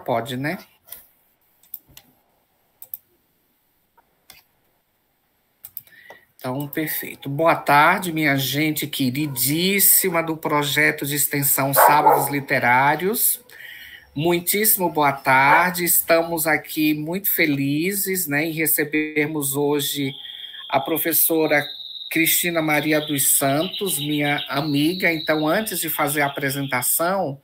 pode, né? Então, perfeito. Boa tarde, minha gente queridíssima do projeto de extensão Sábados Literários. Muitíssimo boa tarde. Estamos aqui muito felizes né, em recebermos hoje a professora Cristina Maria dos Santos, minha amiga. Então, antes de fazer a apresentação,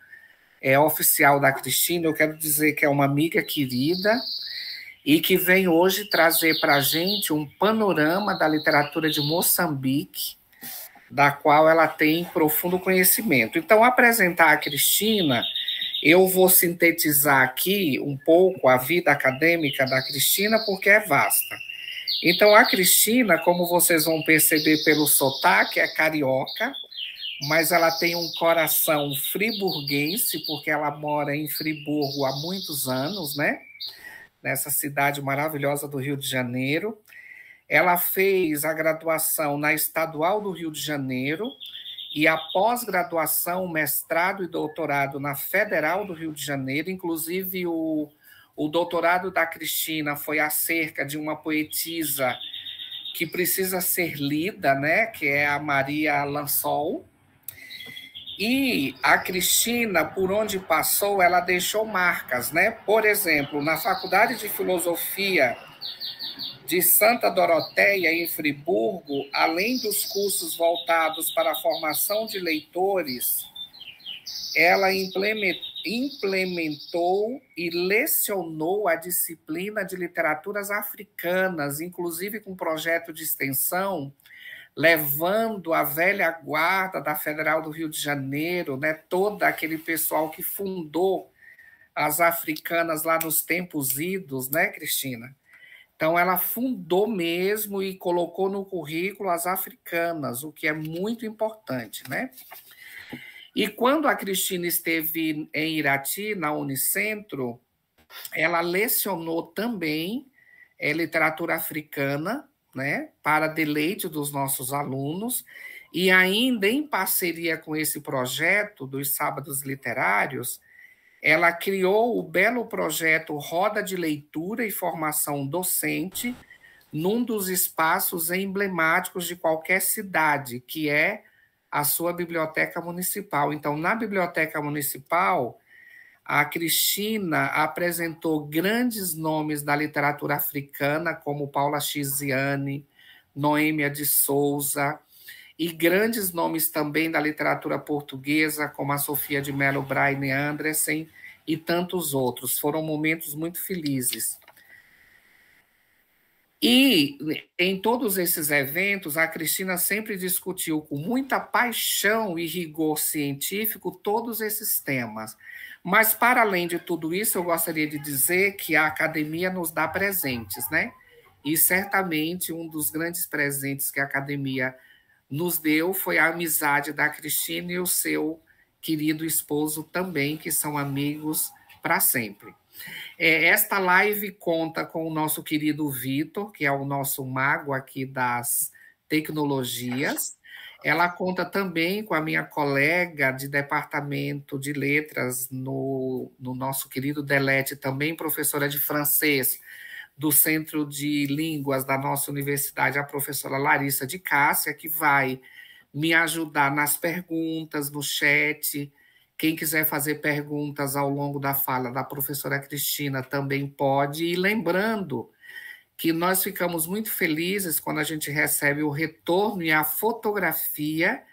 é oficial da Cristina, eu quero dizer que é uma amiga querida e que vem hoje trazer para a gente um panorama da literatura de Moçambique, da qual ela tem profundo conhecimento. Então, apresentar a Cristina, eu vou sintetizar aqui um pouco a vida acadêmica da Cristina, porque é vasta. Então, a Cristina, como vocês vão perceber pelo sotaque, é carioca, mas ela tem um coração friburguense, porque ela mora em Friburgo há muitos anos, né? Nessa cidade maravilhosa do Rio de Janeiro. Ela fez a graduação na Estadual do Rio de Janeiro e a pós-graduação, mestrado e doutorado na Federal do Rio de Janeiro, inclusive o, o doutorado da Cristina foi acerca de uma poetisa que precisa ser lida, né, que é a Maria Lansol, e a Cristina, por onde passou, ela deixou marcas, né? Por exemplo, na Faculdade de Filosofia de Santa Doroteia, em Friburgo, além dos cursos voltados para a formação de leitores, ela implementou e lecionou a disciplina de literaturas africanas, inclusive com um projeto de extensão levando a velha guarda da Federal do Rio de Janeiro, né, todo aquele pessoal que fundou as africanas lá nos tempos idos, né, Cristina? Então ela fundou mesmo e colocou no currículo as africanas, o que é muito importante, né? E quando a Cristina esteve em Irati, na Unicentro, ela lecionou também é, literatura africana, né, para deleite dos nossos alunos, e ainda em parceria com esse projeto dos Sábados Literários, ela criou o belo projeto Roda de Leitura e Formação Docente, num dos espaços emblemáticos de qualquer cidade, que é a sua biblioteca municipal. Então, na biblioteca municipal, a Cristina apresentou grandes nomes da literatura africana, como Paula Chiziane, Noêmia de Souza, e grandes nomes também da literatura portuguesa, como a Sofia de Mello Braine Andressen e tantos outros. Foram momentos muito felizes. E em todos esses eventos, a Cristina sempre discutiu com muita paixão e rigor científico todos esses temas. Mas, para além de tudo isso, eu gostaria de dizer que a academia nos dá presentes, né? E certamente um dos grandes presentes que a academia nos deu foi a amizade da Cristina e o seu querido esposo também, que são amigos para sempre. É, esta live conta com o nosso querido Vitor, que é o nosso mago aqui das tecnologias, ela conta também com a minha colega de departamento de letras no, no nosso querido Delete, também professora de francês do Centro de Línguas da nossa universidade, a professora Larissa de Cássia, que vai me ajudar nas perguntas, no chat. Quem quiser fazer perguntas ao longo da fala da professora Cristina também pode. E lembrando que nós ficamos muito felizes quando a gente recebe o retorno e a fotografia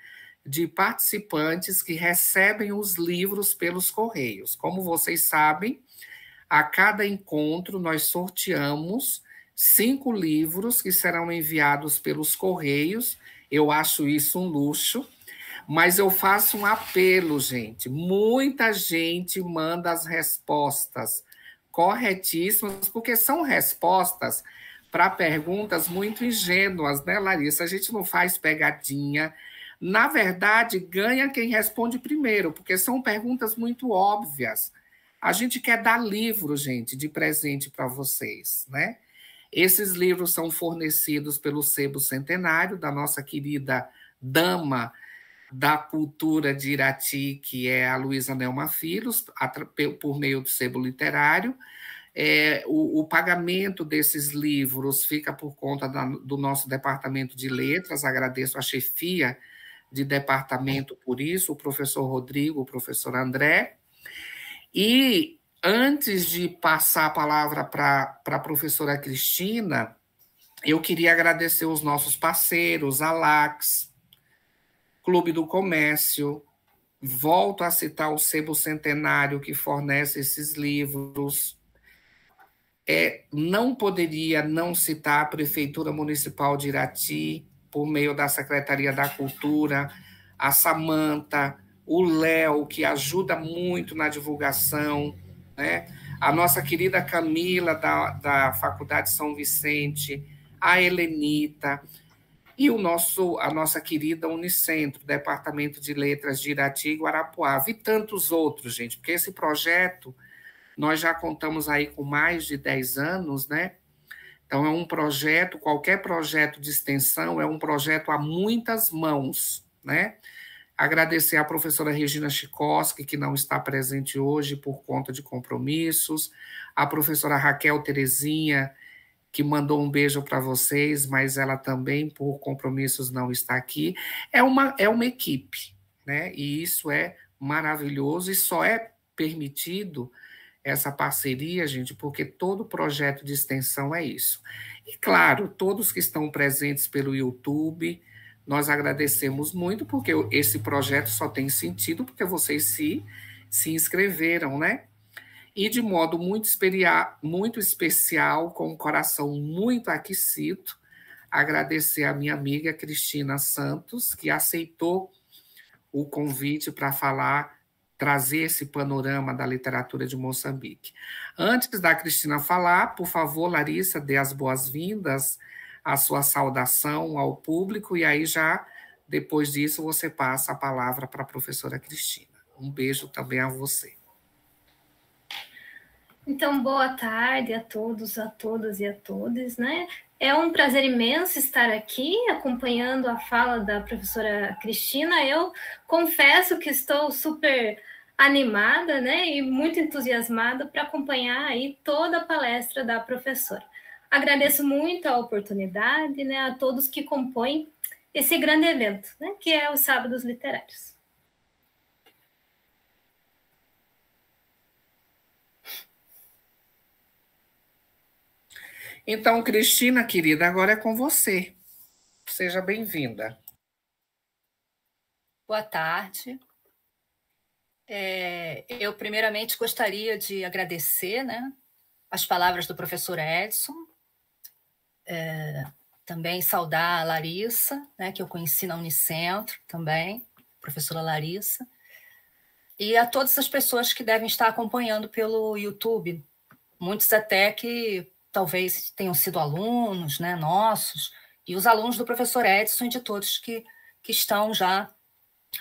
de participantes que recebem os livros pelos correios. Como vocês sabem, a cada encontro nós sorteamos cinco livros que serão enviados pelos correios. Eu acho isso um luxo, mas eu faço um apelo, gente. Muita gente manda as respostas corretíssimas, porque são respostas para perguntas muito ingênuas, né, Larissa? A gente não faz pegadinha. Na verdade, ganha quem responde primeiro, porque são perguntas muito óbvias. A gente quer dar livro, gente, de presente para vocês, né? Esses livros são fornecidos pelo Sebo Centenário, da nossa querida dama da cultura de Irati, que é a Luísa Nelma Filhos, por meio do sebo literário. É, o, o, pagamento desses livros fica por conta da, do nosso departamento de letras, agradeço a chefia de departamento por isso, o professor Rodrigo, o professor André. E antes de passar a palavra para a professora Cristina, eu queria agradecer os nossos parceiros, a LAX, Clube do Comércio. Volto a citar o Sebo Centenário, que fornece esses livros. É, não poderia não citar a Prefeitura Municipal de Irati, por meio da Secretaria da Cultura, a Samanta, o Léo, que ajuda muito na divulgação, né? a nossa querida Camila, da, da Faculdade São Vicente, a Helenita e o nosso, a nossa querida Unicentro, Departamento de Letras de Irati e Guarapuava, e tantos outros, gente, porque esse projeto nós já contamos aí com mais de 10 anos, né? Então, é um projeto, qualquer projeto de extensão é um projeto a muitas mãos, né? Agradecer à professora Regina Chikoski, que não está presente hoje por conta de compromissos, à professora Raquel Terezinha, que mandou um beijo para vocês, mas ela também, por compromissos, não está aqui. É uma, é uma equipe, né? E isso é maravilhoso e só é permitido essa parceria, gente, porque todo projeto de extensão é isso. E claro, todos que estão presentes pelo YouTube, nós agradecemos muito, porque esse projeto só tem sentido porque vocês se, se inscreveram, né? e de modo muito, muito especial, com um coração muito aquecido, agradecer a minha amiga Cristina Santos, que aceitou o convite para falar, trazer esse panorama da literatura de Moçambique. Antes da Cristina falar, por favor, Larissa, dê as boas-vindas, a sua saudação ao público, e aí já, depois disso, você passa a palavra para a professora Cristina. Um beijo também a você. Então, boa tarde a todos, a todas e a todos, né? É um prazer imenso estar aqui acompanhando a fala da professora Cristina. Eu confesso que estou super animada, né, e muito entusiasmada para acompanhar aí toda a palestra da professora. Agradeço muito a oportunidade, né, a todos que compõem esse grande evento, né, que é os Sábados Literários. Então, Cristina, querida, agora é com você. Seja bem-vinda. Boa tarde. É, eu, primeiramente, gostaria de agradecer né, as palavras do professor Edson, é, também saudar a Larissa, né, que eu conheci na Unicentro também, professora Larissa, e a todas as pessoas que devem estar acompanhando pelo YouTube, muitos até que talvez tenham sido alunos né, nossos, e os alunos do professor Edson e de todos que, que estão já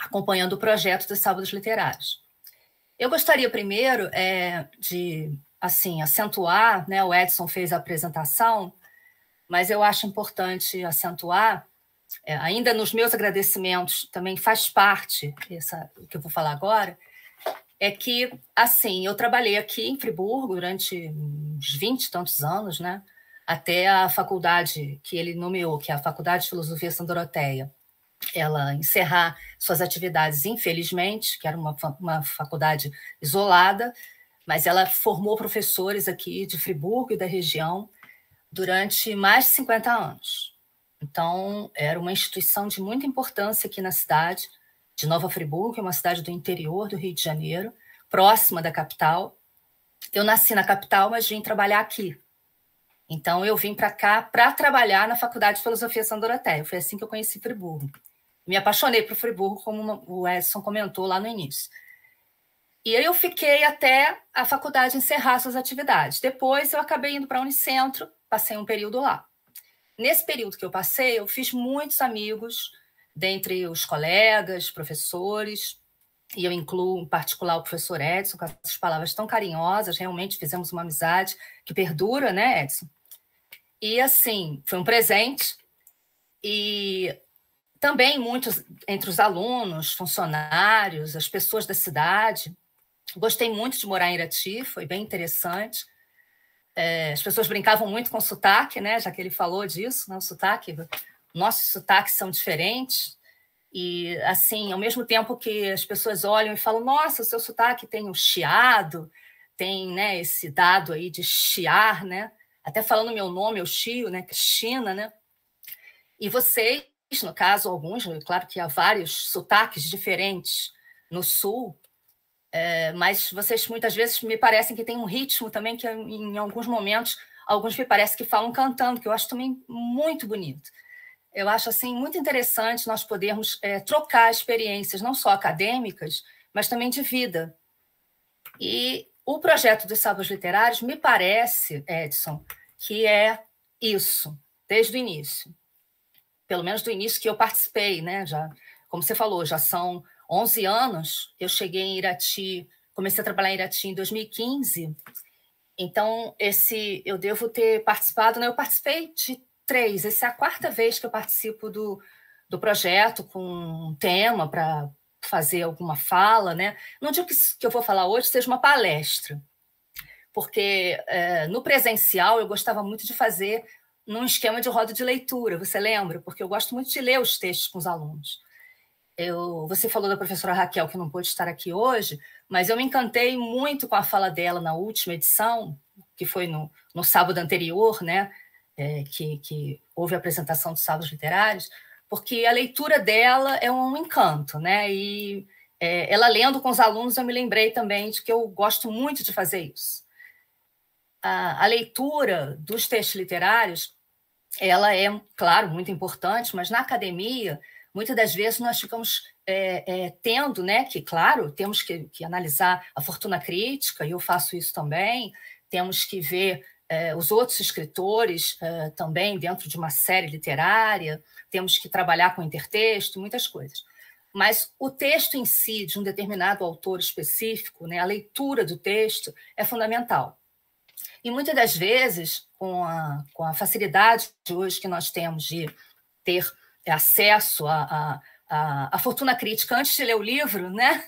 acompanhando o projeto dos Sábados Literários. Eu gostaria primeiro é, de assim acentuar, né, o Edson fez a apresentação, mas eu acho importante acentuar, é, ainda nos meus agradecimentos também faz parte essa, o que eu vou falar agora, é que, assim, eu trabalhei aqui em Friburgo durante uns 20 e tantos anos, né? Até a faculdade que ele nomeou, que é a Faculdade de Filosofia Santa Doroteia, ela encerrar suas atividades, infelizmente, que era uma, uma faculdade isolada, mas ela formou professores aqui de Friburgo e da região durante mais de 50 anos. Então, era uma instituição de muita importância aqui na cidade, de Nova Friburgo, é uma cidade do interior do Rio de Janeiro, próxima da capital. Eu nasci na capital, mas vim trabalhar aqui. Então, eu vim para cá para trabalhar na Faculdade de Filosofia São Doroteia. Foi assim que eu conheci Friburgo. Me apaixonei por Friburgo, como o Edson comentou lá no início. E aí eu fiquei até a faculdade encerrar suas atividades. Depois, eu acabei indo para a Unicentro, passei um período lá. Nesse período que eu passei, eu fiz muitos amigos, dentre os colegas, professores, e eu incluo em particular o professor Edson, com essas palavras tão carinhosas, realmente fizemos uma amizade que perdura, né, Edson? E assim, foi um presente, e também muitos entre os alunos, funcionários, as pessoas da cidade. Gostei muito de morar em Irati, foi bem interessante. É, as pessoas brincavam muito com o sotaque, né? Já que ele falou disso, né? O sotaque nossos sotaques são diferentes. E, assim, ao mesmo tempo que as pessoas olham e falam, nossa, o seu sotaque tem um chiado, tem né, esse dado aí de chiar, né? Até falando meu nome, eu chio, né? É Cristina, né? E vocês, no caso, alguns, né, claro que há vários sotaques diferentes no sul, é, mas vocês muitas vezes me parecem que tem um ritmo também que em alguns momentos, alguns me parece que falam cantando, que eu acho também muito bonito eu acho assim muito interessante nós podermos é, trocar experiências, não só acadêmicas, mas também de vida. E o projeto dos Salvos Literários me parece, Edson, que é isso, desde o início. Pelo menos do início que eu participei, né? Já, como você falou, já são 11 anos. Eu cheguei em Irati, comecei a trabalhar em Irati em 2015. Então, esse eu devo ter participado, né? Eu participei de três. Essa é a quarta vez que eu participo do, do projeto com um tema para fazer alguma fala, né? Não digo que, que eu vou falar hoje seja uma palestra, porque é, no presencial eu gostava muito de fazer num esquema de roda de leitura, você lembra? Porque eu gosto muito de ler os textos com os alunos. Eu, você falou da professora Raquel, que não pôde estar aqui hoje, mas eu me encantei muito com a fala dela na última edição, que foi no, no sábado anterior, né? é, que, que houve a apresentação dos saldos literários, porque a leitura dela é um encanto, né? E é, ela lendo com os alunos, eu me lembrei também de que eu gosto muito de fazer isso. A, a leitura dos textos literários, ela é, claro, muito importante, mas na academia, muitas das vezes nós ficamos é, é, tendo, né, que, claro, temos que, que analisar a fortuna crítica, e eu faço isso também, temos que ver é, os outros escritores é, também dentro de uma série literária, temos que trabalhar com intertexto, muitas coisas. Mas o texto em si, de um determinado autor específico, né, a leitura do texto é fundamental. E muitas das vezes, com a, com a facilidade de hoje que nós temos de ter acesso à a, a, a, a fortuna crítica antes de ler o livro, né?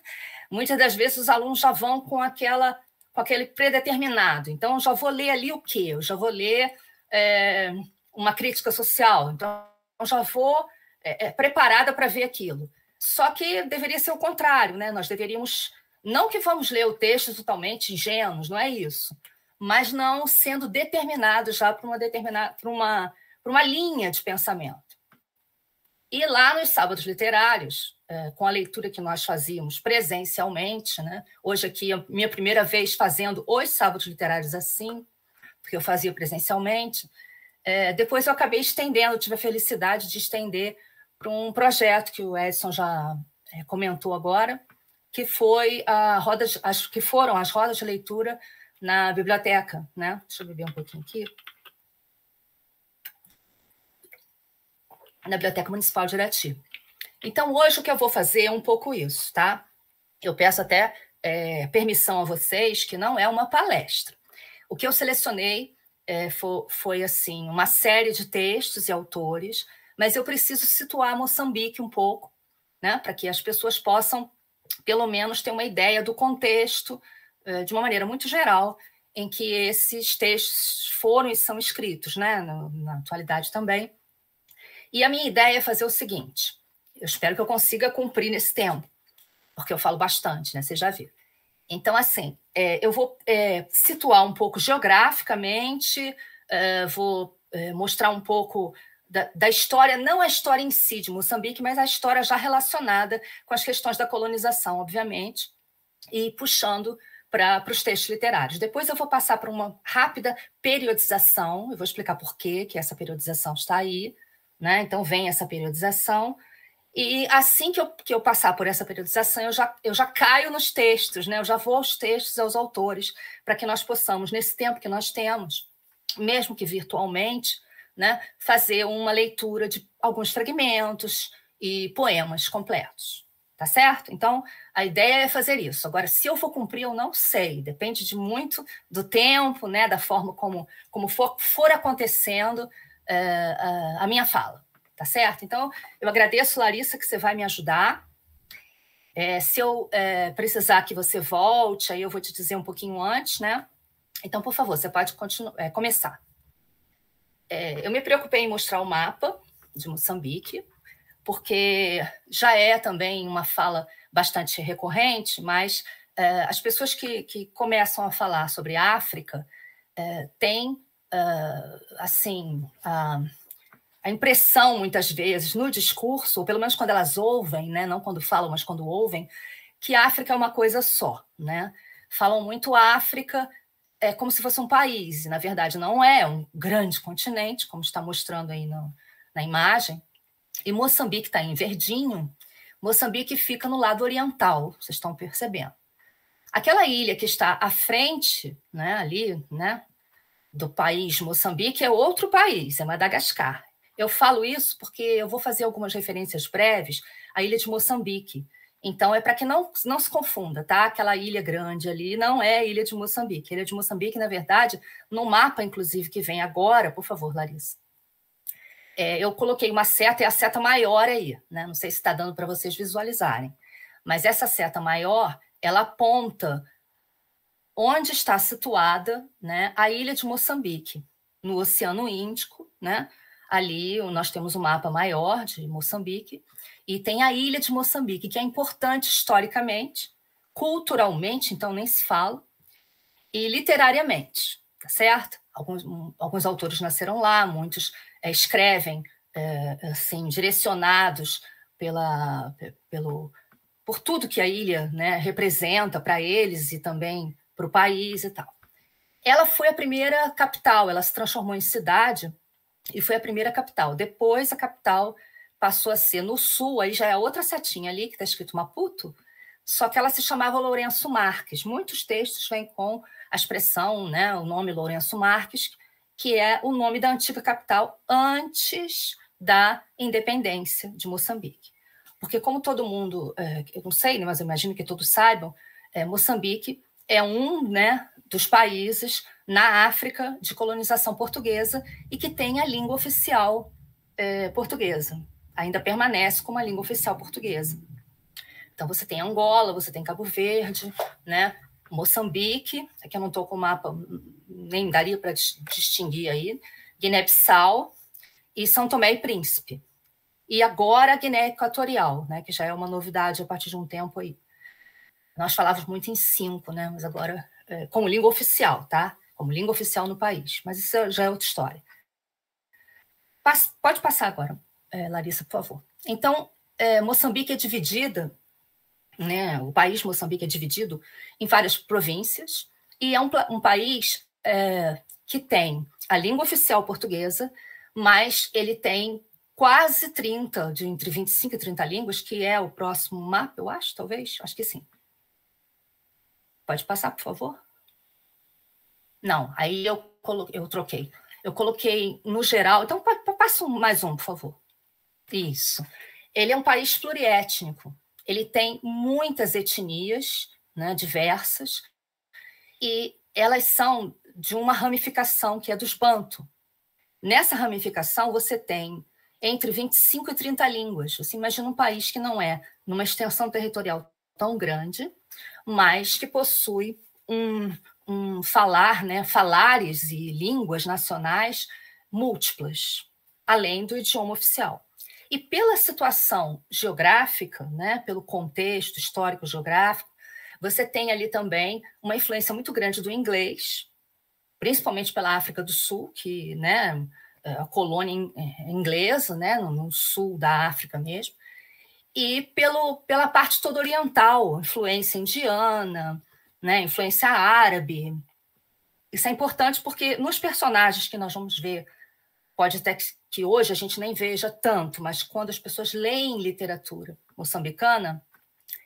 muitas das vezes os alunos já vão com aquela com aquele predeterminado. Então, eu já vou ler ali o quê? Eu já vou ler é, uma crítica social. Então, eu já vou é, é preparada para ver aquilo. Só que deveria ser o contrário, né? Nós deveríamos. Não que vamos ler o texto totalmente ingênuos, não é isso. Mas não sendo determinados já para uma determinada, para uma, para uma linha de pensamento. E lá nos sábados literários, é, com a leitura que nós fazíamos presencialmente, né? hoje aqui é minha primeira vez fazendo os sábados literários assim, porque eu fazia presencialmente, é, depois eu acabei estendendo, tive a felicidade de estender para um projeto que o Edson já é, comentou agora, que foi a roda acho que foram as rodas de leitura na biblioteca, né? Deixa eu beber um pouquinho aqui. na Biblioteca Municipal de Irati. Então, hoje o que eu vou fazer é um pouco isso, tá? Eu peço até é, permissão a vocês que não é uma palestra. O que eu selecionei é, foi, foi, assim uma série de textos e autores, mas eu preciso situar Moçambique um pouco, né, para que as pessoas possam, pelo menos, ter uma ideia do contexto, é, de uma maneira muito geral, em que esses textos foram e são escritos, né, na, na atualidade também e a minha ideia é fazer o seguinte: eu espero que eu consiga cumprir nesse tempo, porque eu falo bastante, né? Você já viu. Então, assim, é, eu vou é, situar um pouco geograficamente, é, vou é, mostrar um pouco da, da, história, não a história em si de Moçambique, mas a história já relacionada com as questões da colonização, obviamente, e puxando para os textos literários. Depois eu vou passar para uma rápida periodização, eu vou explicar por quê, que essa periodização está aí, né? Então vem essa periodização. E assim que eu, que eu passar por essa periodização, eu já, eu já caio nos textos, né? eu já vou aos textos, aos autores, para que nós possamos, nesse tempo que nós temos, mesmo que virtualmente, né, fazer uma leitura de alguns fragmentos e poemas completos. Tá certo? Então, a ideia é fazer isso. Agora, se eu for cumprir, eu não sei. Depende de muito do tempo, né, da forma como, como for, for acontecendo uh, a minha fala, tá certo? Então, eu agradeço, Larissa, que você vai me ajudar. É, se eu é, precisar que você volte, aí eu vou te dizer um pouquinho antes, né? Então, por favor, você pode é, começar. É, eu me preocupei em mostrar o mapa de Moçambique, porque já é também uma fala bastante recorrente, mas é, as pessoas que, que, começam a falar sobre África é, têm uh, assim, uh, a impressão, muitas vezes, no discurso, ou pelo menos quando elas ouvem, né, não quando falam, mas quando ouvem, que a África é uma coisa só. Né? Falam muito África é como se fosse um país, e na verdade não é um grande continente, como está mostrando aí no, na imagem. E Moçambique está em verdinho, Moçambique fica no lado oriental, vocês estão percebendo. Aquela ilha que está à frente, né, ali, né, do país Moçambique é outro país, é Madagascar. Eu falo isso porque eu vou fazer algumas referências breves à ilha de Moçambique. Então, é para que não, não se confunda, tá? Aquela ilha grande ali não é a ilha de Moçambique. A ilha de Moçambique, na verdade, no mapa, inclusive, que vem agora, por favor, Larissa. É, eu coloquei uma seta e é a seta maior aí, né? Não sei se está dando para vocês visualizarem. Mas essa seta maior, ela aponta onde está situada né, a ilha de Moçambique, no Oceano Índico, né? Ali nós temos um mapa maior de Moçambique e tem a ilha de Moçambique, que é importante historicamente, culturalmente, então nem se fala, e literariamente, tá certo? Alguns, hum, alguns autores nasceram lá, muitos é, escrevem é, assim direcionados pela pelo por tudo que a ilha né, representa para eles e também para o país e tal. Ela foi a primeira capital, ela se transformou em cidade e foi a primeira capital. Depois a capital passou a ser no sul, aí já é outra setinha ali que está escrito Maputo, só que ela se chamava Lourenço Marques. Muitos textos vêm com a expressão, né, o nome Lourenço Marques, que é o nome da antiga capital antes da independência de Moçambique. Porque, como todo mundo, eh, eu não sei, né, mas eu imagino que todos saibam, eh, Moçambique é um né, dos países na África de colonização portuguesa e que tem a língua oficial é, portuguesa. Ainda permanece como a língua oficial portuguesa. Então você tem Angola, você tem Cabo Verde, né? Moçambique, aqui eu não estou com o mapa, nem daria para distinguir aí, Guiné-Bissau e São Tomé e Príncipe. E agora a Guiné Equatorial, né, que já é uma novidade a partir de um tempo aí. Nós falávamos muito em cinco, né? Mas agora, é, como língua oficial, tá? Como língua oficial no país. Mas isso já é outra história. pode passar agora, é, Larissa, por favor. Então, é, Moçambique é dividida, né? O país Moçambique é dividido em várias províncias e é um, um país é, que tem a língua oficial portuguesa, mas ele tem quase 30, de entre 25 e 30 línguas, que é o próximo mapa, eu acho, talvez, acho que sim. Pode passar, por favor? Não, aí eu, coloquei, eu troquei. Eu coloquei no geral. Então, passa mais um, por favor. Isso. Ele é um país pluriétnico. Ele tem muitas etnias né, diversas e elas são de uma ramificação que é dos banto. Nessa ramificação, você tem entre 25 e 30 línguas. Você imagina um país que não é numa extensão territorial tão grande, mas que possui um, um falar, né, falares e línguas nacionais múltiplas, além do idioma oficial. E pela situação geográfica, né, pelo contexto histórico-geográfico, você tem ali também uma influência muito grande do inglês, principalmente pela África do Sul, que né, é a colônia é, inglesa, né, no sul da África mesmo, e pelo, pela parte toda oriental, influência indiana, né, influência árabe. Isso é importante porque nos personagens que nós vamos ver, pode até que hoje a gente nem veja tanto, mas quando as pessoas leem literatura moçambicana,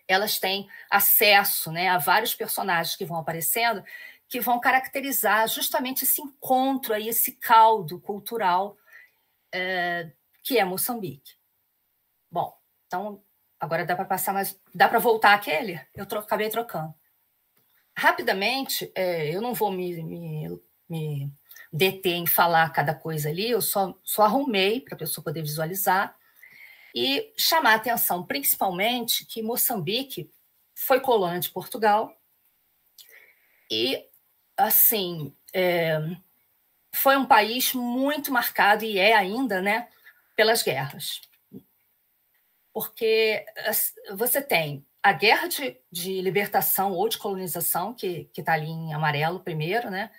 elas têm acesso né, a vários personagens que vão aparecendo, que vão caracterizar justamente esse encontro, aí, esse caldo cultural é, que é Moçambique. Bom, então, agora dá para passar, mas dá para voltar aquele? Eu tro acabei trocando. Rapidamente, é, eu não vou me, me, me deter em falar cada coisa ali, eu só, só arrumei para a pessoa poder visualizar e chamar a atenção, principalmente, que Moçambique foi colônia de Portugal e, assim, é, foi um país muito marcado e é ainda, né, pelas guerras porque você tem a guerra de, de libertação ou de colonização, que está ali em amarelo primeiro, né?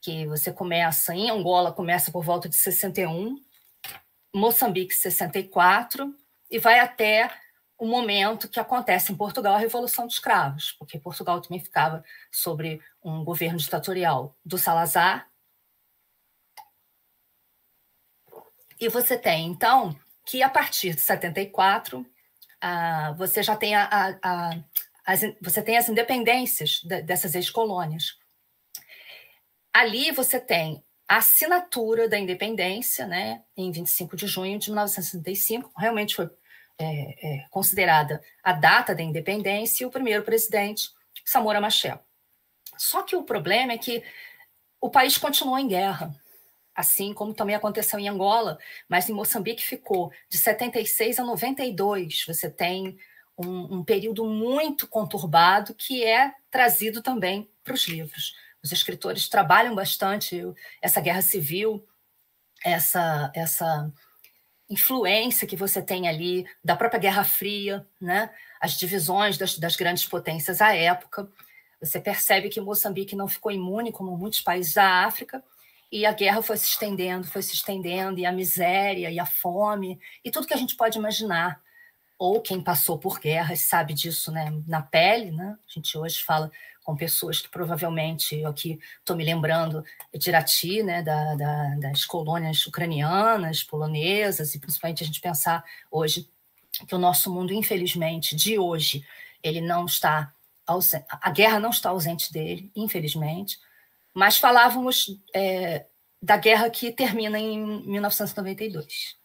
que você começa em Angola, começa por volta de 61, Moçambique 64, e vai até o momento que acontece em Portugal a Revolução dos Cravos, porque Portugal também ficava sobre um governo ditatorial do Salazar. E você tem, então, que a partir de 74 ah, você já tem a, a, a, as, você tem as independências dessas ex-colônias. Ali você tem a assinatura da independência, né, em 25 de junho de 1965, realmente foi é, é, considerada a data da independência e o primeiro presidente, Samora Machel. Só que o problema é que o país continuou em guerra assim como também aconteceu em Angola, mas em Moçambique ficou de 76 a 92. Você tem um, um período muito conturbado que é trazido também para os livros. Os escritores trabalham bastante essa guerra civil, essa essa influência que você tem ali da própria Guerra Fria, né? As divisões das, das grandes potências à época. Você percebe que Moçambique não ficou imune, como muitos países da África, e a guerra foi se estendendo, foi se estendendo, e a miséria, e a fome, e tudo que a gente pode imaginar. Ou quem passou por guerras sabe disso né? na pele. Né? A gente hoje fala com pessoas que provavelmente, eu aqui estou me lembrando de Irati, né? Da, da, das colônias ucranianas, polonesas, e principalmente a gente pensar hoje que o nosso mundo, infelizmente, de hoje, ele não está. A guerra não está ausente dele, infelizmente mas falávamos é, da guerra que termina em 1992.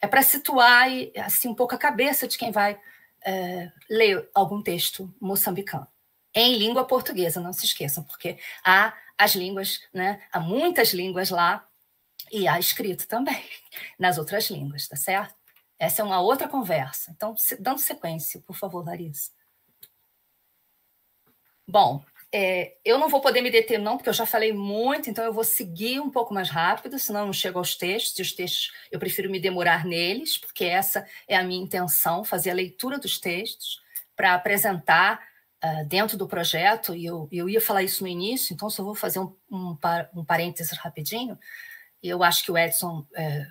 É para situar assim um pouco a cabeça de quem vai é, ler algum texto moçambicano em língua portuguesa, não se esqueçam, porque há as línguas, né? Há muitas línguas lá e há escrito também nas outras línguas, tá certo? Essa é uma outra conversa. Então, dando sequência, por favor, Larissa. Bom, é, eu não vou poder me deter, não, porque eu já falei muito, então eu vou seguir um pouco mais rápido, senão eu não chego aos textos, e os textos eu prefiro me demorar neles, porque essa é a minha intenção, fazer a leitura dos textos para apresentar uh, dentro do projeto, e eu, eu ia falar isso no início, então só vou fazer um, um, um parênteses rapidinho. Eu acho que o Edson é,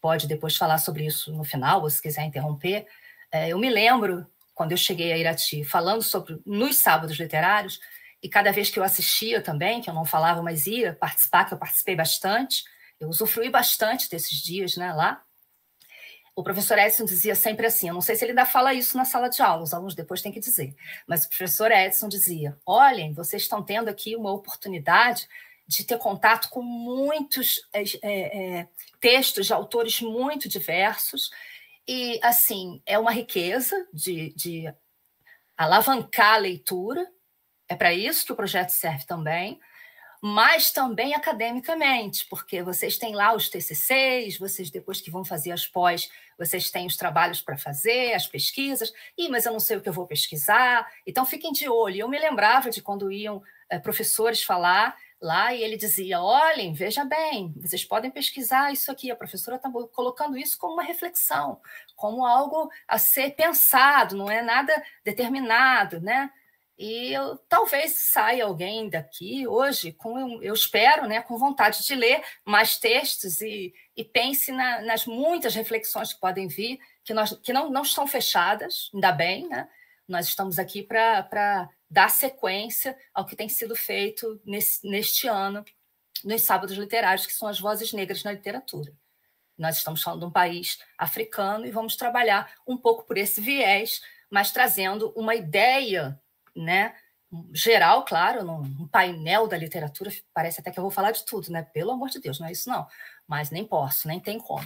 pode depois falar sobre isso no final, ou se quiser interromper. É, eu me lembro, quando eu cheguei a Irati, falando sobre nos sábados literários, e cada vez que eu assistia também, que eu não falava, mas ia participar, que eu participei bastante, eu usufruí bastante desses dias né, lá. O professor Edson dizia sempre assim, eu não sei se ele ainda fala isso na sala de aula, os alunos depois têm que dizer, mas o professor Edson dizia, olhem, vocês estão tendo aqui uma oportunidade de ter contato com muitos é, é, textos de autores muito diversos, e, assim, é uma riqueza de, de alavancar a leitura, é para isso que o projeto serve também, mas também academicamente, porque vocês têm lá os TCCs, vocês depois que vão fazer as pós, vocês têm os trabalhos para fazer, as pesquisas. Ih, mas eu não sei o que eu vou pesquisar. Então fiquem de olho. Eu me lembrava de quando iam é, professores falar lá e ele dizia: olhem, veja bem, vocês podem pesquisar isso aqui. A professora está colocando isso como uma reflexão, como algo a ser pensado, não é nada determinado, né? E eu, talvez saia alguém daqui hoje, com, eu espero, né, com vontade de ler mais textos e, e pense na, nas muitas reflexões que podem vir, que, nós, que não, não estão fechadas, ainda bem. Né? Nós estamos aqui para dar sequência ao que tem sido feito nesse, neste ano nos Sábados Literários, que são as vozes negras na literatura. Nós estamos falando de um país africano e vamos trabalhar um pouco por esse viés, mas trazendo uma ideia né, geral, claro, num painel da literatura, parece até que eu vou falar de tudo, né? Pelo amor de Deus, não é isso não. Mas nem posso, nem tem como.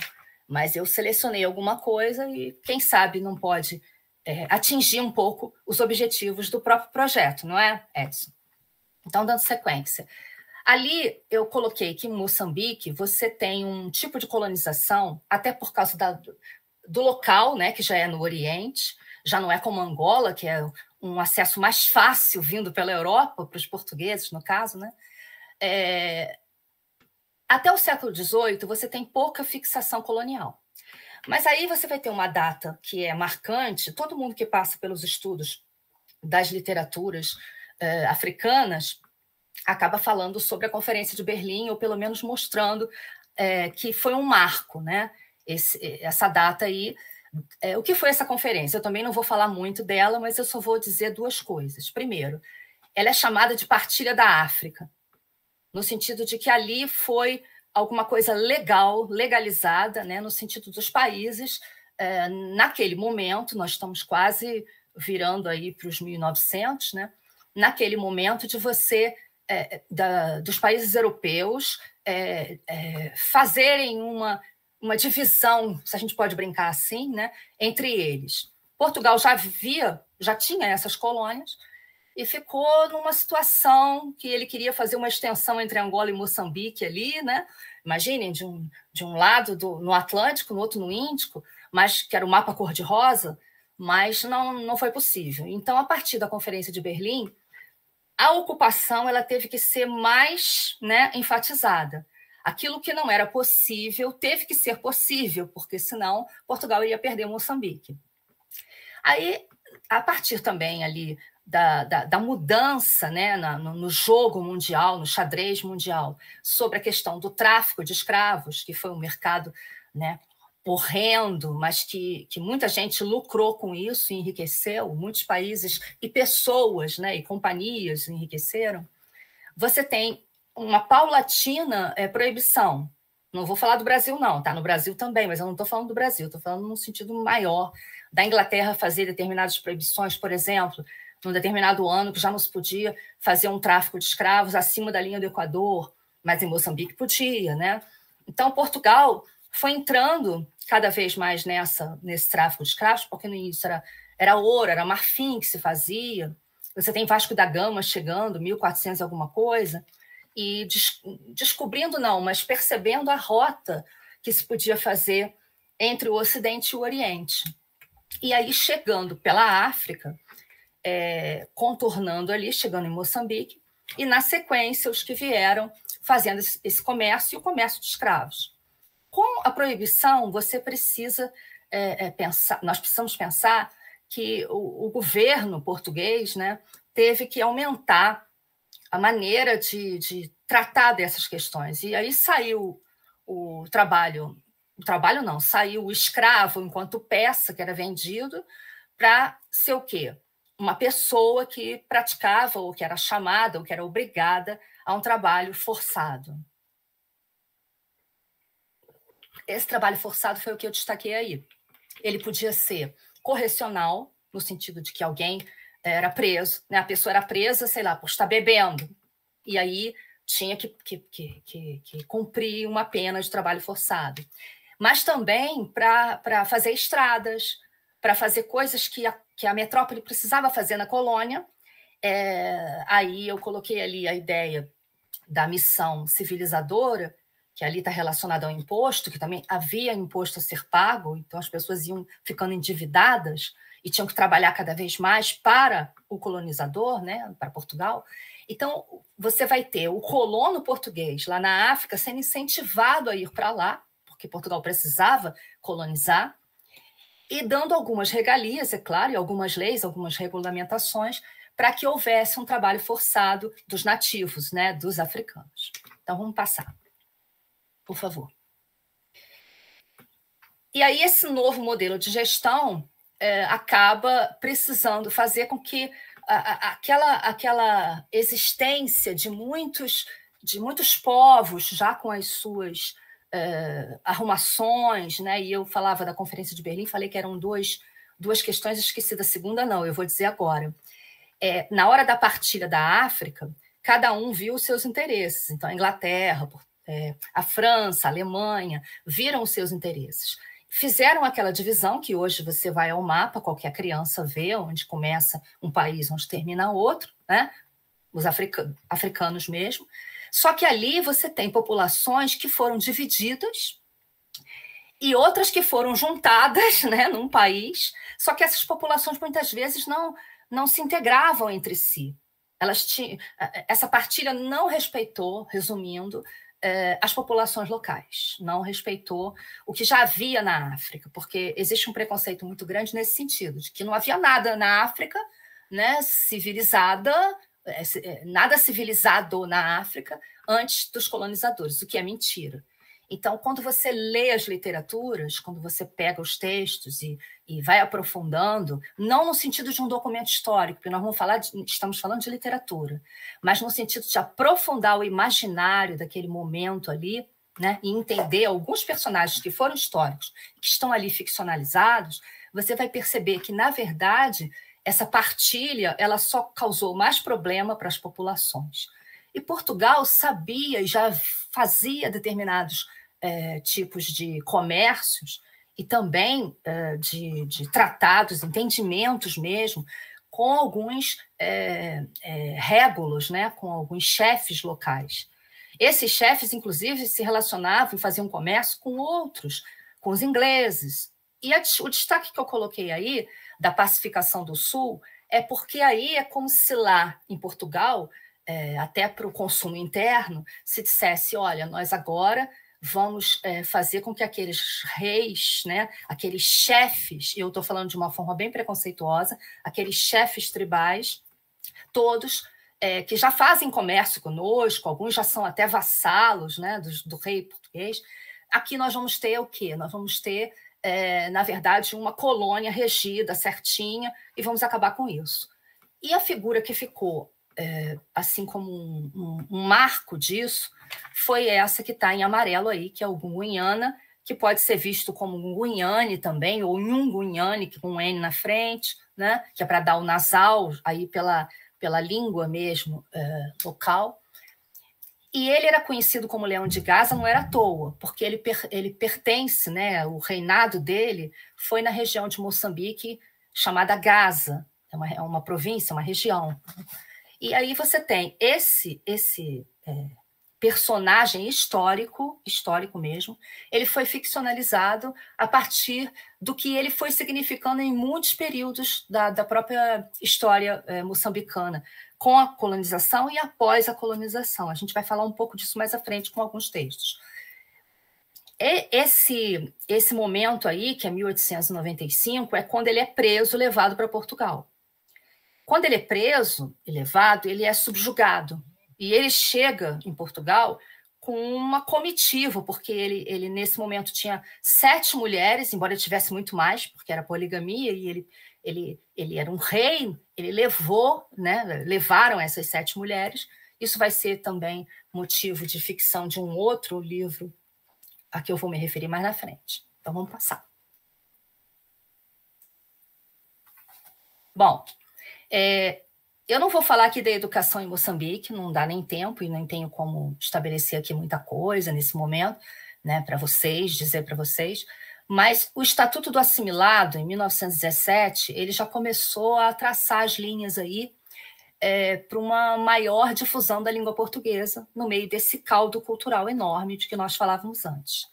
Mas eu selecionei alguma coisa e quem sabe não pode é, atingir um pouco os objetivos do próprio projeto, não é, Edson? Então, dando sequência. Ali eu coloquei que em Moçambique você tem um tipo de colonização, até por causa da, do local, né, que já é no Oriente, já não é como Angola, que é um acesso mais fácil vindo pela Europa, para os portugueses, no caso, né? É... Até o século XVIII, você tem pouca fixação colonial. Mas aí você vai ter uma data que é marcante, todo mundo que passa pelos estudos das literaturas eh, africanas acaba falando sobre a Conferência de Berlim, ou pelo menos mostrando eh, que foi um marco, né? Esse, essa data aí é, o que foi essa conferência? Eu também não vou falar muito dela, mas eu só vou dizer duas coisas. Primeiro, ela é chamada de partilha da África, no sentido de que ali foi alguma coisa legal, legalizada, né, no sentido dos países, é, naquele momento, nós estamos quase virando aí para os 1900, né, naquele momento de você, é, é da, dos países europeus, é, é, fazerem uma uma divisão, se a gente pode brincar assim, né, entre eles. Portugal já via, já tinha essas colônias e ficou numa situação que ele queria fazer uma extensão entre Angola e Moçambique ali, né? Imaginem, de um, de um lado do, no Atlântico, no outro no Índico, mas que era o um mapa cor-de-rosa, mas não, não foi possível. Então, a partir da Conferência de Berlim, a ocupação ela teve que ser mais né, enfatizada. Aquilo que não era possível teve que ser possível, porque senão Portugal iria perder Moçambique. Aí, a partir também ali da, da, da mudança né, na, no, no, jogo mundial, no xadrez mundial, sobre a questão do tráfico de escravos, que foi um mercado né, horrendo, mas que, que muita gente lucrou com isso, enriqueceu, muitos países e pessoas né, e companhias enriqueceram. Você tem uma paulatina é, proibição. Não vou falar do Brasil, não, tá? No Brasil também, mas eu não estou falando do Brasil, estou falando num sentido maior da Inglaterra fazer determinadas proibições, por exemplo, num determinado ano que já não se podia fazer um tráfico de escravos acima da linha do Equador, mas em Moçambique podia, né? Então, Portugal foi entrando cada vez mais nessa nesse tráfico de escravos, porque no início era, era ouro, era marfim que se fazia. Você tem Vasco da Gama chegando, 1400 alguma coisa e des descobrindo, não, mas percebendo a rota que se podia fazer entre o Ocidente e o Oriente. E aí, chegando pela África, é, contornando ali, chegando em Moçambique, e na sequência, os que vieram fazendo esse, esse comércio e o comércio de escravos. Com a proibição, você precisa é, é, pensar, nós precisamos pensar que o, o, governo português né, teve que aumentar a maneira de, de tratar dessas questões. E aí saiu o trabalho, o trabalho não, saiu o escravo enquanto peça que era vendido para ser o quê? Uma pessoa que praticava ou que era chamada ou que era obrigada a um trabalho forçado. Esse trabalho forçado foi o que eu destaquei aí. Ele podia ser correcional, no sentido de que alguém é, era preso, né? A pessoa era presa, sei lá, por estar bebendo. E aí tinha que, que, que, que, que cumprir uma pena de trabalho forçado. Mas também para fazer estradas, para fazer coisas que a, que a metrópole precisava fazer na colônia. É, aí eu coloquei ali a ideia da missão civilizadora, que ali está relacionada ao imposto, que também havia imposto a ser pago, então as pessoas iam ficando endividadas e tinham que trabalhar cada vez mais para o colonizador, né, para Portugal. Então, você vai ter o colono português lá na África sendo incentivado a ir para lá, porque Portugal precisava colonizar, e dando algumas regalias, é claro, e algumas leis, algumas regulamentações, para que houvesse um trabalho forçado dos nativos, né, dos africanos. Então, vamos passar, por favor. E aí, esse novo modelo de gestão é, acaba precisando fazer com que a, a, aquela, aquela existência de muitos, de muitos povos, já com as suas é, arrumações, né? e eu falava da Conferência de Berlim, falei que eram dois, duas questões esquecidas, segunda não, eu vou dizer agora. É, na hora da partilha da África, cada um viu os seus interesses. Então, a Inglaterra, é, a França, a Alemanha, viram os seus interesses fizeram aquela divisão que hoje você vai ao mapa, qualquer criança vê onde começa um país, onde termina outro, né? Os africanos, africanos mesmo. Só que ali você tem populações que foram divididas e outras que foram juntadas, né, num país. Só que essas populações muitas vezes não não se integravam entre si. Elas tinham, essa partilha não respeitou, resumindo, eh, as populações locais, não respeitou o que já havia na África, porque existe um preconceito muito grande nesse sentido, de que não havia nada na África né, civilizada, eh, eh, nada civilizado na África antes dos colonizadores, o que é mentira. Então, quando você lê as literaturas, quando você pega os textos e, e vai aprofundando, não no sentido de um documento histórico, porque nós vamos falar de, estamos falando de literatura, mas no sentido de aprofundar o imaginário daquele momento ali, né, e entender alguns personagens que foram históricos, que estão ali ficcionalizados, você vai perceber que, na verdade, essa partilha ela só causou mais problema para as populações. E Portugal sabia e já fazia determinados é, tipos de comércios e também é, de, de, tratados, entendimentos mesmo, com alguns é, é régulos, né, com alguns chefes locais. Esses chefes, inclusive, se relacionavam e faziam comércio com outros, com os ingleses. E a, o destaque que eu coloquei aí da pacificação do Sul é porque aí é como se lá em Portugal é, até para o consumo interno, se dissesse: olha, nós agora vamos é, fazer com que aqueles reis, né, aqueles chefes, e eu estou falando de uma forma bem preconceituosa, aqueles chefes tribais, todos é, que já fazem comércio conosco, alguns já são até vassalos né, do, do rei português, aqui nós vamos ter o quê? Nós vamos ter, é, na verdade, uma colônia regida certinha e vamos acabar com isso. E a figura que ficou é, assim como um, um, um, marco disso, foi essa que está em amarelo aí, que é o Gungunhana, que pode ser visto como Gungunhane também, ou Nhungunhane, com um N na frente, né? que é para dar o nasal aí pela, pela língua mesmo é, local. E ele era conhecido como Leão de Gaza, não era à toa, porque ele, per, ele pertence, né, o reinado dele foi na região de Moçambique chamada Gaza, é uma, é uma província, uma região. E aí você tem esse esse é, personagem histórico, histórico mesmo, ele foi ficcionalizado a partir do que ele foi significando em muitos períodos da, da própria história é, moçambicana, com a colonização e após a colonização. A gente vai falar um pouco disso mais à frente com alguns textos. E esse, esse momento aí, que é 1895, é quando ele é preso, levado para Portugal. Quando ele é preso e levado, ele é subjugado. E ele chega em Portugal com uma comitiva, porque ele, ele nesse momento tinha sete mulheres, embora ele tivesse muito mais, porque era poligamia, e ele, ele, ele era um rei, ele levou, né, levaram essas sete mulheres. Isso vai ser também motivo de ficção de um outro livro a que eu vou me referir mais na frente. Então vamos passar. Bom, é, eu não vou falar aqui da educação em Moçambique, não dá nem tempo e nem tenho como estabelecer aqui muita coisa nesse momento, né, para vocês, dizer para vocês, mas o Estatuto do Assimilado, em 1917, ele já começou a traçar as linhas aí é, para uma maior difusão da língua portuguesa no meio desse caldo cultural enorme de que nós falávamos antes.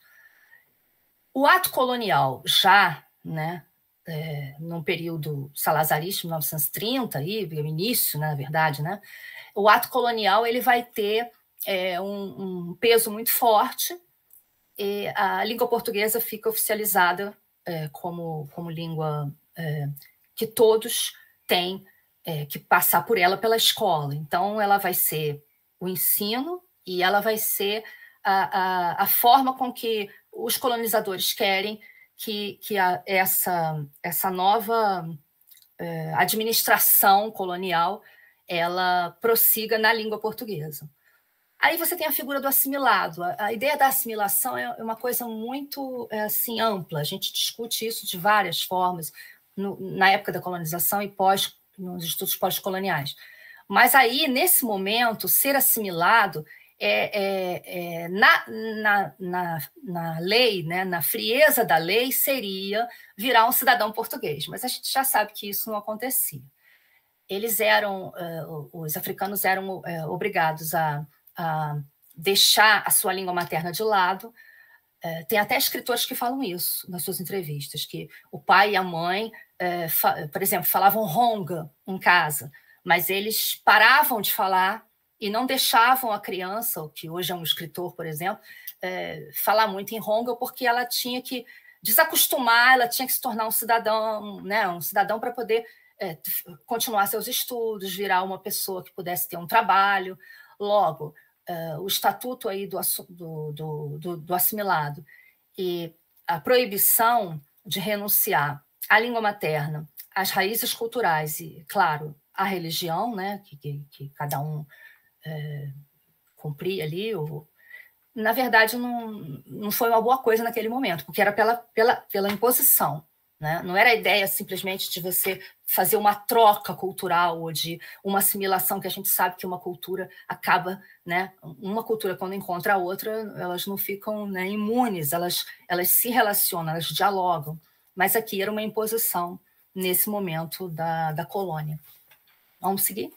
O ato colonial já, né, é, num período salazarista, 1930, aí, o início, né, na verdade, né, o ato colonial ele vai ter é, um, um, peso muito forte e a língua portuguesa fica oficializada é, como, como língua é, que todos têm é, que passar por ela pela escola. Então, ela vai ser o ensino e ela vai ser a, a, a forma com que os colonizadores querem que, que a, essa, essa nova é, administração colonial ela prossiga na língua portuguesa. Aí você tem a figura do assimilado. A, a ideia da assimilação é uma coisa muito é, assim ampla. A gente discute isso de várias formas no, na época da colonização e pós nos estudos pós-coloniais. Mas aí nesse momento ser assimilado é, é, é, na, na, na, na, lei, né, na frieza da lei, seria virar um cidadão português, mas a gente já sabe que isso não acontecia. Eles eram, uh, os africanos eram uh, obrigados a, a, deixar a sua língua materna de lado. Uh, tem até escritores que falam isso nas suas entrevistas, que o pai e a mãe, por exemplo, falavam ronga em casa, mas eles paravam de falar e não deixavam a criança, o que hoje é um escritor, por exemplo, é, falar muito em Hongel, porque ela tinha que desacostumar, ela tinha que se tornar um cidadão, né, um cidadão para poder é, continuar seus estudos, virar uma pessoa que pudesse ter um trabalho. Logo, é, o estatuto aí do, do, do, do assimilado e a proibição de renunciar à língua materna, às raízes culturais e, claro, à religião, né, que, que, que cada um é, eh, cumprir ali. Ou... Na verdade, não, não foi uma boa coisa naquele momento, porque era pela, pela, pela imposição. Né? Não era a ideia simplesmente de você fazer uma troca cultural ou de uma assimilação, que a gente sabe que uma cultura acaba, né? uma cultura quando encontra a outra, elas não ficam né, imunes, elas, elas se relacionam, elas dialogam. Mas aqui era uma imposição nesse momento da, da colônia. Vamos seguir?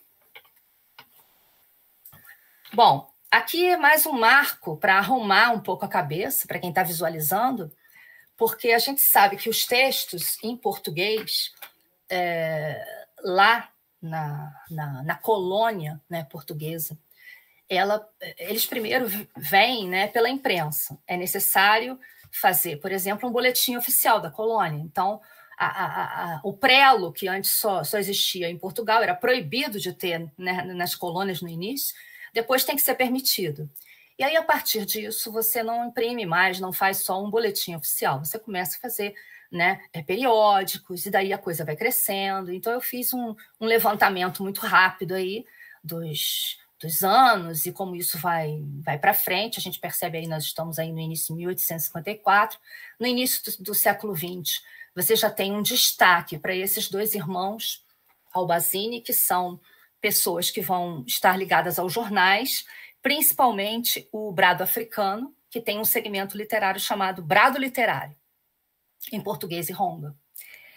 Bom, aqui é mais um marco para arrumar um pouco a cabeça para quem está visualizando, porque a gente sabe que os textos em português, é, lá na, na, na colônia né, portuguesa, ela, eles primeiro vêm né, pela imprensa. É necessário fazer, por exemplo, um boletim oficial da colônia. Então, a, a, a, o prelo, que antes só, só existia em Portugal, era proibido de ter né, nas colônias no início, depois tem que ser permitido. E aí, a partir disso, você não imprime mais, não faz só um boletim oficial, você começa a fazer né, é, periódicos, e daí a coisa vai crescendo. Então, eu fiz um, um levantamento muito rápido aí dos, dos anos e como isso vai, vai para frente. A gente percebe aí, nós estamos aí no início de 1854, no início do, do século XX. Você já tem um destaque para esses dois irmãos Albazini, que são pessoas que vão estar ligadas aos jornais, principalmente o Brado Africano, que tem um segmento literário chamado Brado Literário, em português e ronda.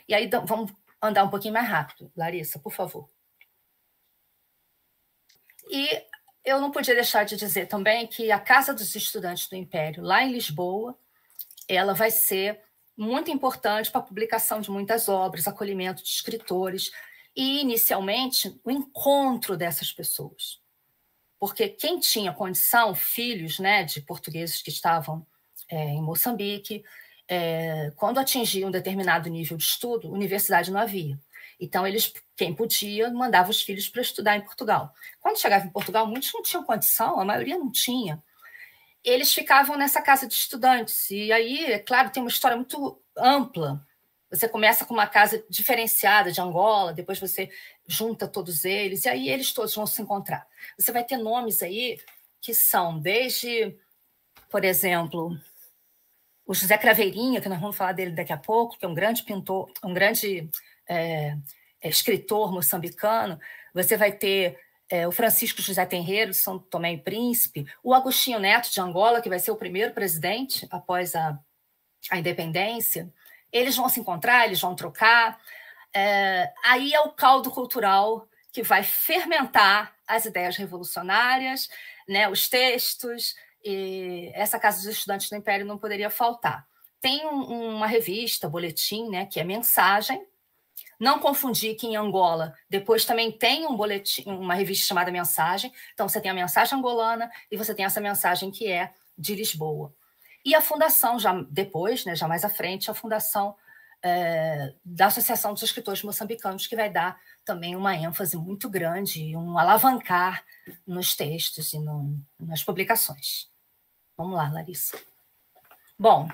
E aí então, vamos andar um pouquinho mais rápido, Larissa, por favor. E eu não podia deixar de dizer também que a Casa dos Estudantes do Império, lá em Lisboa, ela vai ser muito importante para a publicação de muitas obras, acolhimento de escritores, e, inicialmente, o encontro dessas pessoas. Porque quem tinha condição, filhos né, de portugueses que estavam é, em Moçambique, é, quando atingiam um determinado nível de estudo, universidade não havia. Então, eles, quem podia, mandava os filhos para estudar em Portugal. Quando chegava em Portugal, muitos não tinham condição, a maioria não tinha. Eles ficavam nessa casa de estudantes. E aí, é claro, tem uma história muito ampla você começa com uma casa diferenciada de Angola, depois você junta todos eles, e aí eles todos vão se encontrar. Você vai ter nomes aí que são desde, por exemplo, o José Craveirinha, que nós vamos falar dele daqui a pouco, que é um grande pintor, um grande é, é escritor moçambicano. Você vai ter é, o Francisco José Tenreiro, de São Tomé e Príncipe, o Agostinho Neto de Angola, que vai ser o primeiro presidente após a, a independência, eles vão se encontrar, eles vão trocar. É, aí é o caldo cultural que vai fermentar as ideias revolucionárias, né, os textos, e essa Casa dos Estudantes do Império não poderia faltar. Tem um, uma revista, boletim, né, que é Mensagem. Não confundir que em Angola depois também tem um boletim, uma revista chamada Mensagem. Então você tem a mensagem angolana e você tem essa mensagem que é de Lisboa. E a fundação, já depois, né, já mais à frente, a fundação é, da Associação dos Escritores Moçambicanos, que vai dar também uma ênfase muito grande, um alavancar nos textos e no, nas publicações. Vamos lá, Larissa. Bom,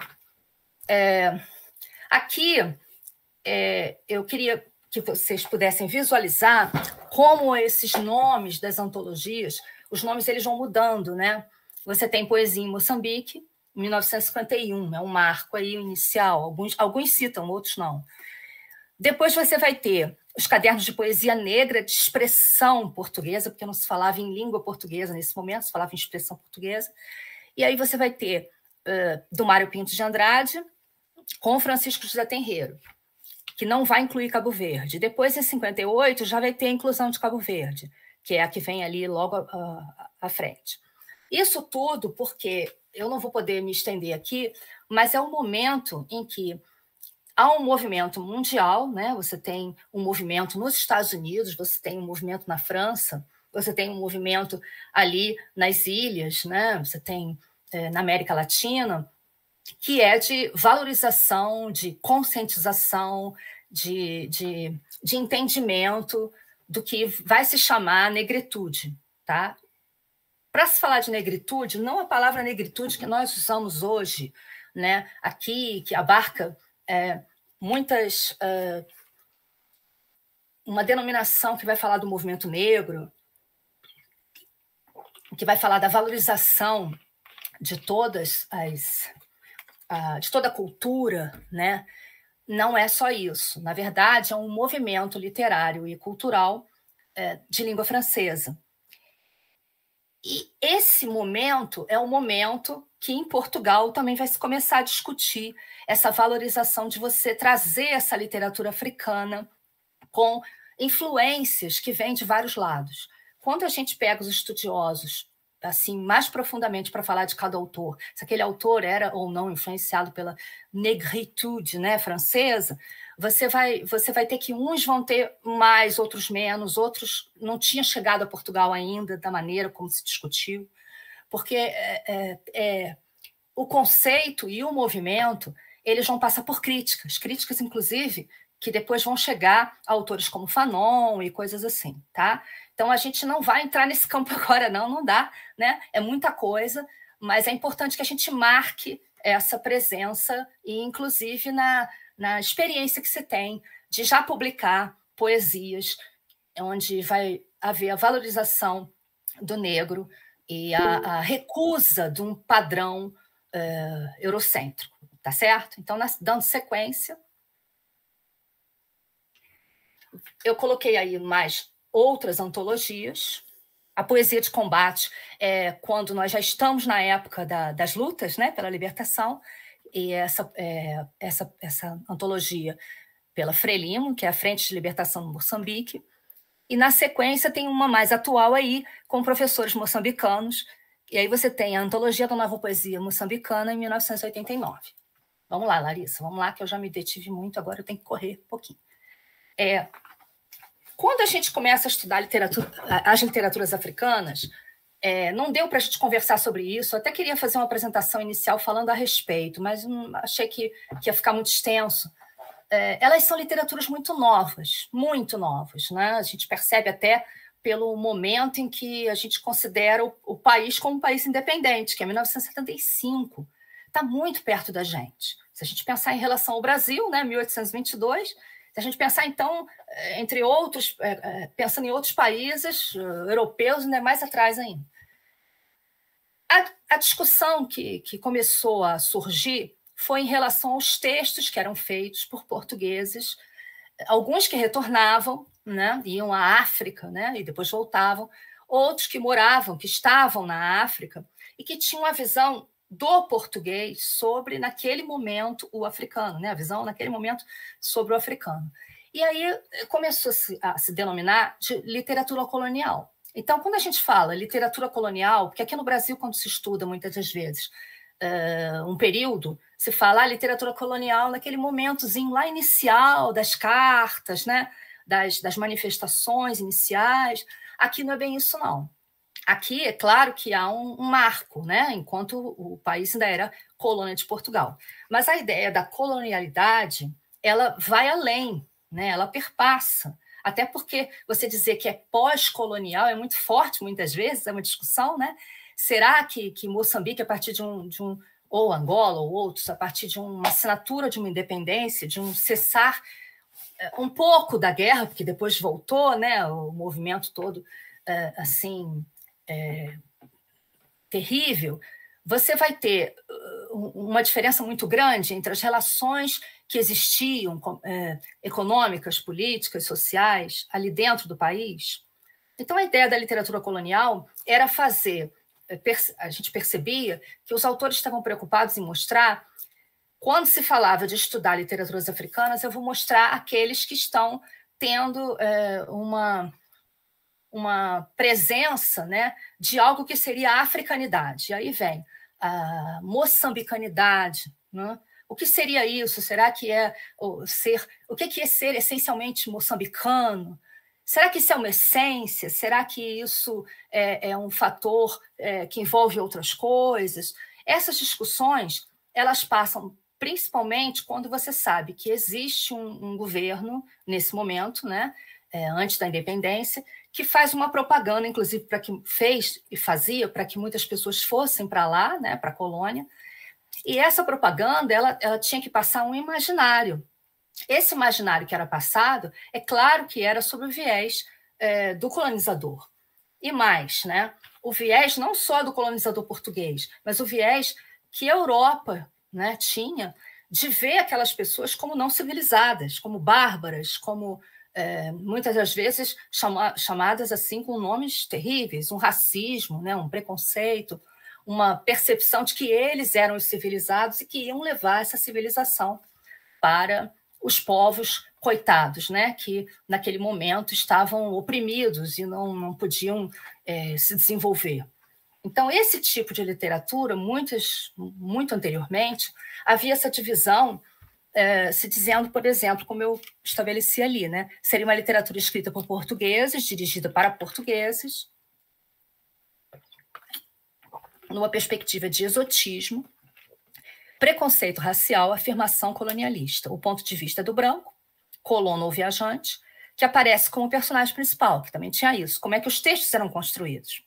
é, aqui é, eu queria que vocês pudessem visualizar como esses nomes das antologias, os nomes eles vão mudando, né? Você tem Poesia em Moçambique, 1951, é um marco aí inicial. Alguns, alguns citam, outros não. Depois você vai ter os cadernos de poesia negra de expressão portuguesa, porque não se falava em língua portuguesa nesse momento, se falava em expressão portuguesa. E aí você vai ter uh, do Mário Pinto de Andrade com Francisco José Tenreiro, que não vai incluir Cabo Verde. Depois, em 58, já vai ter a inclusão de Cabo Verde, que é a que vem ali logo uh, à frente. Isso tudo porque eu não vou poder me estender aqui, mas é um momento em que há um movimento mundial, né? Você tem um movimento nos Estados Unidos, você tem um movimento na França, você tem um movimento ali nas ilhas, né? Você tem é, na América Latina, que é de valorização, de conscientização, de, de, de entendimento do que vai se chamar negritude, tá? Para se falar de negritude, não a palavra negritude que nós usamos hoje, né, aqui, que abarca é, muitas. É, uma denominação que vai falar do movimento negro, que vai falar da valorização de todas as. de toda a cultura, né? Não é só isso. Na verdade, é um movimento literário e cultural é, de língua francesa. E esse momento é o um momento que em Portugal também vai se começar a discutir essa valorização de você trazer essa literatura africana com influências que vêm de vários lados. Quando a gente pega os estudiosos assim mais profundamente para falar de cada autor, se aquele autor era ou não influenciado pela negritude, né, francesa, você vai, você vai ter que uns vão ter mais, outros menos, outros não tinha chegado a Portugal ainda da maneira como se discutiu, porque é, é, é, o conceito e o movimento eles vão passar por críticas, críticas inclusive que depois vão chegar a autores como Fanon e coisas assim, tá? Então a gente não vai entrar nesse campo agora, não, não dá, né? É muita coisa, mas é importante que a gente marque essa presença e inclusive na na experiência que se tem de já publicar poesias, onde vai haver a valorização do negro e a, a recusa de um padrão uh, eurocêntrico, tá certo? Então, na, dando sequência, eu coloquei aí mais outras antologias. A poesia de combate é quando nós já estamos na época da, das lutas né, pela libertação, e essa, é, essa, essa antologia pela Frelimo, que é a Frente de Libertação do Moçambique, e na sequência tem uma mais atual aí, com professores moçambicanos, e aí você tem a Antologia da Nova Poesia Moçambicana, em 1989. Vamos lá, Larissa, vamos lá, que eu já me detive muito, agora eu tenho que correr um pouquinho. É, quando a gente começa a estudar literatura, as literaturas africanas, é, não deu para a gente conversar sobre isso. Eu até queria fazer uma apresentação inicial falando a respeito, mas hum, achei que, que, ia ficar muito extenso. É, elas são literaturas muito novas, muito novas. Né? A gente percebe até pelo momento em que a gente considera o, o país como um país independente, que é 1975. Está muito perto da gente. Se a gente pensar em relação ao Brasil, né, 1822, se a gente pensar, então, é, entre outros, é, é, pensando em outros países europeus, ainda é mais atrás ainda. A, a discussão que, que começou a surgir foi em relação aos textos que eram feitos por portugueses, alguns que retornavam, né, iam à África, né, e depois voltavam, outros que moravam, que estavam na África e que tinham a visão do português sobre naquele momento o africano, né, a visão naquele momento sobre o africano. E aí começou a se, a se denominar de literatura colonial. Então, quando a gente fala literatura colonial, porque aqui no Brasil, quando se estuda muitas das vezes uh, um período, se fala ah, literatura colonial naquele momentozinho lá inicial das cartas, né? das, das manifestações iniciais. Aqui não é bem isso, não. Aqui é claro que há um, um, marco, né? enquanto o país ainda era colônia de Portugal. Mas a ideia da colonialidade ela vai além, né? ela perpassa até porque você dizer que é pós-colonial é muito forte, muitas vezes, é uma discussão, né? Será que, que Moçambique, a partir de um, de um, ou Angola ou outros, a partir de uma assinatura de uma independência, de um cessar eh, um pouco da guerra, porque depois voltou, né? O movimento todo, eh, assim, é, terrível, você vai ter uh, uma diferença muito grande entre as relações que existiam, é, econômicas, políticas, sociais, ali dentro do país. Então, a ideia da literatura colonial era fazer. É, a gente percebia que os autores estavam preocupados em mostrar. Quando se falava de estudar literaturas africanas, eu vou mostrar aqueles que estão tendo é, uma, uma presença né, de algo que seria a africanidade. E aí vem a moçambicanidade. Né? O que seria isso? Será que é o ser? O que é ser essencialmente moçambicano? Será que isso é uma essência? Será que isso é, é um fator é, que envolve outras coisas? Essas discussões elas passam principalmente quando você sabe que existe um, um governo nesse momento, né, é, antes da independência, que faz uma propaganda, inclusive, para que fez e fazia para que muitas pessoas fossem para lá, né, para a colônia. E essa propaganda ela, ela tinha que passar um imaginário. Esse imaginário que era passado, é claro que era sobre o viés é, do colonizador. E mais, né, o viés não só do colonizador português, mas o viés que a Europa né, tinha de ver aquelas pessoas como não civilizadas, como bárbaras, como é, muitas das vezes chama, chamadas assim com nomes terríveis, um racismo, né, um preconceito, uma percepção de que eles eram os civilizados e que iam levar essa civilização para os povos coitados, né, que naquele momento estavam oprimidos e não, não podiam é, se desenvolver. Então, esse tipo de literatura, muitas, muito anteriormente, havia essa divisão é, se dizendo, por exemplo, como eu estabeleci ali, né? Seria uma literatura escrita por portugueses, dirigida para portugueses, numa perspectiva de exotismo, preconceito racial, afirmação colonialista, o ponto de vista do branco, colono ou viajante, que aparece como personagem principal, que também tinha isso. Como é que os textos eram construídos?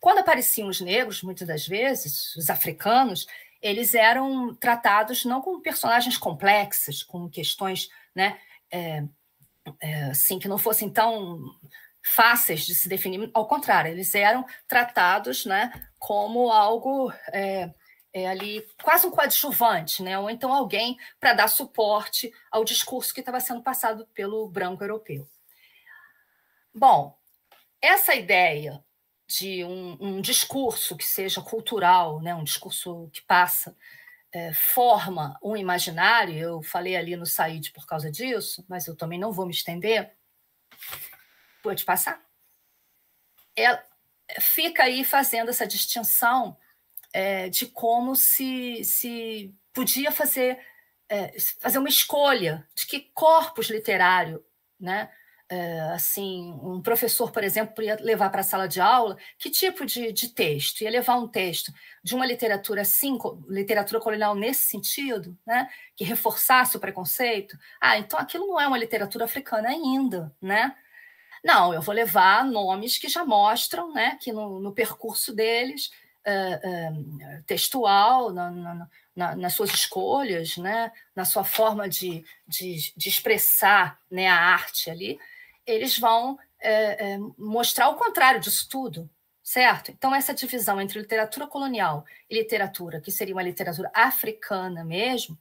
Quando apareciam os negros, muitas das vezes, os africanos, eles eram tratados não como personagens complexas, com questões né, é, é, assim, que não fossem tão fáceis de se definir, ao contrário, eles eram tratados né, como algo é, é ali quase um coadjuvante, né? ou então alguém para dar suporte ao discurso que estava sendo passado pelo branco europeu. Bom, essa ideia de um, um discurso que seja cultural, né, um discurso que passa, é, forma um imaginário, eu falei ali no Said por causa disso, mas eu também não vou me estender. Pode passar? Ela é, fica aí fazendo essa distinção é, de como se, se podia fazer, é, fazer uma escolha de que corpus literário né, eh, assim, um professor, por exemplo, ia levar para a sala de aula que tipo de, de, texto? Ia levar um texto de uma literatura assim, literatura colonial nesse sentido, né? Que reforçasse o preconceito. Ah, então aquilo não é uma literatura africana ainda, né? Não, eu vou levar nomes que já mostram, né? Que no, no percurso deles, uh, uh, textual, na, na, na, nas suas escolhas, né? Na sua forma de, de, de expressar né, a arte ali, eles vão é, é, mostrar o contrário disso tudo, certo? Então, essa divisão entre literatura colonial e literatura, que seria uma literatura africana mesmo,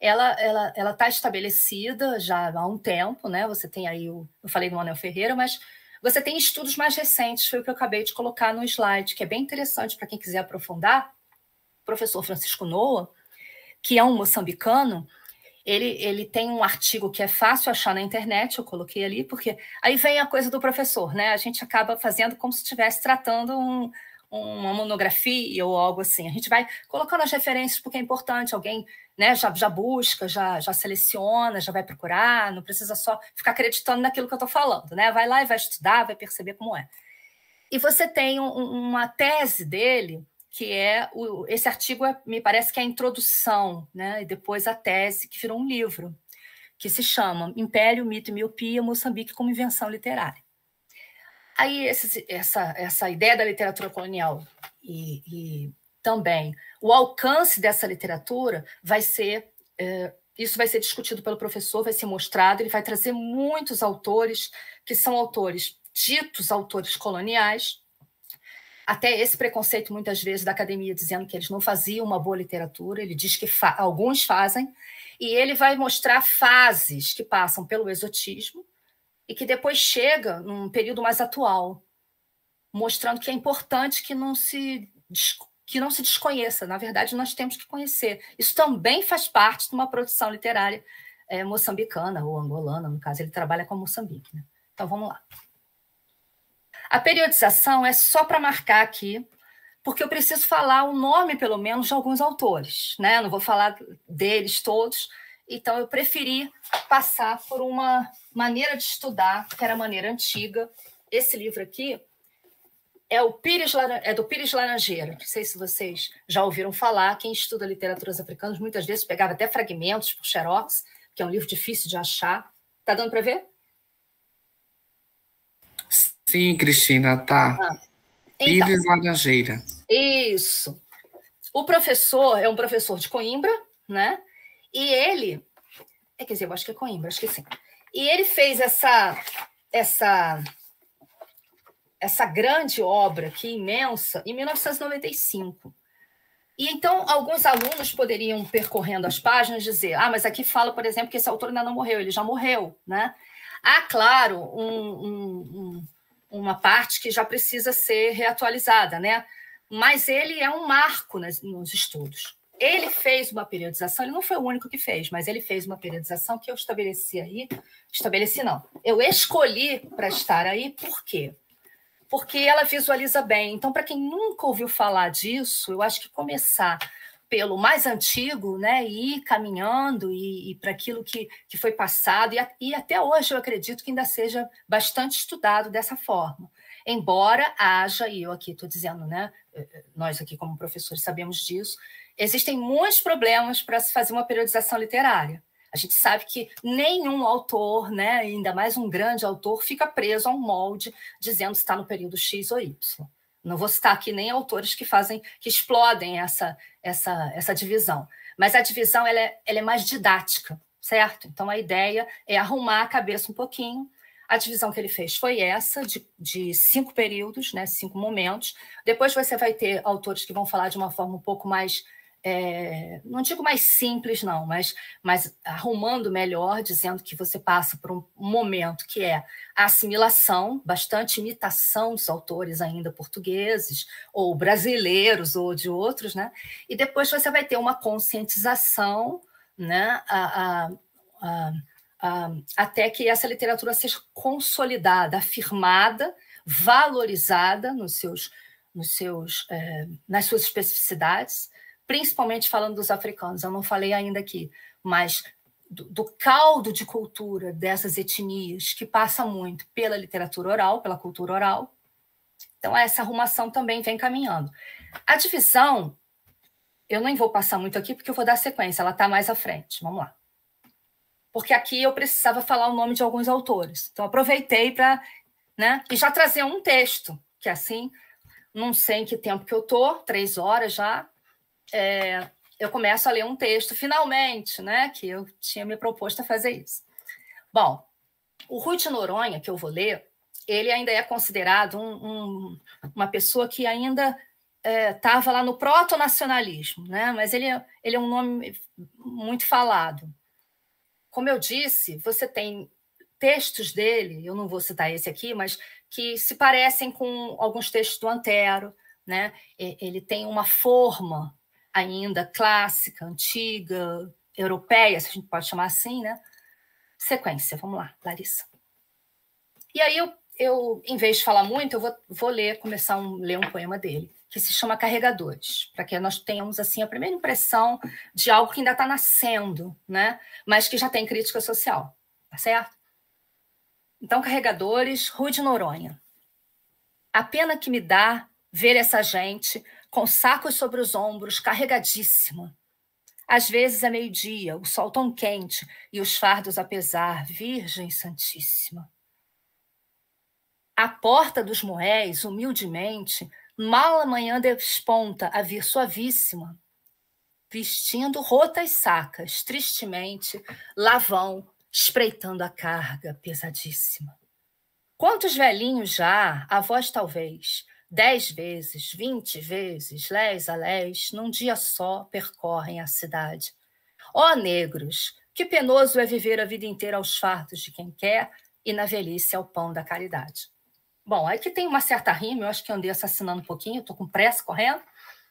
ela ela ela está estabelecida já há um tempo, né? Você tem aí o, eu falei do Manuel Ferreira, mas você tem estudos mais recentes, foi o que eu acabei de colocar no slide, que é bem interessante para quem quiser aprofundar. O professor Francisco Noa, que é um moçambicano, ele, ele tem um artigo que é fácil achar na internet, eu coloquei ali, porque aí vem a coisa do professor, né? A gente acaba fazendo como se estivesse tratando um, uma monografia ou algo assim. A gente vai colocando as referências porque é importante, alguém né, já, já busca, já, já seleciona, já vai procurar, não precisa só ficar acreditando naquilo que eu estou falando, né? Vai lá e vai estudar, vai perceber como é. E você tem um, uma tese dele que é o, esse artigo é, me parece que é a introdução, né? E depois a tese que virou um livro que se chama Império, Mito e Miopia, Moçambique como invenção literária. Aí esse, essa essa ideia da literatura colonial e, e, também o alcance dessa literatura vai ser é, isso vai ser discutido pelo professor, vai ser mostrado, ele vai trazer muitos autores que são autores ditos autores coloniais, até esse preconceito, muitas vezes, da academia, dizendo que eles não faziam uma boa literatura, ele diz que fa alguns fazem, e ele vai mostrar fases que passam pelo exotismo e que depois chega num período mais atual, mostrando que é importante que não se que não se desconheça. Na verdade, nós temos que conhecer. Isso também faz parte de uma produção literária é, moçambicana ou angolana, no caso, ele trabalha com Moçambique. Né? Então, vamos lá. A periodização é só para marcar aqui, porque eu preciso falar o nome, pelo menos, de alguns autores, né? Não vou falar deles todos, então eu preferi passar por uma maneira de estudar, que era a maneira antiga. Esse livro aqui é, Pires, é, do Pires Laranjeira. Não sei se vocês já ouviram falar. Quem estuda literaturas africanas muitas vezes pegava até fragmentos por xerox, que é um livro difícil de achar. Tá dando para ver? Sim, Cristina, tá. Ah, então, Pires Laranjeira. Isso. O professor é um professor de Coimbra, né? E ele. É, quer dizer, eu acho que é Coimbra, acho que sim. E ele fez essa. essa essa grande obra que imensa em 1995. E então alguns alunos poderiam percorrendo as páginas dizer: "Ah, mas aqui fala, por exemplo, que esse autor ainda não morreu, ele já morreu", né? ah claro, um, um, um uma parte que já precisa ser reatualizada, né? Mas ele é um marco nas, nos estudos. Ele fez uma periodização, ele não foi o único que fez, mas ele fez uma periodização que eu estabeleci aí, estabeleci não, eu escolhi para estar aí, por quê? Porque ela visualiza bem. Então, para quem nunca ouviu falar disso, eu acho que começar pelo mais antigo, né, e ir caminhando e, e para aquilo que, que foi passado, e, a, e até hoje eu acredito que ainda seja bastante estudado dessa forma. Embora haja, e eu aqui estou dizendo, né, eh, eh, nós aqui como professores sabemos disso, existem muitos problemas para se fazer uma periodização literária. A gente sabe que nenhum autor, né, ainda mais um grande autor, fica preso a um molde dizendo se está no período X ou Y. Não vou citar aqui nem autores que fazem, que explodem essa, essa, essa divisão. Mas a divisão ela é, ela é mais didática, certo? Então a ideia é arrumar a cabeça um pouquinho. A divisão que ele fez foi essa, de, de cinco períodos, né, cinco momentos. Depois você vai ter autores que vão falar de uma forma um pouco mais é, não digo mais simples, não, mas, mas arrumando melhor, dizendo que você passa por um momento que é a assimilação, bastante imitação dos autores ainda portugueses, ou brasileiros, ou de outros, né? E depois você vai ter uma conscientização, né? A, a, a, até que essa literatura seja consolidada, afirmada, valorizada nos seus, nos seus, é, nas suas especificidades principalmente falando dos africanos, eu não falei ainda aqui, mas do, do, caldo de cultura dessas etnias, que passa muito pela literatura oral, pela cultura oral. Então, essa arrumação também vem caminhando. A divisão, eu nem vou passar muito aqui, porque eu vou dar sequência, ela está mais à frente. Vamos lá. Porque aqui eu precisava falar o nome de alguns autores. Então, aproveitei para. Né, e já trazer um texto, que assim, não sei em que tempo que eu estou, três horas já, é, eu começo a ler um texto, finalmente, né? Que eu tinha me proposto a fazer isso. Bom, o Ruth Noronha, que eu vou ler, ele ainda é considerado um, um, uma pessoa que ainda estava é, lá no proto-nacionalismo, né? mas ele, é, ele é um nome muito falado. Como eu disse, você tem textos dele, eu não vou citar esse aqui, mas que se parecem com alguns textos do Antero. Né? Ele tem uma forma ainda clássica, antiga, europeia, se a gente pode chamar assim, né? Sequência, vamos lá, Larissa. E aí eu, eu em vez de falar muito, eu vou, vou ler, começar a um, ler um poema dele, que se chama Carregadores, para que nós tenhamos assim a primeira impressão de algo que ainda está nascendo, né? Mas que já tem crítica social, tá certo? Então, Carregadores, Rui de Noronha. A pena que me dá ver essa gente com sacos sobre os ombros, carregadíssima. Às vezes é meio-dia, o sol tão quente e os fardos a pesar, Virgem Santíssima. À porta dos moéis, humildemente, mal amanhã desponta a vir suavíssima, vestindo rotas sacas, tristemente, lá vão, espreitando a carga pesadíssima. Quantos velhinhos já, avós talvez, Dez vezes, vinte vezes, lés a lés, num dia só percorrem a cidade. Ó oh, negros, que penoso é viver a vida inteira aos fartos de quem quer e na velhice ao pão da caridade. Bom, aqui tem uma certa rima, eu acho que andei assassinando um pouquinho, estou com pressa correndo,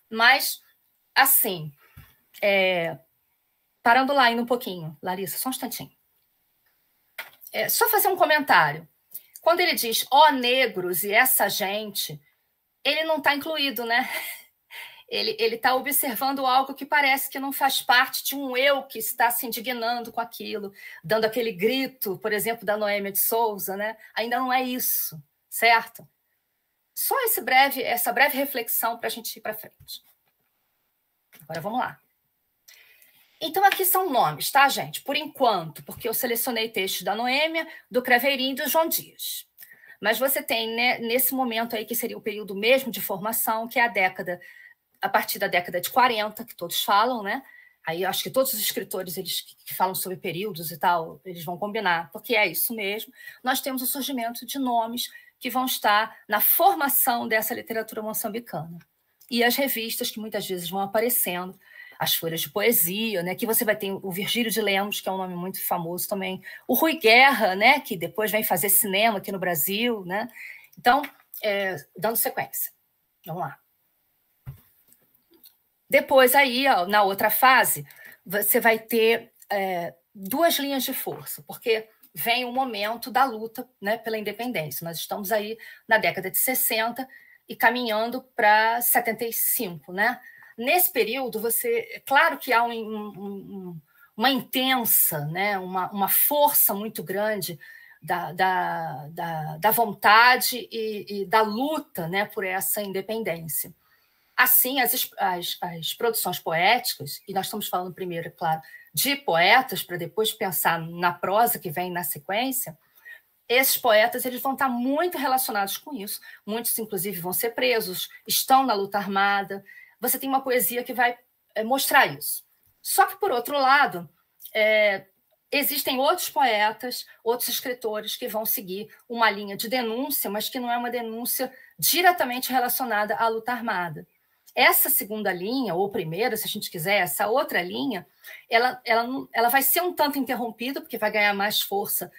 mas assim, é, parando lá ainda um pouquinho, Larissa, só um instantinho. É, só fazer um comentário. Quando ele diz, ó oh, negros e essa gente, ele não está incluído, né? Ele está observando algo que parece que não faz parte de um eu que está se indignando com aquilo, dando aquele grito, por exemplo, da Noêmia de Souza, né? Ainda não é isso, certo? Só esse breve, essa breve reflexão para a gente ir para frente. Agora vamos lá. Então, aqui são nomes, tá, gente? Por enquanto, porque eu selecionei textos da Noêmia, do Craveirinho e do João Dias. Mas você tem, né, nesse momento aí, que seria o período mesmo de formação, que é a década, a partir da década de 40, que todos falam, né? Aí acho que todos os escritores eles que falam sobre períodos e tal, eles vão combinar, porque é isso mesmo. Nós temos o surgimento de nomes que vão estar na formação dessa literatura moçambicana. E as revistas que muitas vezes vão aparecendo, as folhas de poesia, né? Que você vai ter o Virgílio de Lemos, que é um nome muito famoso também, o Rui Guerra, né? Que depois vem fazer cinema aqui no Brasil, né? Então, é, dando sequência. Vamos lá. Depois aí, ó, na outra fase, você vai ter é, duas linhas de força, porque vem o momento da luta né, pela independência. Nós estamos aí na década de 60 e caminhando para 75, né? nesse período, você, é claro que há um, um, uma intensa, né, uma, uma força muito grande da, da, da, da vontade e, e, da luta né, por essa independência. Assim, as, as, as produções poéticas, e nós estamos falando primeiro, é claro, de poetas, para depois pensar na prosa que vem na sequência, esses poetas eles vão estar muito relacionados com isso. Muitos, inclusive, vão ser presos, estão na luta armada, você tem uma poesia que vai eh, mostrar isso. Só que, por outro lado, é, existem outros poetas, outros escritores que vão seguir uma linha de denúncia, mas que não é uma denúncia diretamente relacionada à luta armada. Essa segunda linha, ou primeira, se a gente quiser, essa outra linha, ela, ela, ela vai ser um tanto interrompida, porque vai ganhar mais força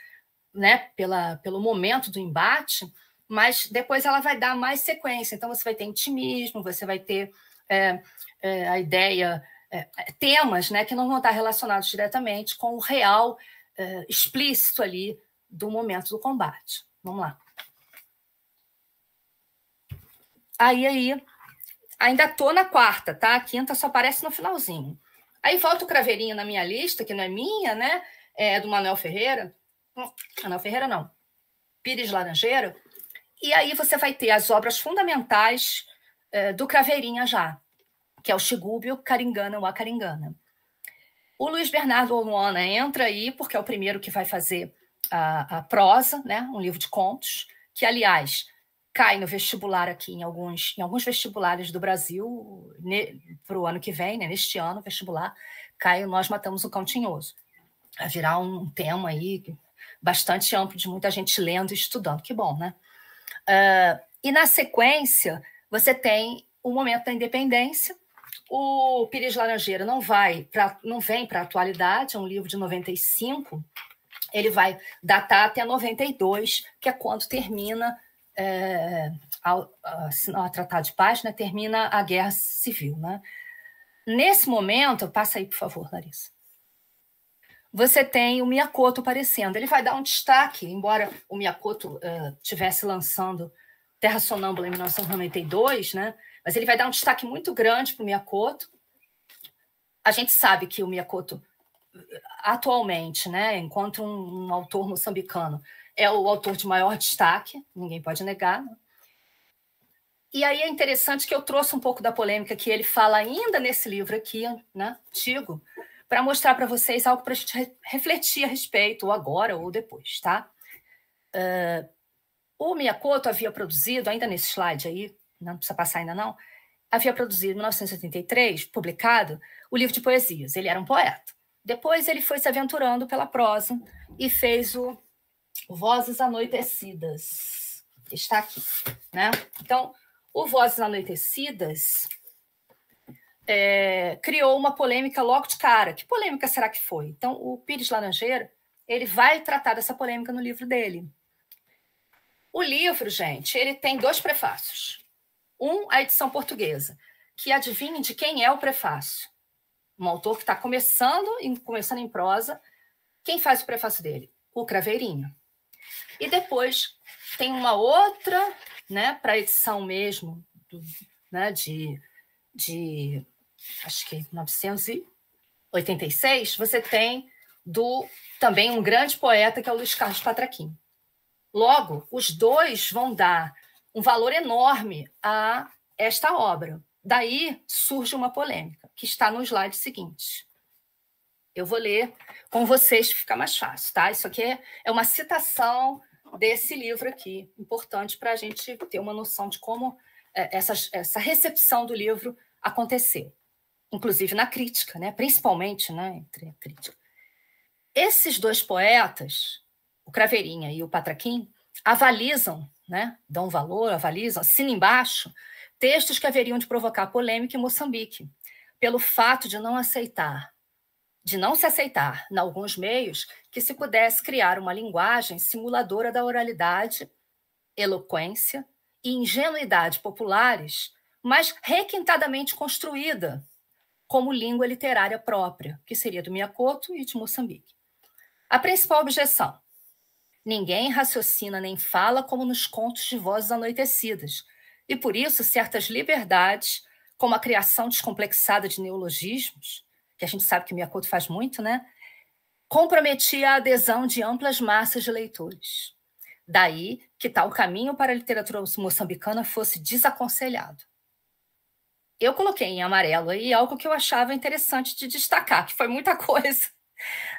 né, pela, pelo momento do embate, mas depois ela vai dar mais sequência. Então, você vai ter intimismo, você vai ter é, é, a ideia, é, temas né, que não vão estar relacionados diretamente com o real é, explícito ali do momento do combate. Vamos lá. Aí, aí, ainda tô na quarta, tá? A quinta só aparece no finalzinho. Aí volta o craveirinho na minha lista, que não é minha, né? É do Manuel Ferreira. Hum, Manuel Ferreira não. Pires Laranjeiro. E aí você vai ter as obras fundamentais é, do Craveirinha já que é o Chigúbio, Caringana, A Caringana. O Luiz Bernardo Oluana entra aí, porque é o primeiro que vai fazer a, a prosa, né? um livro de contos, que, aliás, cai no vestibular aqui, em alguns, em alguns vestibulares do Brasil, para o ano que vem, né, neste ano, vestibular, cai Nós Matamos o Cão Tinhoso. Vai virar um tema aí bastante amplo, de muita gente lendo e estudando, que bom, né? Uh, e na sequência, você tem o momento da independência, o Pires Laranjeira não vai, pra, não vem para a atualidade, é um livro de 95. Ele vai datar até 92, que é quando termina é, ao, Tratado de Paz, né, termina a Guerra Civil. Né? Nesse momento, passa aí, por favor, Larissa. Você tem o Miyakoto aparecendo. Ele vai dar um destaque, embora o Miyakoto estivesse é, uh, lançando Terra Sonâmbula em 1992, né? mas ele vai dar um destaque muito grande para o Miyakoto. A gente sabe que o Miyakoto, atualmente, né, enquanto um, um autor moçambicano, é o autor de maior destaque, ninguém pode negar. Né? E aí é interessante que eu trouxe um pouco da polêmica que ele fala ainda nesse livro aqui, né, antigo, para mostrar para vocês algo para a gente refletir a respeito, ou agora ou depois, tá? Uh, o Miyakoto havia produzido, ainda nesse slide aí, não precisa passar ainda não, havia produzido, em 1983, publicado, o livro de poesias. Ele era um poeta. Depois ele foi se aventurando pela prosa e fez o Vozes Anoitecidas. Está aqui, né? Então, o Vozes Anoitecidas é, criou uma polêmica logo de cara. Que polêmica será que foi? Então, o Pires Laranjeira ele vai tratar dessa polêmica no livro dele. O livro, gente, ele tem dois prefácios. Um, a edição portuguesa, que adivinhe de quem é o prefácio. Um autor que está começando, começando em prosa, quem faz o prefácio dele? O Craveirinho. E depois tem uma outra, né, para edição mesmo, do, né, de, de acho que 1986, você tem do também um grande poeta que é o Luiz Carlos Patraquim. Logo, os dois vão dar um valor enorme a esta obra. Daí surge uma polêmica, que está no slide seguinte. Eu vou ler com vocês, fica mais fácil, tá? Isso aqui é uma citação desse livro aqui, importante para a gente ter uma noção de como é, essa, essa recepção do livro aconteceu, inclusive na crítica, né? principalmente né? entre a crítica. Esses dois poetas, o Craveirinha e o Patraquim, avalizam, né, dão valor, avalizam, assina embaixo, textos que haveriam de provocar polêmica em Moçambique, pelo fato de não aceitar, de não se aceitar, em alguns meios, que se pudesse criar uma linguagem simuladora da oralidade, eloquência e ingenuidade populares, mas requintadamente construída como língua literária própria, que seria do Miyakoto e de Moçambique. A principal objeção Ninguém raciocina nem fala como nos contos de vozes anoitecidas, e por isso certas liberdades, como a criação descomplexada de neologismos, que a gente sabe que Miyakoto faz muito, né? comprometia a adesão de amplas massas de leitores. Daí que tal caminho para a literatura moçambicana fosse desaconselhado. Eu coloquei em amarelo aí algo que eu achava interessante de destacar, que foi muita coisa,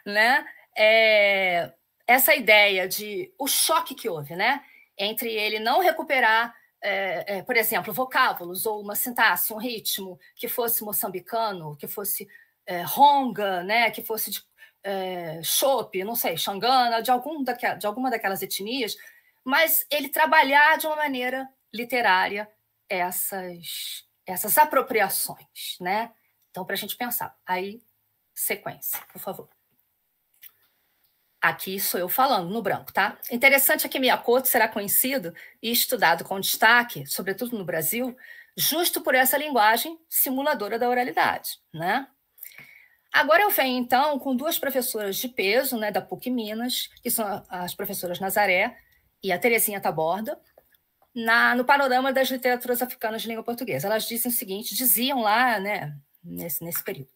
né? É, essa ideia de o choque que houve, né? Entre ele não recuperar, é, é, por exemplo, vocábulos ou uma sintaxe, um ritmo que fosse moçambicano, que fosse é, ronga, né? Que fosse de é, chope, não sei, xangana, de, algum daquela, de alguma daquelas etnias, mas ele trabalhar de uma maneira literária essas, essas apropriações, né? Então, para a gente pensar. Aí, sequência, por favor. Aqui sou eu falando no branco, tá? Interessante é que Miyakoto será conhecido e estudado com destaque, sobretudo no Brasil, justo por essa linguagem simuladora da oralidade, né? Agora eu venho, então, com duas professoras de peso, né, da PUC Minas, que são as professoras Nazaré e a Terezinha Taborda, na, no panorama das literaturas africanas de língua portuguesa. Elas dizem o seguinte, diziam lá, né, nesse, nesse período.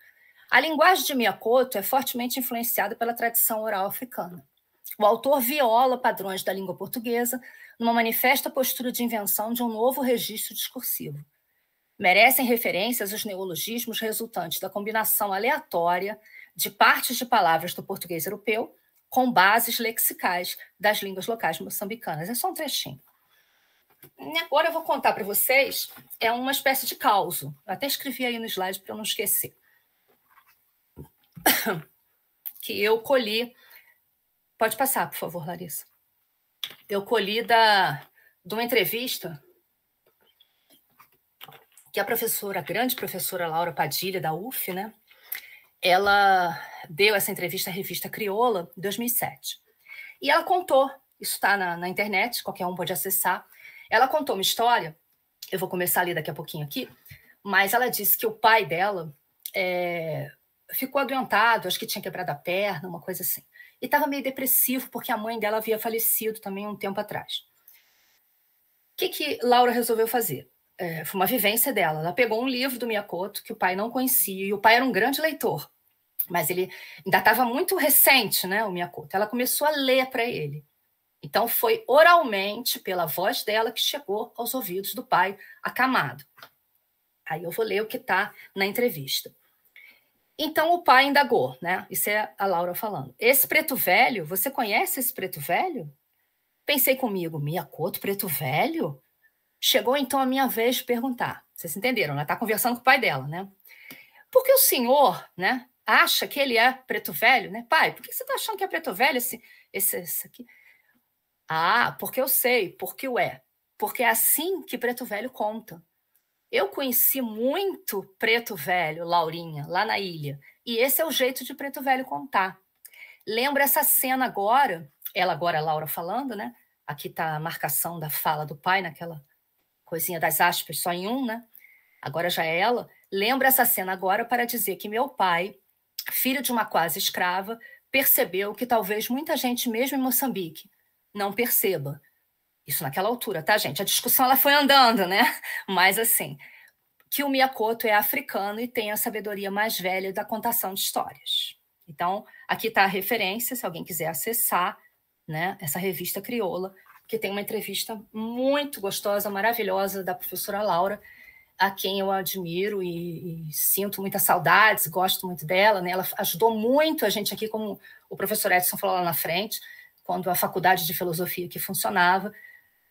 A linguagem de Miyakoto é fortemente influenciada pela tradição oral africana. O autor viola padrões da língua portuguesa numa manifesta postura de invenção de um novo registro discursivo. Merecem referências os neologismos resultantes da combinação aleatória de partes de palavras do português europeu com bases lexicais das línguas locais moçambicanas. É só um trechinho. E agora eu vou contar para vocês, é uma espécie de causo. Eu até escrevi aí no slide para eu não esquecer que eu colhi. Pode passar, por favor, Larissa. Eu colhi da, de uma entrevista que a professora, a grande professora Laura Padilha, da UF, né? Ela deu essa entrevista à revista Crioula, em 2007. E ela contou, isso está na, na internet, qualquer um pode acessar. Ela contou uma história, eu vou começar ali daqui a pouquinho aqui, mas ela disse que o pai dela é, ficou adoentado, acho que tinha quebrado a perna, uma coisa assim. E estava meio depressivo porque a mãe dela havia falecido também um tempo atrás. O que, que Laura resolveu fazer? É, foi uma vivência dela. Ela pegou um livro do Miyakoto que o pai não conhecia, e o pai era um grande leitor, mas ele ainda estava muito recente, né, o Miyakoto. Ela começou a ler para ele. Então foi oralmente, pela voz dela, que chegou aos ouvidos do pai acamado. Aí eu vou ler o que está na entrevista. Então o pai indagou, né? Isso é a Laura falando. Esse preto velho, você conhece esse preto velho? Pensei comigo, minha coto preto velho? Chegou então a minha vez de perguntar. Vocês entenderam, ela né? está conversando com o pai dela, né? Porque o senhor, né, acha que ele é preto velho, né? Pai, por que você está achando que é preto velho esse, esse, esse aqui? Ah, porque eu sei, porque o é. Porque é assim que preto velho conta. Eu conheci muito Preto Velho, Laurinha, lá na ilha. E esse é o jeito de Preto Velho contar. Lembra essa cena agora, ela agora, Laura, falando, né? Aqui tá a marcação da fala do pai naquela coisinha das aspas, só em um, né? Agora já é ela. Lembra essa cena agora para dizer que meu pai, filho de uma quase escrava, percebeu que talvez muita gente, mesmo em Moçambique, não perceba isso naquela altura, tá, gente? A discussão ela foi andando, né? Mas assim, que o Miyakoto é africano e tem a sabedoria mais velha da contação de histórias. Então, aqui está a referência, se alguém quiser acessar, né? Essa revista crioula, que tem uma entrevista muito gostosa, maravilhosa da professora Laura, a quem eu admiro e, e, sinto muitas saudades, gosto muito dela, né? Ela ajudou muito a gente aqui, como o professor Edson falou lá na frente, quando a faculdade de filosofia que funcionava,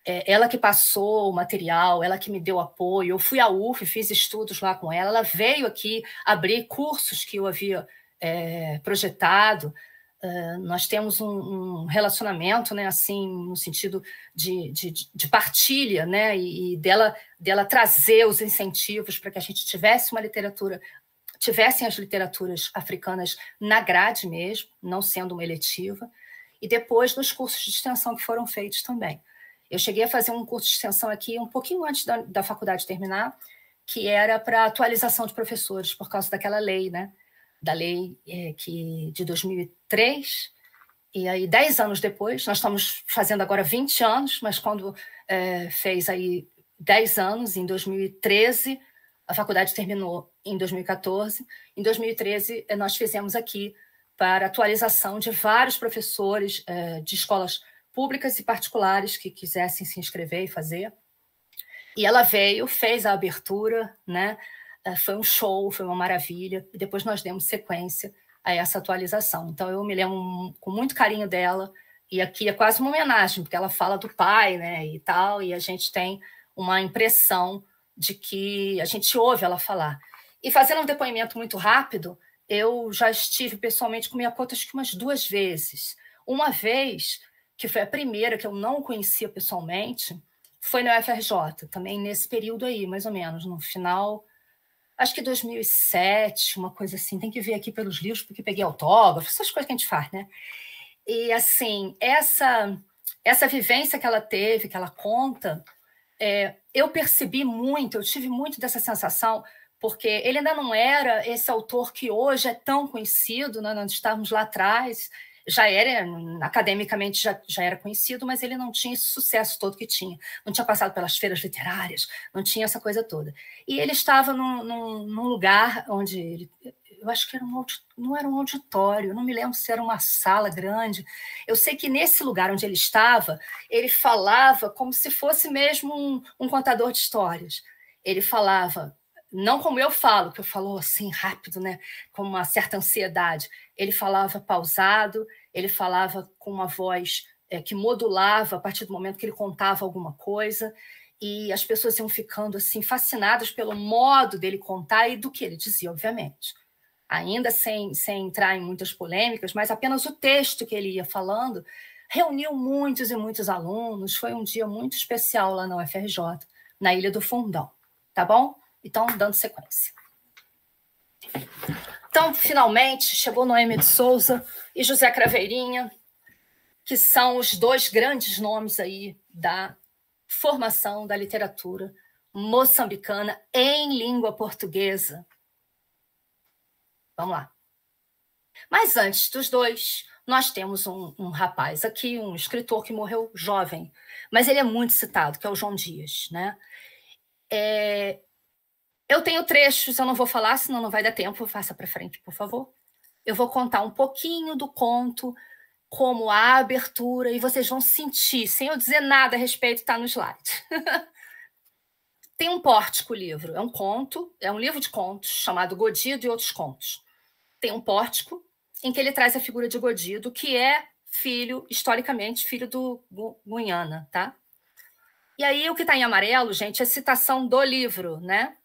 é, ela que passou o material, ela que me deu apoio. Eu fui à UF, fiz estudos lá com ela. Ela veio aqui abrir cursos que eu havia é, projetado. Uh, nós temos um, um, relacionamento, né, assim, no sentido de, de, de partilha, né, e, e, dela, dela trazer os incentivos para que a gente tivesse uma literatura, tivessem as literaturas africanas na grade mesmo, não sendo uma eletiva, e depois nos cursos de extensão que foram feitos também. Eu cheguei a fazer um curso de extensão aqui um pouquinho antes da, da faculdade terminar, que era para atualização de professores, por causa daquela lei, né? Da lei é, que, de 2003. E aí, 10 anos depois, nós estamos fazendo agora 20 anos, mas quando é, fez aí 10 anos, em 2013, a faculdade terminou em 2014. Em 2013, é, nós fizemos aqui para atualização de vários professores é, de escolas públicas públicas e particulares que quisessem se inscrever e fazer. E ela veio, fez a abertura, né? É, foi um show, foi uma maravilha. E depois nós demos sequência a essa atualização. Então eu me lembro com muito carinho dela. E aqui é quase uma homenagem, porque ela fala do pai, né? E tal. E a gente tem uma impressão de que a gente ouve ela falar. E fazendo um depoimento muito rápido, eu já estive pessoalmente com minha conta acho que umas duas vezes. Uma vez que foi a primeira que eu não conhecia pessoalmente, foi na UFRJ, também nesse período aí, mais ou menos, no final, acho que 2007, uma coisa assim. Tem que ver aqui pelos livros, porque peguei autógrafo, essas coisas que a gente faz, né? E, assim, essa, essa vivência que ela teve, que ela conta, é, eu percebi muito, eu tive muito dessa sensação, porque ele ainda não era esse autor que hoje é tão conhecido, né? nós estávamos lá atrás já era, academicamente já, já era conhecido, mas ele não tinha esse sucesso todo que tinha. Não tinha passado pelas feiras literárias, não tinha essa coisa toda. E ele estava num, num, num lugar onde ele, eu acho que era um, não era um auditório, não me lembro se era uma sala grande. Eu sei que nesse lugar onde ele estava, ele falava como se fosse mesmo um, um contador de histórias. Ele falava não como eu falo, que eu falo assim rápido, né, com uma certa ansiedade. Ele falava pausado, ele falava com uma voz é, que modulava a partir do momento que ele contava alguma coisa, e as pessoas iam ficando assim fascinadas pelo modo dele contar e do que ele dizia, obviamente. Ainda sem, sem entrar em muitas polêmicas, mas apenas o texto que ele ia falando reuniu muitos e muitos alunos. Foi um dia muito especial lá na UFRJ, na Ilha do Fundão. Tá bom? Então, dando sequência. Então, finalmente, chegou Noemi de Souza e José Craveirinha, que são os dois grandes nomes aí da formação da literatura moçambicana em língua portuguesa. Vamos lá. Mas antes dos dois, nós temos um, um, rapaz aqui, um escritor que morreu jovem, mas ele é muito citado, que é o João Dias, né? É, eu tenho trechos, eu não vou falar, senão não vai dar tempo. Faça para frente, por favor. Eu vou contar um pouquinho do conto, como a abertura, e vocês vão sentir, sem eu dizer nada a respeito, está no slide. Tem um pórtico o livro, é um conto, é um livro de contos chamado Godido e outros contos. Tem um pórtico em que ele traz a figura de Godido, que é filho, historicamente, filho do Guiana, tá? E aí o que está em amarelo, gente, é citação do livro, né?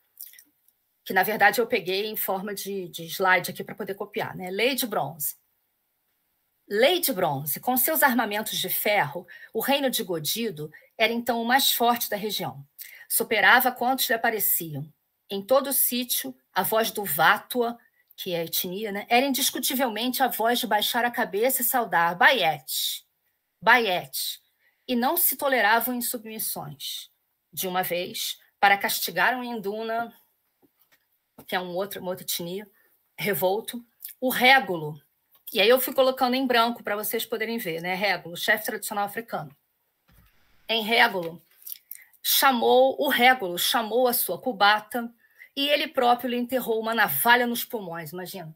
que na verdade eu peguei em forma de, de slide aqui para poder copiar, né? Lei de Bronze. Lei de Bronze, com seus armamentos de ferro, o reino de Godido era então o mais forte da região. Superava quantos lhe apareciam. Em todo o sítio, a voz do Vátua, que é a etnia, né, era indiscutivelmente a voz de baixar a cabeça e saudar Baiete, Baiete, e não se toleravam insubmissões. De uma vez, para castigar um Induna, que é um outro, uma outra etnia, revolto. O régulo, e aí eu fui colocando em branco para vocês poderem ver, né? Régulo, chefe tradicional africano. Em régulo, chamou o régulo, chamou a sua cubata e ele próprio lhe enterrou uma navalha nos pulmões, imagina.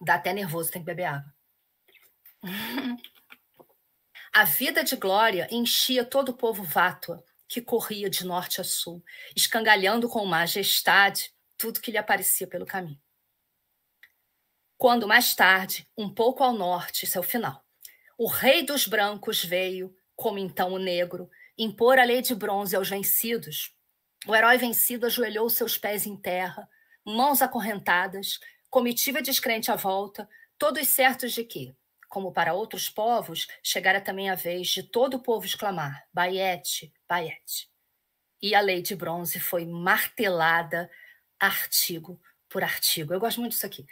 Dá até nervoso, tem que beber água. a vida de glória enchia todo o povo vátua que corria de norte a sul, escangalhando com majestade tudo que lhe aparecia pelo caminho. Quando mais tarde, um pouco ao norte, seu é final, o rei dos brancos veio, como então o negro, impor a lei de bronze aos vencidos. O herói vencido ajoelhou seus pés em terra, mãos acorrentadas, comitiva descrente à volta, todos certos de que, como para outros povos, chegara também a vez de todo o povo exclamar: Baiete, Baiete. E a lei de bronze foi martelada artigo por artigo. Eu gosto muito disso aqui.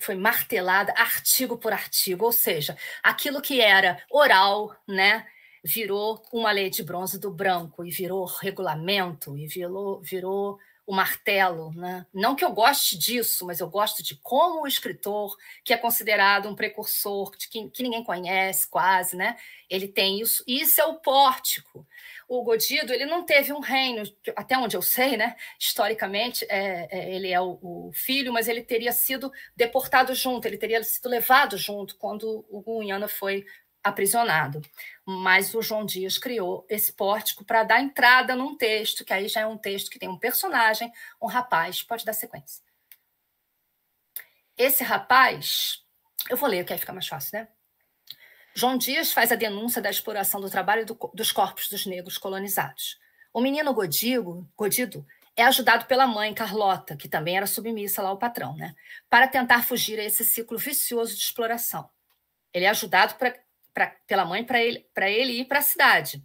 Foi martelada artigo por artigo, ou seja, aquilo que era oral, né, virou uma lei de bronze do branco e virou regulamento e virou, virou o martelo. Né? Não que eu goste disso, mas eu gosto de como o escritor, que é considerado um precursor, que, que ninguém conhece quase, né? ele tem isso. E isso é o pórtico. O Godido ele não teve um reino, até onde eu sei, né? historicamente, é, é, ele é o, o, filho, mas ele teria sido deportado junto, ele teria sido levado junto quando o Guiana foi aprisionado. Mas o João Dias criou esse pórtico para dar entrada num texto, que aí já é um texto que tem um personagem, um rapaz, pode dar sequência. Esse rapaz, eu vou ler, que aí fica mais fácil, né? João Dias faz a denúncia da exploração do trabalho do, dos corpos dos negros colonizados. O menino Godigo, Godido é ajudado pela mãe, Carlota, que também era submissa lá ao patrão, né? Para tentar fugir a esse ciclo vicioso de exploração. Ele é ajudado pra, pra, pela mãe para ele, ele ir para a cidade.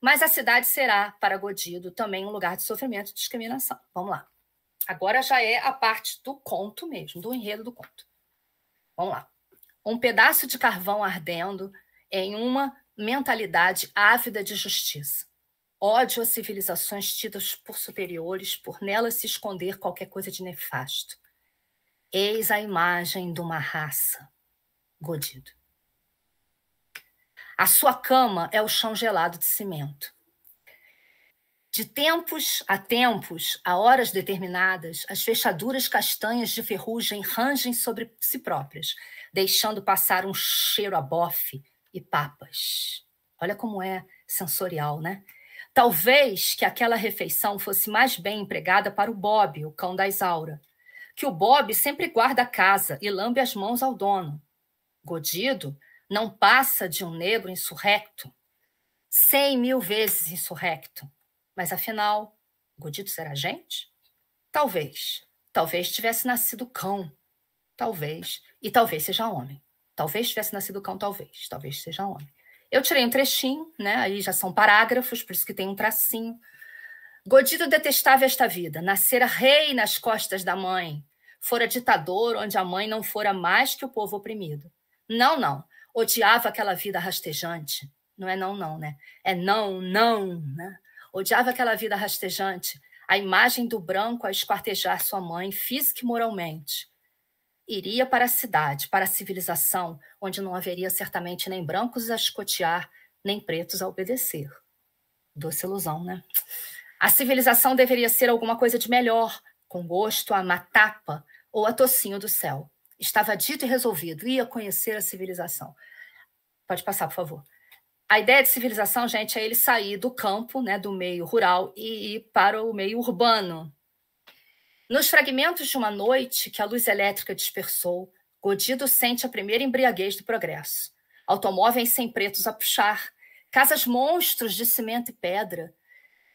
Mas a cidade será, para Godido, também um lugar de sofrimento e discriminação. Vamos lá. Agora já é a parte do conto mesmo, do enredo do conto. Vamos lá. Um pedaço de carvão ardendo em uma mentalidade ávida de justiça. Ódio a civilizações tidas por superiores, por nelas se esconder qualquer coisa de nefasto. Eis a imagem de uma raça. Godido. A sua cama é o chão gelado de cimento. De tempos a tempos, a horas determinadas, as fechaduras castanhas de ferrugem rangem sobre si próprias, deixando passar um cheiro a bofe e papas. Olha como é sensorial, né? Talvez que aquela refeição fosse mais bem empregada para o Bob, o cão da Isaura, que o Bob sempre guarda a casa e lambe as mãos ao dono. Godido não passa de um negro insurrecto, cem mil vezes insurrecto. Mas afinal, Godito era gente? Talvez. Talvez tivesse nascido cão. Talvez. E talvez seja homem. Talvez tivesse nascido cão, talvez. Talvez seja homem. Eu tirei um trechinho, né? Aí já são parágrafos, por isso que tem um tracinho. Godito detestava esta vida, nascera rei nas costas da mãe, fora ditador onde a mãe não fora mais que o povo oprimido. Não, não odiava aquela vida rastejante. Não é não, não, né? É não, não, né? Odiava aquela vida rastejante, a imagem do branco a esquartejar sua mãe física e moralmente. Iria para a cidade, para a civilização, onde não haveria certamente nem brancos a escotear, nem pretos a obedecer. Doce ilusão, né? A civilização deveria ser alguma coisa de melhor, com gosto a matapa ou a tocinho do céu. Estava dito e resolvido, ia conhecer a civilização. Pode passar, por favor. A ideia de civilização, gente, é ele sair do campo, né, do meio rural e ir para o meio urbano. Nos fragmentos de uma noite que a luz elétrica dispersou, Godido sente a primeira embriaguez do progresso. Automóveis sem pretos a puxar, casas monstros de cimento e pedra,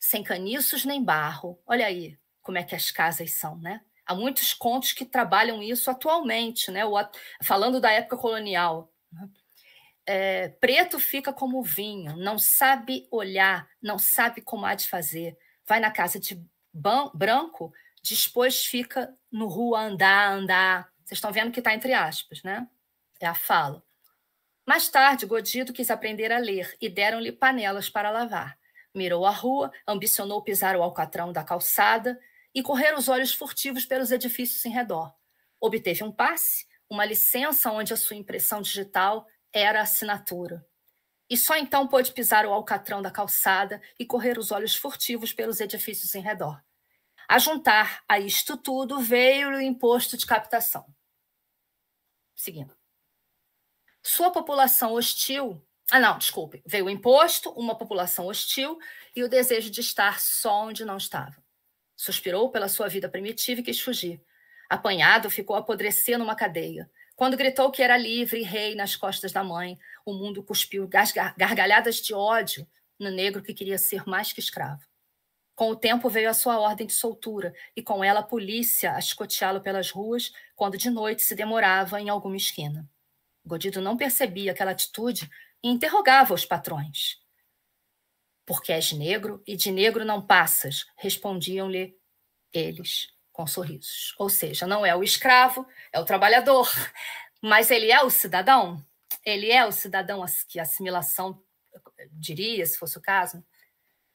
sem caniços nem barro. Olha aí como é que as casas são, né? Há muitos contos que trabalham isso atualmente, né? falando da época colonial. É, preto fica como vinho, não sabe olhar, não sabe como há de fazer. Vai na casa de branco, depois fica no rua andar, andar. Vocês estão vendo que está entre aspas, né? É a fala. Mais tarde, Godido quis aprender a ler e deram-lhe panelas para lavar. Mirou a rua, ambicionou pisar o alcatrão da calçada, e correr os olhos furtivos pelos edifícios em redor. Obteve um passe, uma licença onde a sua impressão digital era assinatura. E só então pôde pisar o alcatrão da calçada e correr os olhos furtivos pelos edifícios em redor. A juntar a isto tudo veio o imposto de captação. Seguindo. Sua população hostil. Ah, não, desculpe. Veio o imposto, uma população hostil e o desejo de estar só onde não estava. Suspirou pela sua vida primitiva e quis fugir. Apanhado, ficou a apodrecer numa cadeia. Quando gritou que era livre e rei nas costas da mãe, o mundo cuspiu gargalhadas de ódio no negro que queria ser mais que escravo. Com o tempo veio a sua ordem de soltura e com ela a polícia a escoteá-lo pelas ruas quando de noite se demorava em alguma esquina. Godido não percebia aquela atitude e interrogava os patrões. Porque és negro e de negro não passas, respondiam-lhe eles com sorrisos. Ou seja, não é o escravo, é o trabalhador, mas ele é o cidadão. Ele é o cidadão que a assimilação diria, se fosse o caso.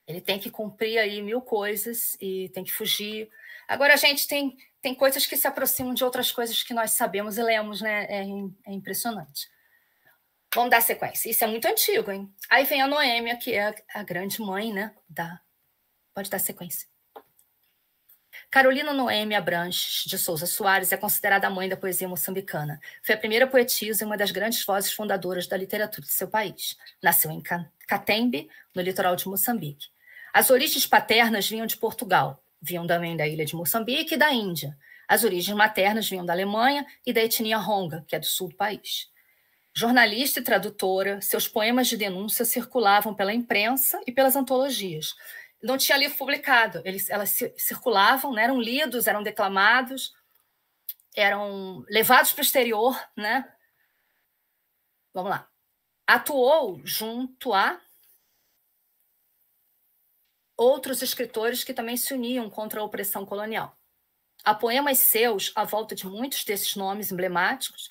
Ele tem que cumprir aí mil coisas e tem que fugir. Agora, a gente tem, tem coisas que se aproximam de outras coisas que nós sabemos e lemos, né? É, é impressionante. Vamos dar sequência. Isso é muito antigo, hein? Aí vem a Noêmia, que é a grande mãe, né? Da... Pode dar sequência. Carolina Noêmia Branches de Souza Soares é considerada a mãe da poesia moçambicana. Foi a primeira poetisa e uma das grandes vozes fundadoras da literatura de seu país. Nasceu em Catembe, no litoral de Moçambique. As origens paternas vinham de Portugal, vinham também da ilha de Moçambique e da Índia. As origens maternas vinham da Alemanha e da etnia Ronga, que é do sul do país. Jornalista e tradutora, seus poemas de denúncia circulavam pela imprensa e pelas antologias. Não tinha livro publicado, eles, elas circulavam, né? eram lidos, eram declamados, eram levados para o exterior. Né? Vamos lá. Atuou junto a outros escritores que também se uniam contra a opressão colonial. Há poemas seus à volta de muitos desses nomes emblemáticos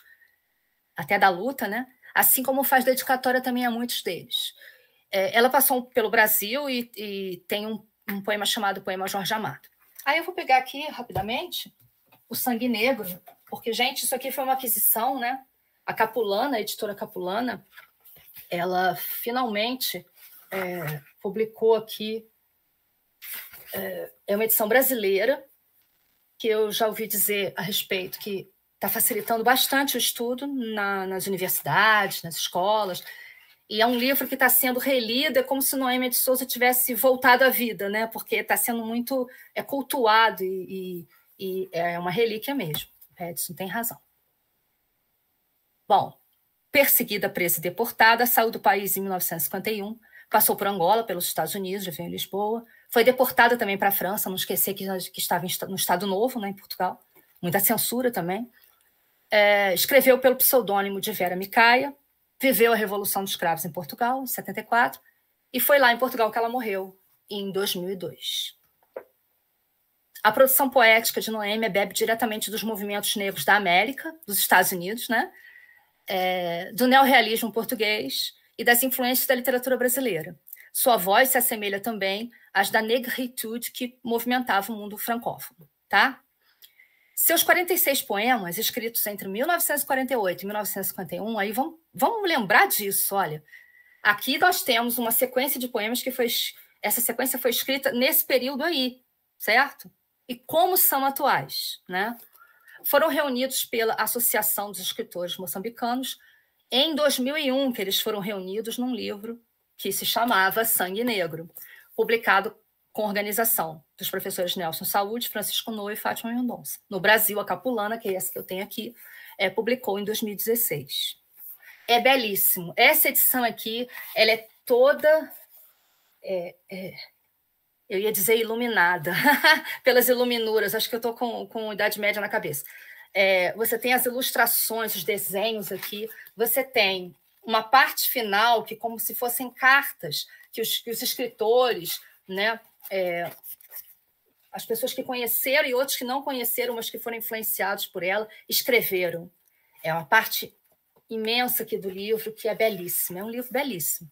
até da luta, né? Assim como faz dedicatória também a muitos deles. É, ela passou pelo Brasil e, e tem um, um, poema chamado Poema Jorge Amado. Aí eu vou pegar aqui rapidamente o Sangue Negro, porque, gente, isso aqui foi uma aquisição, né? A Capulana, a editora Capulana, ela finalmente é, publicou aqui. É, é uma edição brasileira, que eu já ouvi dizer a respeito que está facilitando bastante o estudo na, nas universidades, nas escolas. E é um livro que está sendo relido, é como se Noemi de Souza tivesse voltado à vida, né? porque está sendo muito é cultuado e, e, e é uma relíquia mesmo. Edson tem razão. Bom, perseguida, presa e deportada, saiu do país em 1951, passou por Angola, pelos Estados Unidos, já veio em Lisboa, foi deportada também para a França, não esquecer que, que estava no Estado Novo, né, em Portugal, muita censura também, é, escreveu pelo pseudônimo de Vera Micaia, viveu a Revolução dos Escravos em Portugal, em 74, e foi lá em Portugal que ela morreu, em 2002. A produção poética de Noêmia é bebe diretamente dos movimentos negros da América, dos Estados Unidos, né? É, do neorrealismo português e das influências da literatura brasileira. Sua voz se assemelha também às da negritude que movimentava o mundo francófono. Tá? Seus 46 poemas, escritos entre 1948 e 1951, aí vamos, vamos lembrar disso, olha. Aqui nós temos uma sequência de poemas que foi. Essa sequência foi escrita nesse período aí, certo? E como são atuais, né? Foram reunidos pela Associação dos Escritores Moçambicanos em 2001, que eles foram reunidos num livro que se chamava Sangue Negro, publicado com organização dos professores Nelson Saúde, Francisco Noe e Fátima Mendonça. No Brasil, a Capulana, que é essa que eu tenho aqui, é, publicou em 2016. É belíssimo. Essa edição aqui, ela é toda... É, é, eu ia dizer iluminada, pelas iluminuras, acho que eu estou com, com Idade Média na cabeça. É, você tem as ilustrações, os desenhos aqui, você tem uma parte final que como se fossem cartas que os, que os escritores né, é, as pessoas que conheceram e outros que não conheceram, mas que foram influenciados por ela, escreveram. É uma parte imensa aqui do livro que é belíssima. É um livro belíssimo.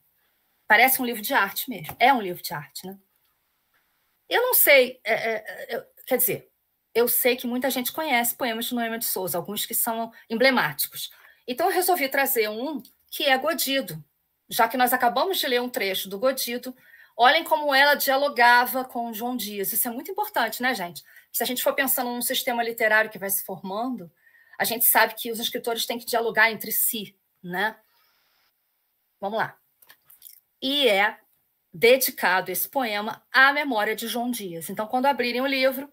Parece um livro de arte mesmo. É um livro de arte, né? Eu não sei, é, é, é, quer dizer, eu sei que muita gente conhece poemas de Noema de Souza, alguns que são emblemáticos. Então eu resolvi trazer um que é Godido, já que nós acabamos de ler um trecho do Godido, Olhem como ela dialogava com João Dias. Isso é muito importante, né, gente? Se a gente for pensando num sistema literário que vai se formando, a gente sabe que os escritores têm que dialogar entre si, né? Vamos lá. E é dedicado esse poema à memória de João Dias. Então, quando abrirem o livro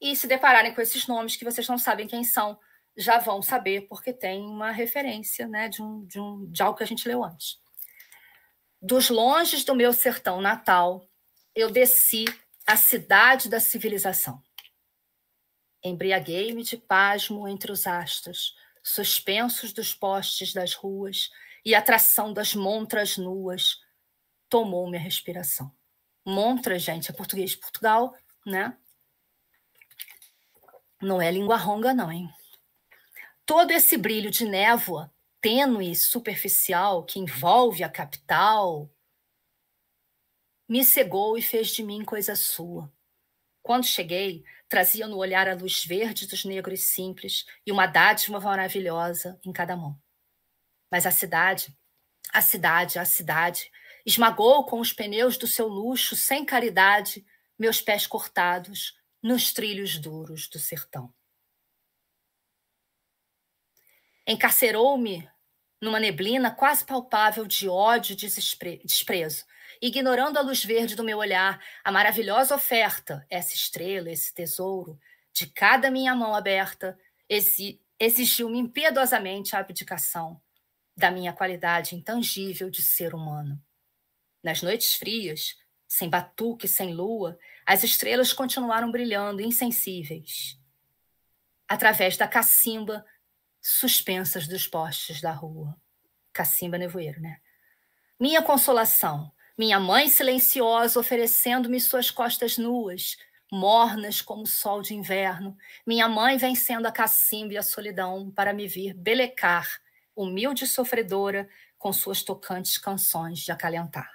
e se depararem com esses nomes que vocês não sabem quem são, já vão saber, porque tem uma referência né, de, um, de, um, de algo que a gente leu antes. Dos longes do meu sertão natal, eu desci à cidade da civilização. Embriaguei-me de pasmo entre os astros, suspensos dos postes das ruas e a tração das montras nuas. tomou minha respiração. Montra, gente, é português de Portugal, né? Não é língua ronga, não, hein? Todo esse brilho de névoa tênue superficial que envolve a capital, me cegou e fez de mim coisa sua. Quando cheguei, trazia no olhar a luz verde dos negros simples e uma dádiva maravilhosa em cada mão. Mas a cidade, a cidade, a cidade, esmagou com os pneus do seu luxo, sem caridade, meus pés cortados nos trilhos duros do sertão. Encarcerou-me numa neblina quase palpável de ódio e desprezo, ignorando a luz verde do meu olhar, a maravilhosa oferta, essa estrela, esse tesouro, de cada minha mão aberta, exigiu-me impiedosamente a abdicação da minha qualidade intangível de ser humano. Nas noites frias, sem batuque, sem lua, as estrelas continuaram brilhando, insensíveis. Através da cacimba, suspensas dos postes da rua. Cacimba nevoeiro, né? Minha consolação, minha mãe silenciosa oferecendo-me suas costas nuas, mornas como o sol de inverno, minha mãe vencendo a cacimba e a solidão para me vir belecar, humilde e sofredora, com suas tocantes canções de acalentar.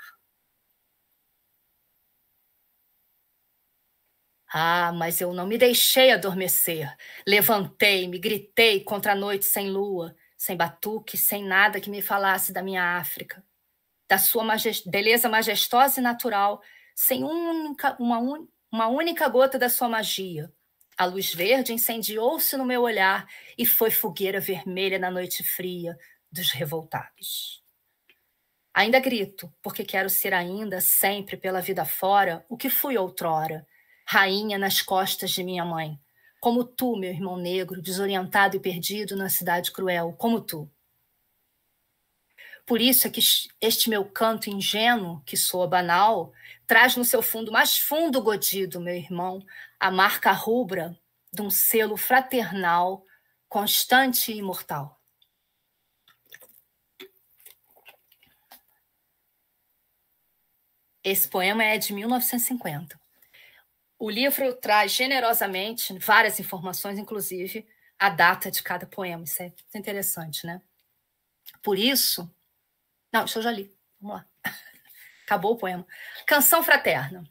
Ah, mas eu não me deixei adormecer. Levantei-me, gritei contra a noite sem lua, sem batuque, sem nada que me falasse da minha África, da sua majest... beleza majestosa e natural, sem única, uma, un... uma única gota da sua magia. A luz verde incendiou-se no meu olhar e foi fogueira vermelha na noite fria dos revoltados. Ainda grito, porque quero ser ainda, sempre pela vida fora, o que fui outrora rainha nas costas de minha mãe. Como tu, meu irmão negro, desorientado e perdido na cidade cruel, como tu. Por isso é que este meu canto ingênuo, que soa banal, traz no seu fundo mais fundo godido, meu irmão, a marca rubra de um selo fraternal, constante e imortal. Esse poema é de 1950. O livro traz generosamente várias informações, inclusive a data de cada poema. Isso é interessante, né? Por isso. Não, estou eu já li. Vamos lá. Acabou o poema. Canção Fraterna.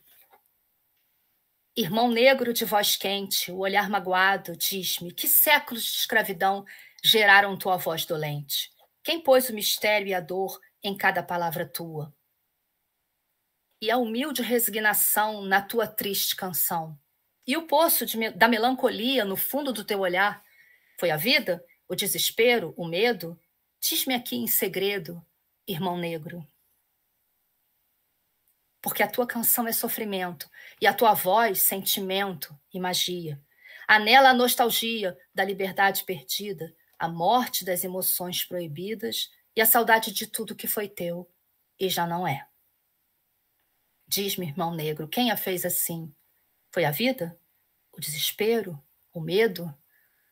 Irmão negro de voz quente, o olhar magoado, diz-me que séculos de escravidão geraram tua voz dolente. Quem pôs o mistério e a dor em cada palavra tua? e a humilde resignação na tua triste canção. E o poço de, da melancolia no fundo do teu olhar foi a vida, o desespero, o medo? Diz-me aqui em segredo, irmão negro. Porque a tua canção é sofrimento e a tua voz, sentimento e magia. Há nela a nostalgia da liberdade perdida, a morte das emoções proibidas e a saudade de tudo que foi teu e já não é. Diz-me, irmão negro, quem a fez assim? Foi a vida? O desespero? O medo?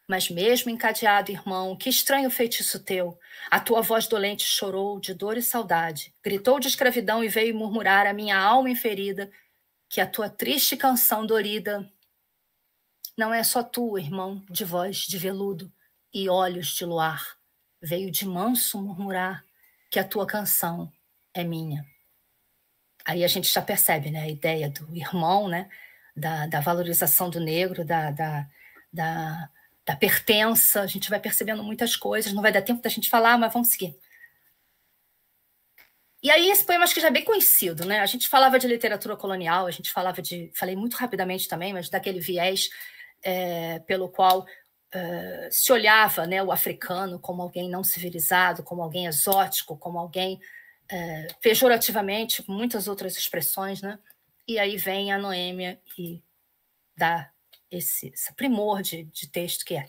Mas mesmo encadeado, irmão, que estranho feitiço teu! A tua voz dolente chorou de dor e saudade, gritou de escravidão e veio murmurar a minha alma inferida que a tua triste canção dorida não é só tua, irmão, de voz de veludo e olhos de luar. Veio de manso murmurar que a tua canção é minha. Aí a gente já percebe né, a ideia do irmão, né, da, da valorização do negro, da, da, da, da pertença. A gente vai percebendo muitas coisas, não vai dar tempo da gente falar, mas vamos seguir. E aí esse poema acho que já é bem conhecido, né? A gente falava de literatura colonial, a gente falava de, falei muito rapidamente também, mas daquele viés é, pelo qual é, se olhava né, o africano como alguém não civilizado, como alguém exótico, como alguém é, pejorativamente, com muitas outras expressões, né? E aí vem a Noêmia e dá esse, esse primor de, de texto que é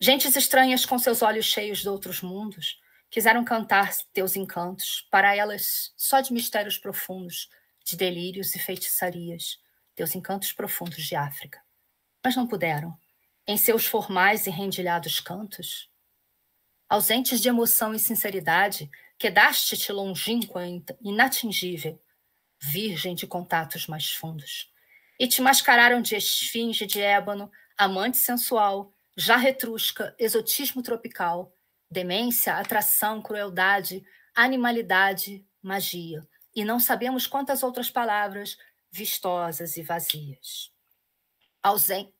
Gentes estranhas com seus olhos cheios de outros mundos quiseram cantar teus encantos, para elas só de mistérios profundos, de delírios e feitiçarias, teus encantos profundos de África. Mas não puderam. Em seus formais e rendilhados cantos, ausentes de emoção e sinceridade, Quedaste-te longínqua, inatingível, virgem de contatos mais fundos. E te mascararam de esfinge de ébano, amante sensual, já retrusca, exotismo tropical, demência, atração, crueldade, animalidade, magia, e não sabemos quantas outras palavras vistosas e vazias. Ausente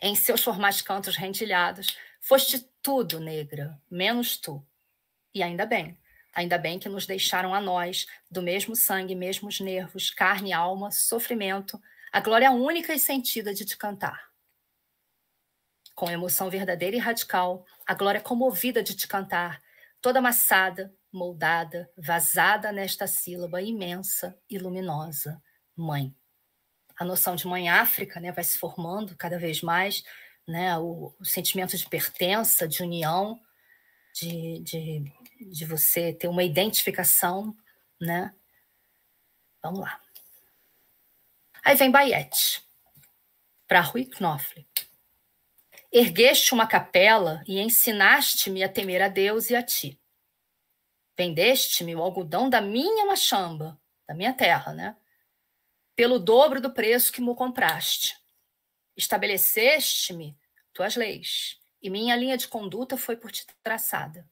em seus formais cantos rendilhados, foste tudo, negra, menos tu. E ainda bem. Ainda bem que nos deixaram a nós, do mesmo sangue, mesmos nervos, carne, alma, sofrimento, a glória única e sentida de te cantar. Com emoção verdadeira e radical, a glória comovida de te cantar, toda amassada, moldada, vazada nesta sílaba imensa e luminosa, mãe. A noção de mãe África né, vai se formando cada vez mais, né, o, o sentimento de pertença, de união, de, de de você ter uma identificação, né? Vamos lá. Aí vem Bayet, para Rui Knopfler. Ergueste uma capela e ensinaste-me a temer a Deus e a ti. Vendeste-me o algodão da minha machamba, da minha terra, né? Pelo dobro do preço que me compraste. Estabeleceste-me tuas leis, e minha linha de conduta foi por ti traçada.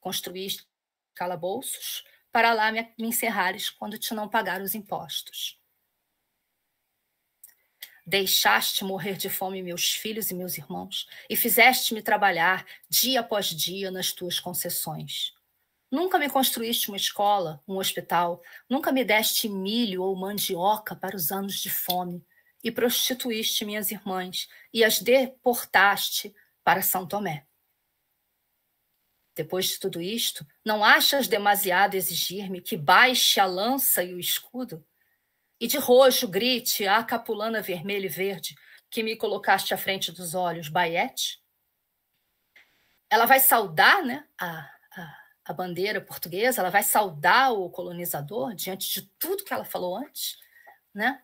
Construíste calabouços para lá me, me encerrares quando te não pagar os impostos. Deixaste morrer de fome meus filhos e meus irmãos, e fizeste-me trabalhar dia após dia nas tuas concessões. Nunca me construíste uma escola, um hospital, nunca me deste milho ou mandioca para os anos de fome, e prostituíste minhas irmãs e as deportaste para São Tomé. Depois de tudo isto, não achas demasiado exigir-me que baixe a lança e o escudo? E de rojo grite a capulana vermelha e verde que me colocaste à frente dos olhos, Baiete? Ela vai saudar né, a, a, a bandeira portuguesa, ela vai saudar o colonizador diante de tudo que ela falou antes, né?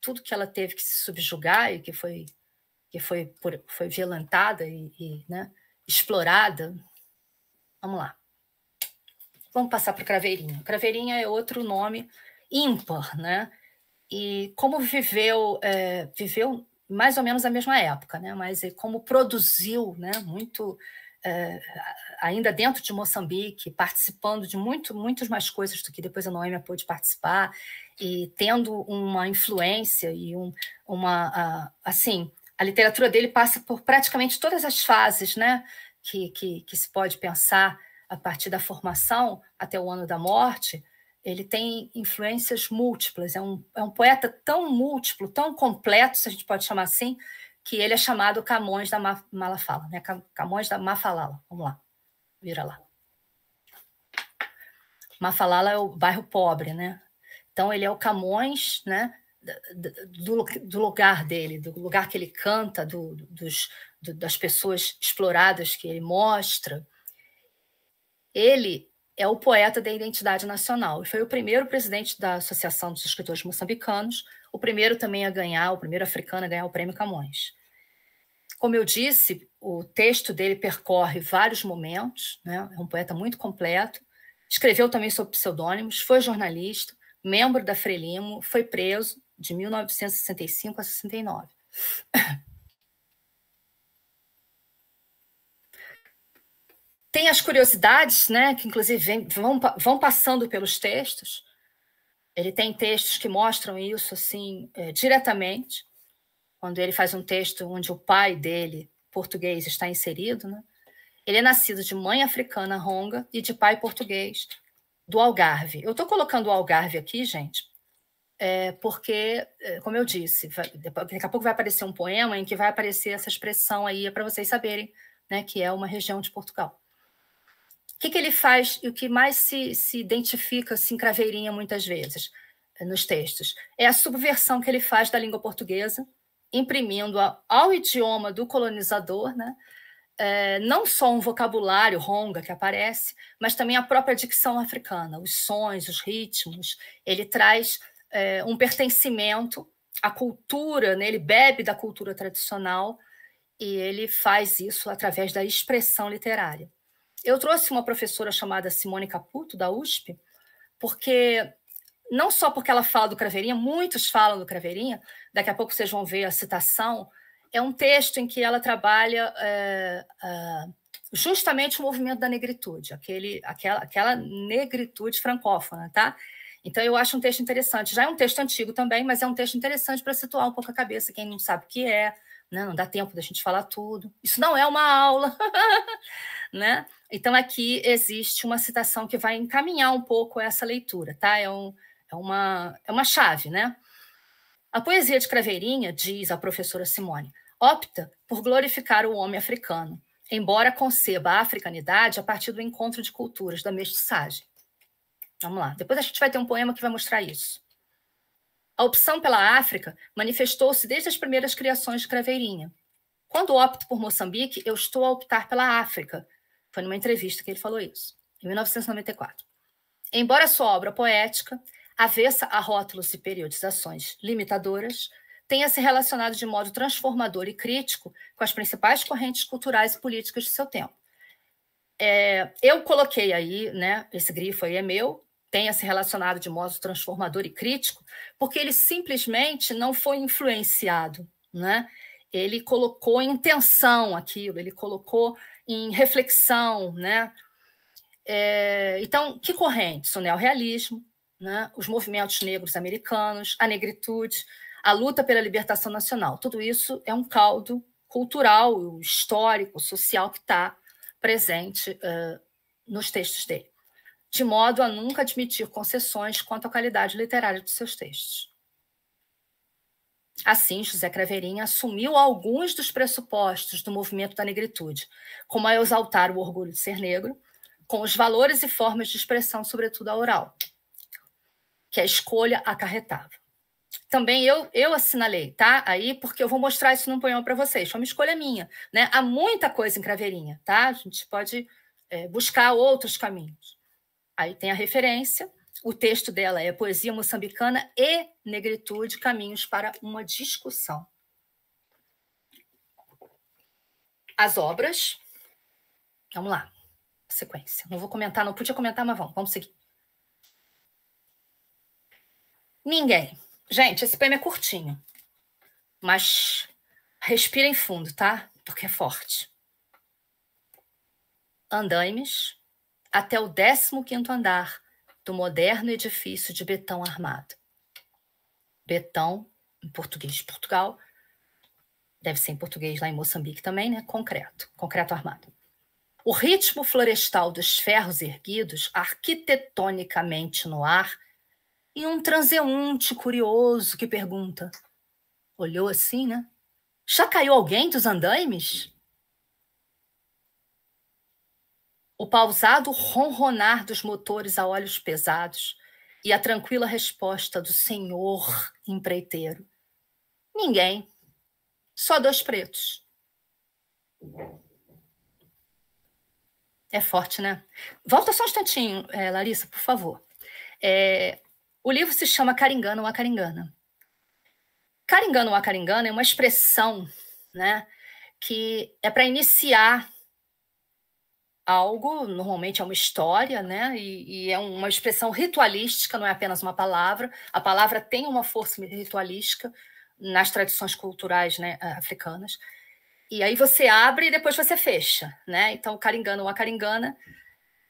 tudo que ela teve que se subjugar e que foi, que foi, por, foi violentada e, e né, explorada Vamos lá. Vamos passar para Craveirinha. Craveirinha é outro nome ímpar, né? E como viveu, é, viveu mais ou menos a mesma época, né? Mas é, como produziu, né? Muito é, ainda dentro de Moçambique, participando de muito, muitas mais coisas do que depois a Noêmia pôde participar e tendo uma influência e um, uma, a, assim, a literatura dele passa por praticamente todas as fases, né? que, que, que se pode pensar a partir da formação até o ano da morte, ele tem influências múltiplas. É um, é um poeta tão múltiplo, tão completo, se a gente pode chamar assim, que ele é chamado Camões da Malafala, né? Camões da Mafalala. Vamos lá, vira lá. Mafalala é o bairro pobre, né? Então ele é o Camões, né? Do, do, do lugar dele, do lugar que ele canta, do, dos, do, das pessoas exploradas que ele mostra, ele é o poeta da identidade nacional. E foi o primeiro presidente da Associação dos Escritores Moçambicanos, o primeiro também a ganhar, o primeiro africano a ganhar o Prêmio Camões. Como eu disse, o texto dele percorre vários momentos, né? é um poeta muito completo. Escreveu também sob pseudônimos, foi jornalista, membro da Frelimo, foi preso de 1965 a 69. Tem as curiosidades, né, que inclusive vem, vão, vão passando pelos textos. Ele tem textos que mostram isso assim é, diretamente, quando ele faz um texto onde o pai dele, português, está inserido. Né? Ele é nascido de mãe africana ronga e de pai português, do Algarve. Eu estou colocando o Algarve aqui, gente, é, porque, é, como eu disse, vai, daqui a pouco vai aparecer um poema em que vai aparecer essa expressão aí, para vocês saberem, né, que é uma região de Portugal que, que ele faz e o que mais se, se identifica, se encraveirinha muitas vezes eh, nos textos? É a subversão que ele faz da língua portuguesa, imprimindo-a ao idioma do colonizador, né? É, não só um vocabulário ronga que aparece, mas também a própria dicção africana, os sons, os ritmos. Ele traz é, um pertencimento à cultura, né? ele bebe da cultura tradicional e ele faz isso através da expressão literária. Eu trouxe uma professora chamada Simone Caputo, da USP, porque não só porque ela fala do Craveirinha, muitos falam do Craveirinha, daqui a pouco vocês vão ver a citação, é um texto em que ela trabalha é, é, justamente o movimento da negritude, aquele, aquela, aquela negritude francófona, tá? Então eu acho um texto interessante. Já é um texto antigo também, mas é um texto interessante para situar um pouco a cabeça, quem não sabe o que é, né? Não dá tempo da gente falar tudo. Isso não é uma aula, né? Então aqui existe uma citação que vai encaminhar um pouco essa leitura, tá? É, um, é, uma, é uma chave, né? A poesia de Craveirinha, diz a professora Simone, opta por glorificar o homem africano, embora conceba a africanidade a partir do encontro de culturas, da mestiçagem. Vamos lá. Depois a gente vai ter um poema que vai mostrar isso. A opção pela África manifestou-se desde as primeiras criações de Craveirinha. Quando opto por Moçambique, eu estou a optar pela África. Foi numa entrevista que ele falou isso, em 1994. Embora sua obra poética, avessa a rótulos e periodizações limitadoras, tenha se relacionado de modo transformador e crítico com as principais correntes culturais e políticas de seu tempo. É, eu coloquei aí, né, esse grifo aí é meu, tenha se relacionado de modo transformador e crítico, porque ele simplesmente não foi influenciado, né? Ele colocou em tensão aquilo, ele colocou em reflexão, né? É, então, que correntes? É o neorrealismo, né? os movimentos negros americanos, a negritude, a luta pela libertação nacional. Tudo isso é um caldo cultural, histórico, social que está presente uh, nos textos dele de modo a nunca admitir concessões quanto à qualidade literária de seus textos. Assim, José Craveirinha assumiu alguns dos pressupostos do movimento da negritude, como a exaltar o orgulho de ser negro, com os valores e formas de expressão, sobretudo a oral, que a escolha acarretava. Também eu, eu assinalei, tá? Aí, porque eu vou mostrar isso num poema para vocês. Foi uma escolha minha, né? Há muita coisa em Craveirinha, tá? A gente pode é, buscar outros caminhos. Aí tem a referência. O texto dela é Poesia Moçambicana e Negritude, Caminhos para uma Discussão. As obras. Vamos lá, sequência. Não vou comentar, não podia comentar, mas vamos, vamos seguir. Ninguém. Gente, esse prêmio é curtinho, mas respirem fundo, tá? Porque é forte. Andaimes até o 15º andar do moderno edifício de betão armado. Betão, em português de Portugal, deve ser em português lá em Moçambique também, né? Concreto, concreto armado. O ritmo florestal dos ferros erguidos, arquitetonicamente no ar, e um transeunte curioso que pergunta: olhou assim, né? Já caiu alguém dos andaimes? o pausado ronronar dos motores a olhos pesados e a tranquila resposta do senhor empreiteiro: Ninguém, só dois pretos. É forte, né? Volta só um instantinho, é, Larissa, por favor. É, o livro se chama Caringana ou a Caringana Caringana ou a Caringana é uma expressão né, que é para iniciar algo, normalmente é uma história, né? E, e, é uma expressão ritualística, não é apenas uma palavra. A palavra tem uma força ritualística nas tradições culturais né, ah, africanas. E aí você abre e depois você fecha, né? Então, caringana ou a caringana,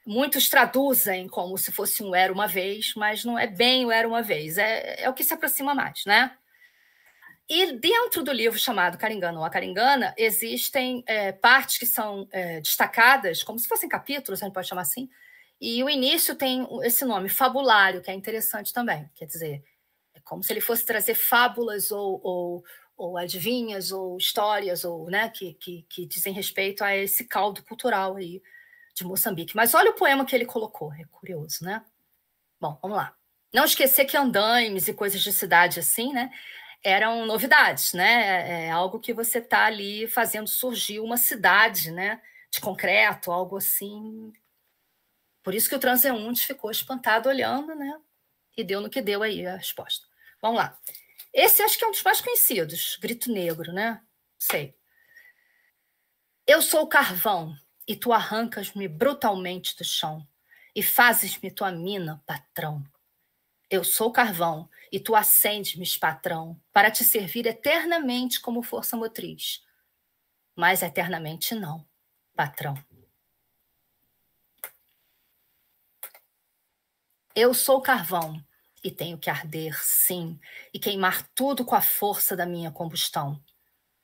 muitos traduzem como se fosse um era uma vez, mas não é bem o era uma vez, é, é o que se aproxima mais, né? E dentro do livro chamado Caringana ou a Caringana, existem é, partes que são é, destacadas, como se fossem capítulos, a gente pode chamar assim, e o início tem esse nome, fabulário, que é interessante também. Quer dizer, é como se ele fosse trazer fábulas ou, ou, ou adivinhas ou histórias ou né, que, que, que dizem respeito a esse caldo cultural aí de Moçambique. Mas olha o poema que ele colocou, é curioso, né? Bom, vamos lá. Não esquecer que andaimes e coisas de cidade assim, né? eram novidades, né? É, é algo que você está ali fazendo surgir uma cidade, né? De concreto, algo assim. Por isso que o transeunte ficou espantado olhando, né? E deu no que deu aí a resposta. Vamos lá. Esse acho que é um dos mais conhecidos, Grito Negro, né? Sei. Eu sou o carvão e tu arrancas-me brutalmente do chão e fazes-me tua mina, patrão. Eu sou carvão e tu acendes-me, patrão, para te servir eternamente como força motriz. Mas eternamente não, patrão. Eu sou carvão e tenho que arder, sim, e queimar tudo com a força da minha combustão.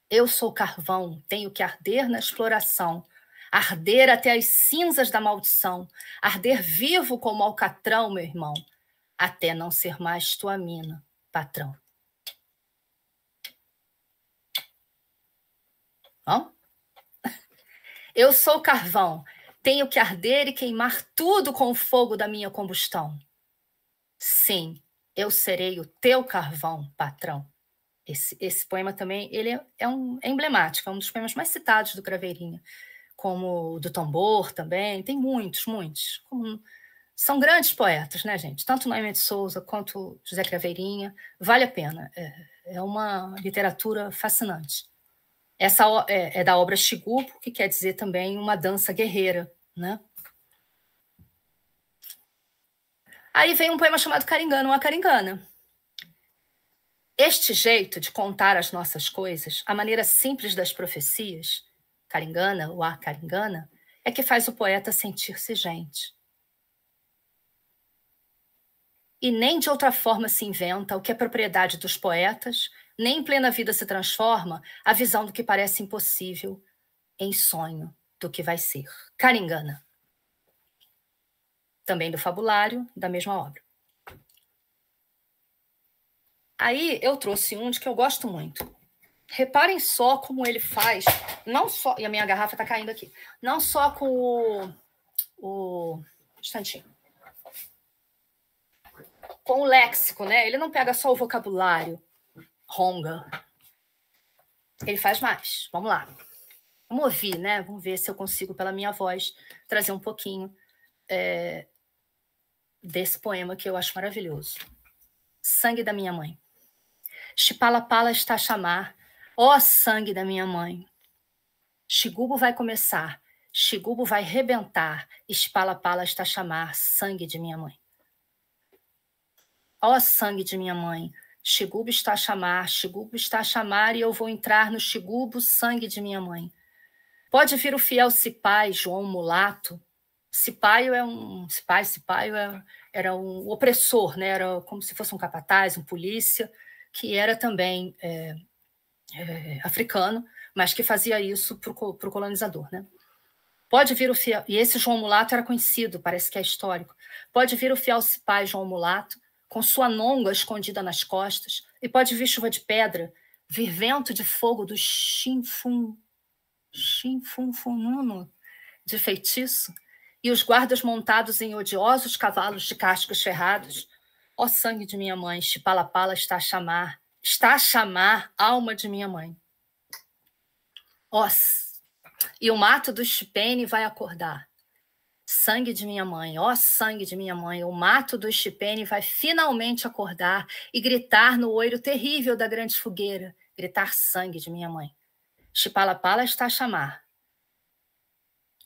Eu sou carvão, tenho que arder na exploração, arder até as cinzas da maldição, arder vivo como alcatrão, meu irmão até não ser mais tua mina, patrão. Bom? Eu sou carvão, tenho que arder e queimar tudo com o fogo da minha combustão. Sim, eu serei o teu carvão, patrão. Esse, esse poema também ele é, é, um, é emblemático, é um dos poemas mais citados do Craveirinha, como o do Tambor também, tem muitos, muitos. Como são grandes poetas, né, gente? Tanto Noemi de Souza quanto José Craveirinha. Vale a pena. É, é uma literatura fascinante. Essa é, é da obra Shigupo, que quer dizer também uma dança guerreira, né? Aí vem um poema chamado Caringana, uma Caringana. Este jeito de contar as nossas coisas, a maneira simples das profecias, Caringana ou A Caringana, é que faz o poeta sentir-se gente e nem de outra forma se inventa o que é propriedade dos poetas, nem em plena vida se transforma a visão do que parece impossível em sonho do que vai ser. Caringana. Também do fabulário, da mesma obra. Aí eu trouxe um de que eu gosto muito. Reparem só como ele faz, não só. E a minha garrafa está caindo aqui. Não só com o. o um instantinho com o léxico, né? Ele não pega só o vocabulário. Ronga. Ele faz mais. Vamos lá. Vamos ouvir, né? Vamos ver se eu consigo, pela minha voz, trazer um pouquinho é, desse poema que eu acho maravilhoso. Sangue da minha mãe. Chipala-pala está a chamar. Ó oh, sangue da minha mãe. Xigubo vai começar. Xigubo vai rebentar. pala está a chamar. Sangue de minha mãe. Ó sangue de minha mãe, Xigubo está a chamar, Xigubo está a chamar e eu vou entrar no Xigubo, sangue de minha mãe. Pode vir o fiel Cipai, João Mulato. Cipaio é um. Cipai, Cipaio é, era um opressor, né? era como se fosse um capataz, um polícia, que era também é, é, africano, mas que fazia isso para o colonizador. Né? Pode vir o fiel. E esse João Mulato era conhecido, parece que é histórico. Pode vir o fiel Cipai, João Mulato com sua nonga escondida nas costas, e pode vir chuva de pedra, vir vento de fogo do chinfum, chinfunfununo, de feitiço, e os guardas montados em odiosos cavalos de cascos ferrados. Ó oh, sangue de minha mãe, pala está a chamar, está a chamar alma de minha mãe. Ó, oh, e o mato do Chipene vai acordar sangue de minha mãe, ó sangue de minha mãe, o mato do Chipene vai finalmente acordar e gritar no oiro terrível da grande fogueira, gritar sangue de minha mãe. Chipalapala está a chamar.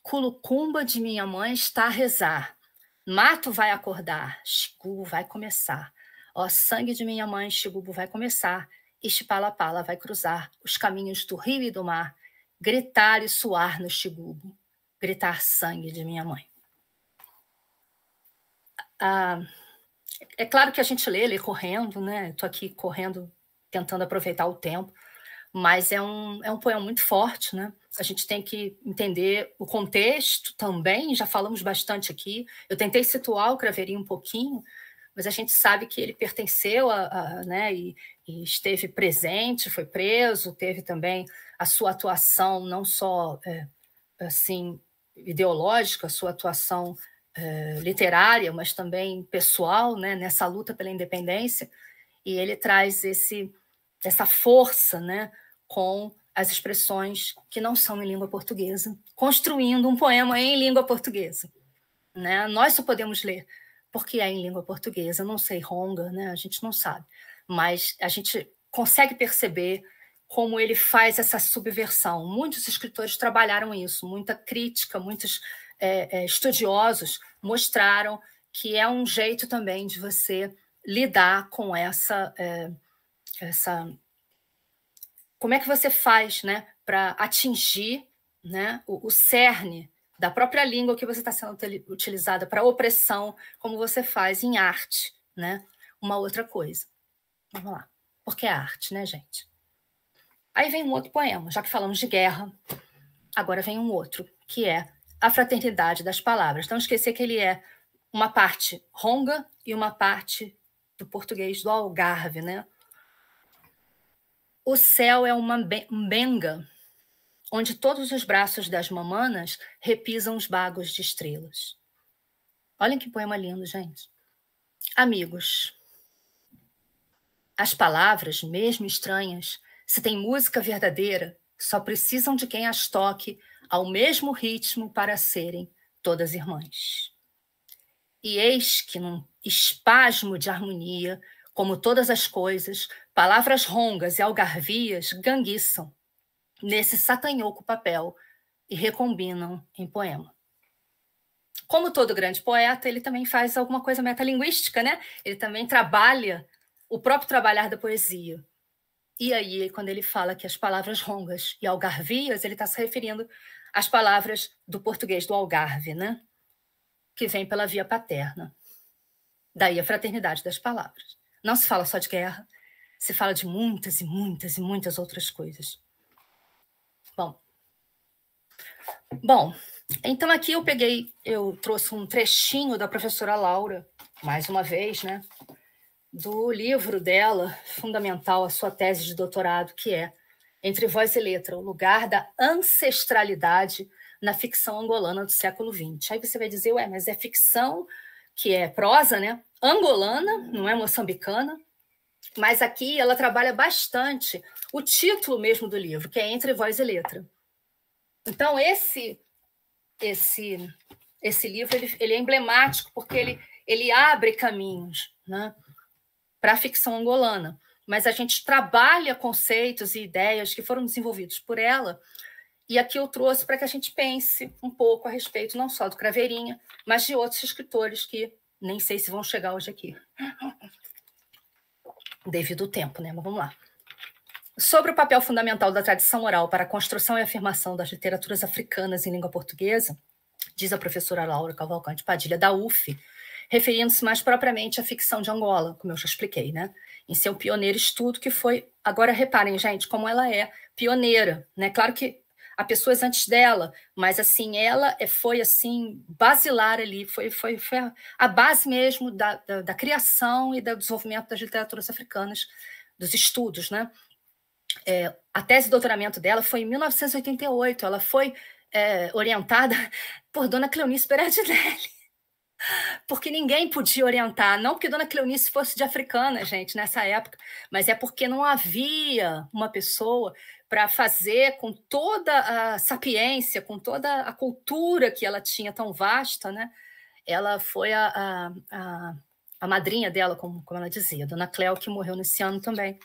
Culucumba de minha mãe está a rezar. Mato vai acordar, Xigubo vai começar. Ó sangue de minha mãe, Xigubo vai começar. E Chipalapala vai cruzar os caminhos do rio e do mar, gritar e suar no Xigubo gritar sangue de minha mãe. Ah, é, é claro que a gente lê, lê correndo, né? Estou aqui correndo, tentando aproveitar o tempo, mas é um, é um poema muito forte, né? A gente tem que entender o contexto também, já falamos bastante aqui. Eu tentei situar o Craveirinho um pouquinho, mas a gente sabe que ele pertenceu a, a né, e, e, esteve presente, foi preso, teve também a sua atuação não só é, assim ideológica, a sua atuação eh, literária, mas também pessoal, né, nessa luta pela independência, e ele traz esse, essa força né, com as expressões que não são em língua portuguesa, construindo um poema em língua portuguesa. Né? Nós só podemos ler porque é em língua portuguesa, não sei ronga, né? a gente não sabe, mas a gente consegue perceber como ele faz essa subversão. Muitos escritores trabalharam isso, muita crítica, muitos é, é, estudiosos mostraram que é um jeito também de você lidar com essa é, essa como é que você faz né para atingir né o, o, cerne da própria língua que você está sendo utilizada para opressão como você faz em arte né uma outra coisa vamos lá porque é arte né gente aí vem um outro poema já que falamos de guerra agora vem um outro que é a fraternidade das palavras. Não esquecer que ele é uma parte ronga e uma parte do português do Algarve, né? O céu é uma benga, onde todos os braços das mamanas repisam os bagos de estrelas. Olhem que poema lindo, gente. Amigos, as palavras, mesmo estranhas, se tem música verdadeira, só precisam de quem as toque ao mesmo ritmo para serem todas irmãs. E eis que, num espasmo de harmonia, como todas as coisas, palavras rongas e algarvias ganguiçam nesse satanhoco papel e recombinam em poema. Como todo grande poeta, ele também faz alguma coisa metalinguística, né? Ele também trabalha o próprio trabalhar da poesia. E aí, quando ele fala que as palavras rongas e algarvias, ele está se referindo as palavras do português do Algarve, né? que vem pela via paterna. Daí a fraternidade das palavras. Não se fala só de guerra, se fala de muitas e muitas e muitas outras coisas. Bom, bom então aqui eu peguei, eu trouxe um trechinho da professora Laura, mais uma vez, né? Do livro dela, fundamental, a sua tese de doutorado, que é entre voz e letra, o lugar da ancestralidade na ficção angolana do século XX. Aí você vai dizer, ué, mas é ficção que é prosa, né? Angolana, não é moçambicana, mas aqui ela trabalha bastante o título mesmo do livro, que é Entre Voz e Letra. Então esse esse esse livro ele, ele é emblemático porque ele ele abre caminhos, né? Para a ficção angolana mas a gente trabalha conceitos e ideias que foram desenvolvidos por ela. E aqui eu trouxe para que a gente pense um pouco a respeito não só do Craveirinha, mas de outros escritores que nem sei se vão chegar hoje aqui. Devido ao tempo, né? Mas vamos lá. Sobre o papel fundamental da tradição oral para a construção e afirmação das literaturas africanas em língua portuguesa, diz a professora Laura Cavalcante Padilha, da UF, referindo-se mais propriamente à ficção de Angola, como eu já expliquei, né? em seu pioneiro estudo, que foi. Agora reparem, gente, como ela é pioneira, né? Claro que há pessoas antes dela, mas assim, ela é, foi assim, basilar ali, foi, foi, foi a base mesmo da, da, da criação e do desenvolvimento das literaturas africanas, dos estudos, né? É, a tese de doutoramento dela foi em 1988, ela foi é, orientada por Dona Cleonice Berardinelli porque ninguém podia orientar. Não porque Dona Cleonice fosse de africana, gente, nessa época, mas é porque não havia uma pessoa para fazer com toda a sapiência, com toda a cultura que ela tinha tão vasta, né? Ela foi a, a, a, a madrinha dela, como, como ela dizia, Dona Cleo, que morreu nesse ano também.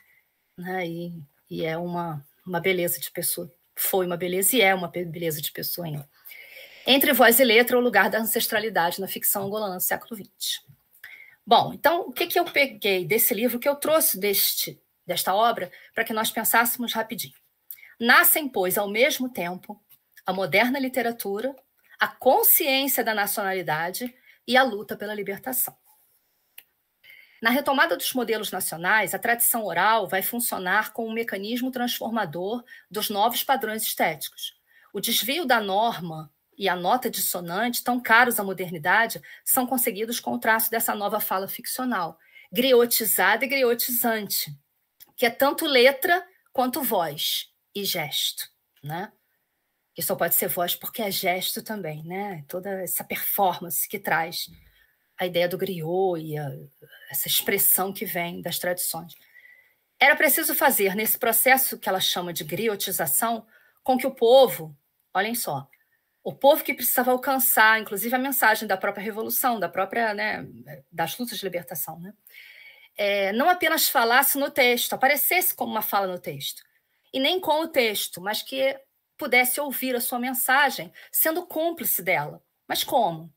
Né? E, e é uma, uma beleza de pessoa. Foi uma beleza e é uma beleza de pessoa ainda. Entre Voz e Letra, o lugar da ancestralidade na ficção angolana do século XX. Bom, então, o que, que eu peguei desse livro, que eu trouxe deste, desta obra, para que nós pensássemos rapidinho? Nascem, pois, ao mesmo tempo, a moderna literatura, a consciência da nacionalidade e a luta pela libertação. Na retomada dos modelos nacionais, a tradição oral vai funcionar como um mecanismo transformador dos novos padrões estéticos. O desvio da norma e a nota dissonante, tão caros à modernidade, são conseguidos com o traço dessa nova fala ficcional, griotizada e griotizante, que é tanto letra quanto voz e gesto, né? Que só pode ser voz porque é gesto também, né? Toda essa performance que traz a ideia do griot e a, essa expressão que vem das tradições. Era preciso fazer nesse processo que ela chama de griotização com que o povo, olhem só, o povo que precisava alcançar, inclusive a mensagem da própria revolução, da própria, né, das lutas de libertação, né? É, não apenas falasse no texto, aparecesse como uma fala no texto, e nem com o texto, mas que pudesse ouvir a sua mensagem, sendo cúmplice dela. Mas como?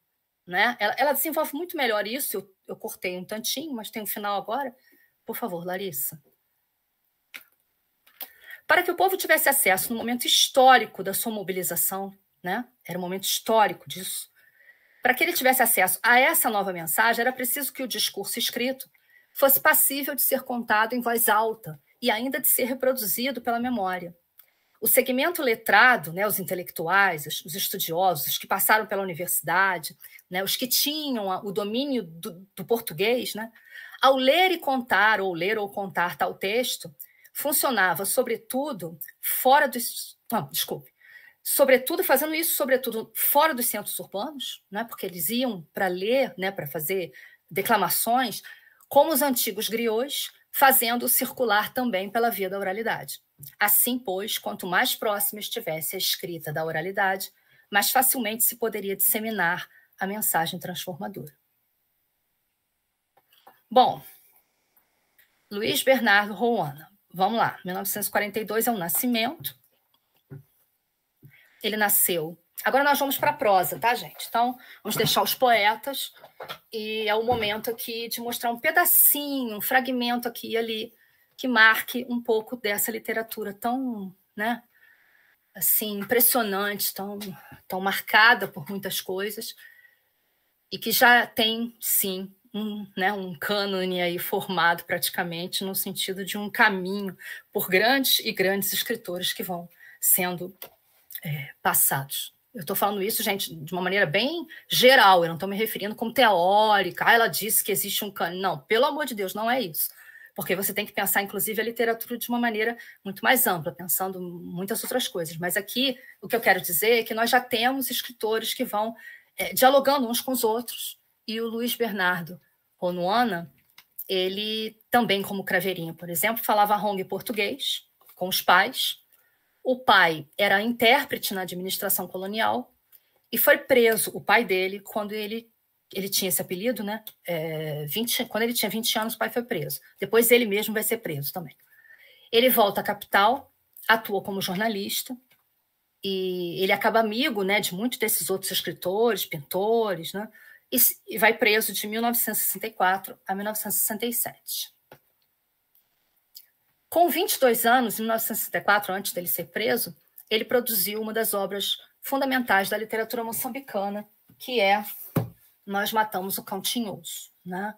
Né? Ela, ela desenvolve muito melhor isso. Eu, eu cortei um tantinho, mas tem um final agora. Por favor, Larissa. Para que o povo tivesse acesso no momento histórico da sua mobilização, né? Era um momento histórico disso. Para que ele tivesse acesso a essa nova mensagem, era preciso que o discurso escrito fosse passível de ser contado em voz alta e ainda de ser reproduzido pela memória. O segmento letrado, né, os intelectuais, os estudiosos, os que passaram pela universidade, né, os que tinham o domínio do, do português, né, ao ler e contar, ou ler ou contar tal texto, funcionava, sobretudo, fora do. Não, desculpe sobretudo fazendo isso, sobretudo fora dos centros urbanos, né, porque eles iam para ler, né, para fazer declamações, como os antigos griots, fazendo circular também pela via da oralidade. Assim, pois, quanto mais próxima estivesse a escrita da oralidade, mais facilmente se poderia disseminar a mensagem transformadora. Bom, Luiz Bernardo Roana, vamos lá, 1942 é o nascimento, ele nasceu. Agora nós vamos para a prosa, tá, gente? Então, vamos deixar os poetas e é o momento aqui de mostrar um pedacinho, um fragmento aqui e ali que marque um pouco dessa literatura tão, né, assim, impressionante, tão, tão marcada por muitas coisas e que já tem, sim, um, né, um cânone aí formado praticamente no sentido de um caminho por grandes e grandes escritores que vão sendo é, passados. Eu estou falando isso, gente, de uma maneira bem geral, eu não estou me referindo como teórica. Ah, ela disse que existe um cano. Não, pelo amor de Deus, não é isso. Porque você tem que pensar, inclusive, a literatura de uma maneira muito mais ampla, pensando muitas outras coisas. Mas aqui, o que eu quero dizer é que nós já temos escritores que vão é, dialogando uns com os outros. E o Luiz Bernardo Ronuana, ele também, como Craveirinha, por exemplo, falava Hong português com os pais o pai era intérprete na administração colonial e foi preso, o pai dele, quando ele, ele tinha esse apelido, né? É, 20, quando ele tinha 20 anos, o pai foi preso. Depois ele mesmo vai ser preso também. Ele volta à capital, atua como jornalista e ele acaba amigo né, de muitos desses outros escritores, pintores, né? E, e vai preso de 1964 a 1967. Com 22 anos, em 1964, antes dele ser preso, ele produziu uma das obras fundamentais da literatura moçambicana, que é Nós Matamos o Cão Tinhoso. Né?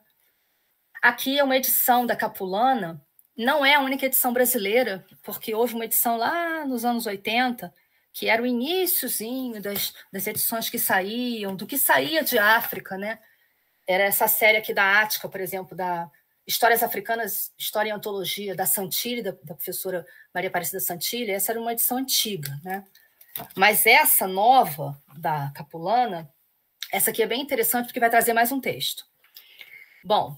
Aqui é uma edição da Capulana, não é a única edição brasileira, porque houve uma edição lá nos anos 80, que era o iníciozinho das, das edições que saíam, do que saía de África, né? Era essa série aqui da Ática, por exemplo, da Histórias Africanas, História e Antologia da Santilli, da, da professora Maria Aparecida Santilli, essa era uma edição antiga, né? Mas essa nova, da Capulana, essa aqui é bem interessante porque vai trazer mais um texto. Bom,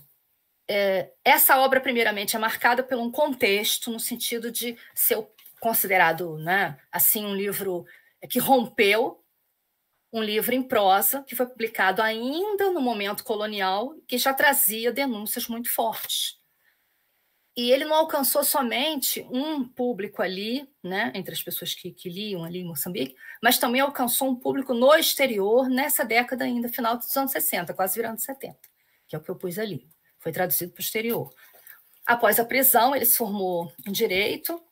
é, essa obra, primeiramente, é marcada por um contexto, no sentido de ser considerado né, assim um livro que rompeu um livro em prosa que foi publicado ainda no momento colonial, que já trazia denúncias muito fortes. E ele não alcançou somente um público ali, né, entre as pessoas que, que liam ali em Moçambique, mas também alcançou um público no exterior nessa década ainda, final dos anos 60, quase virando 70, que é o que eu pus ali. Foi traduzido para o exterior. Após a prisão, ele se formou em direito,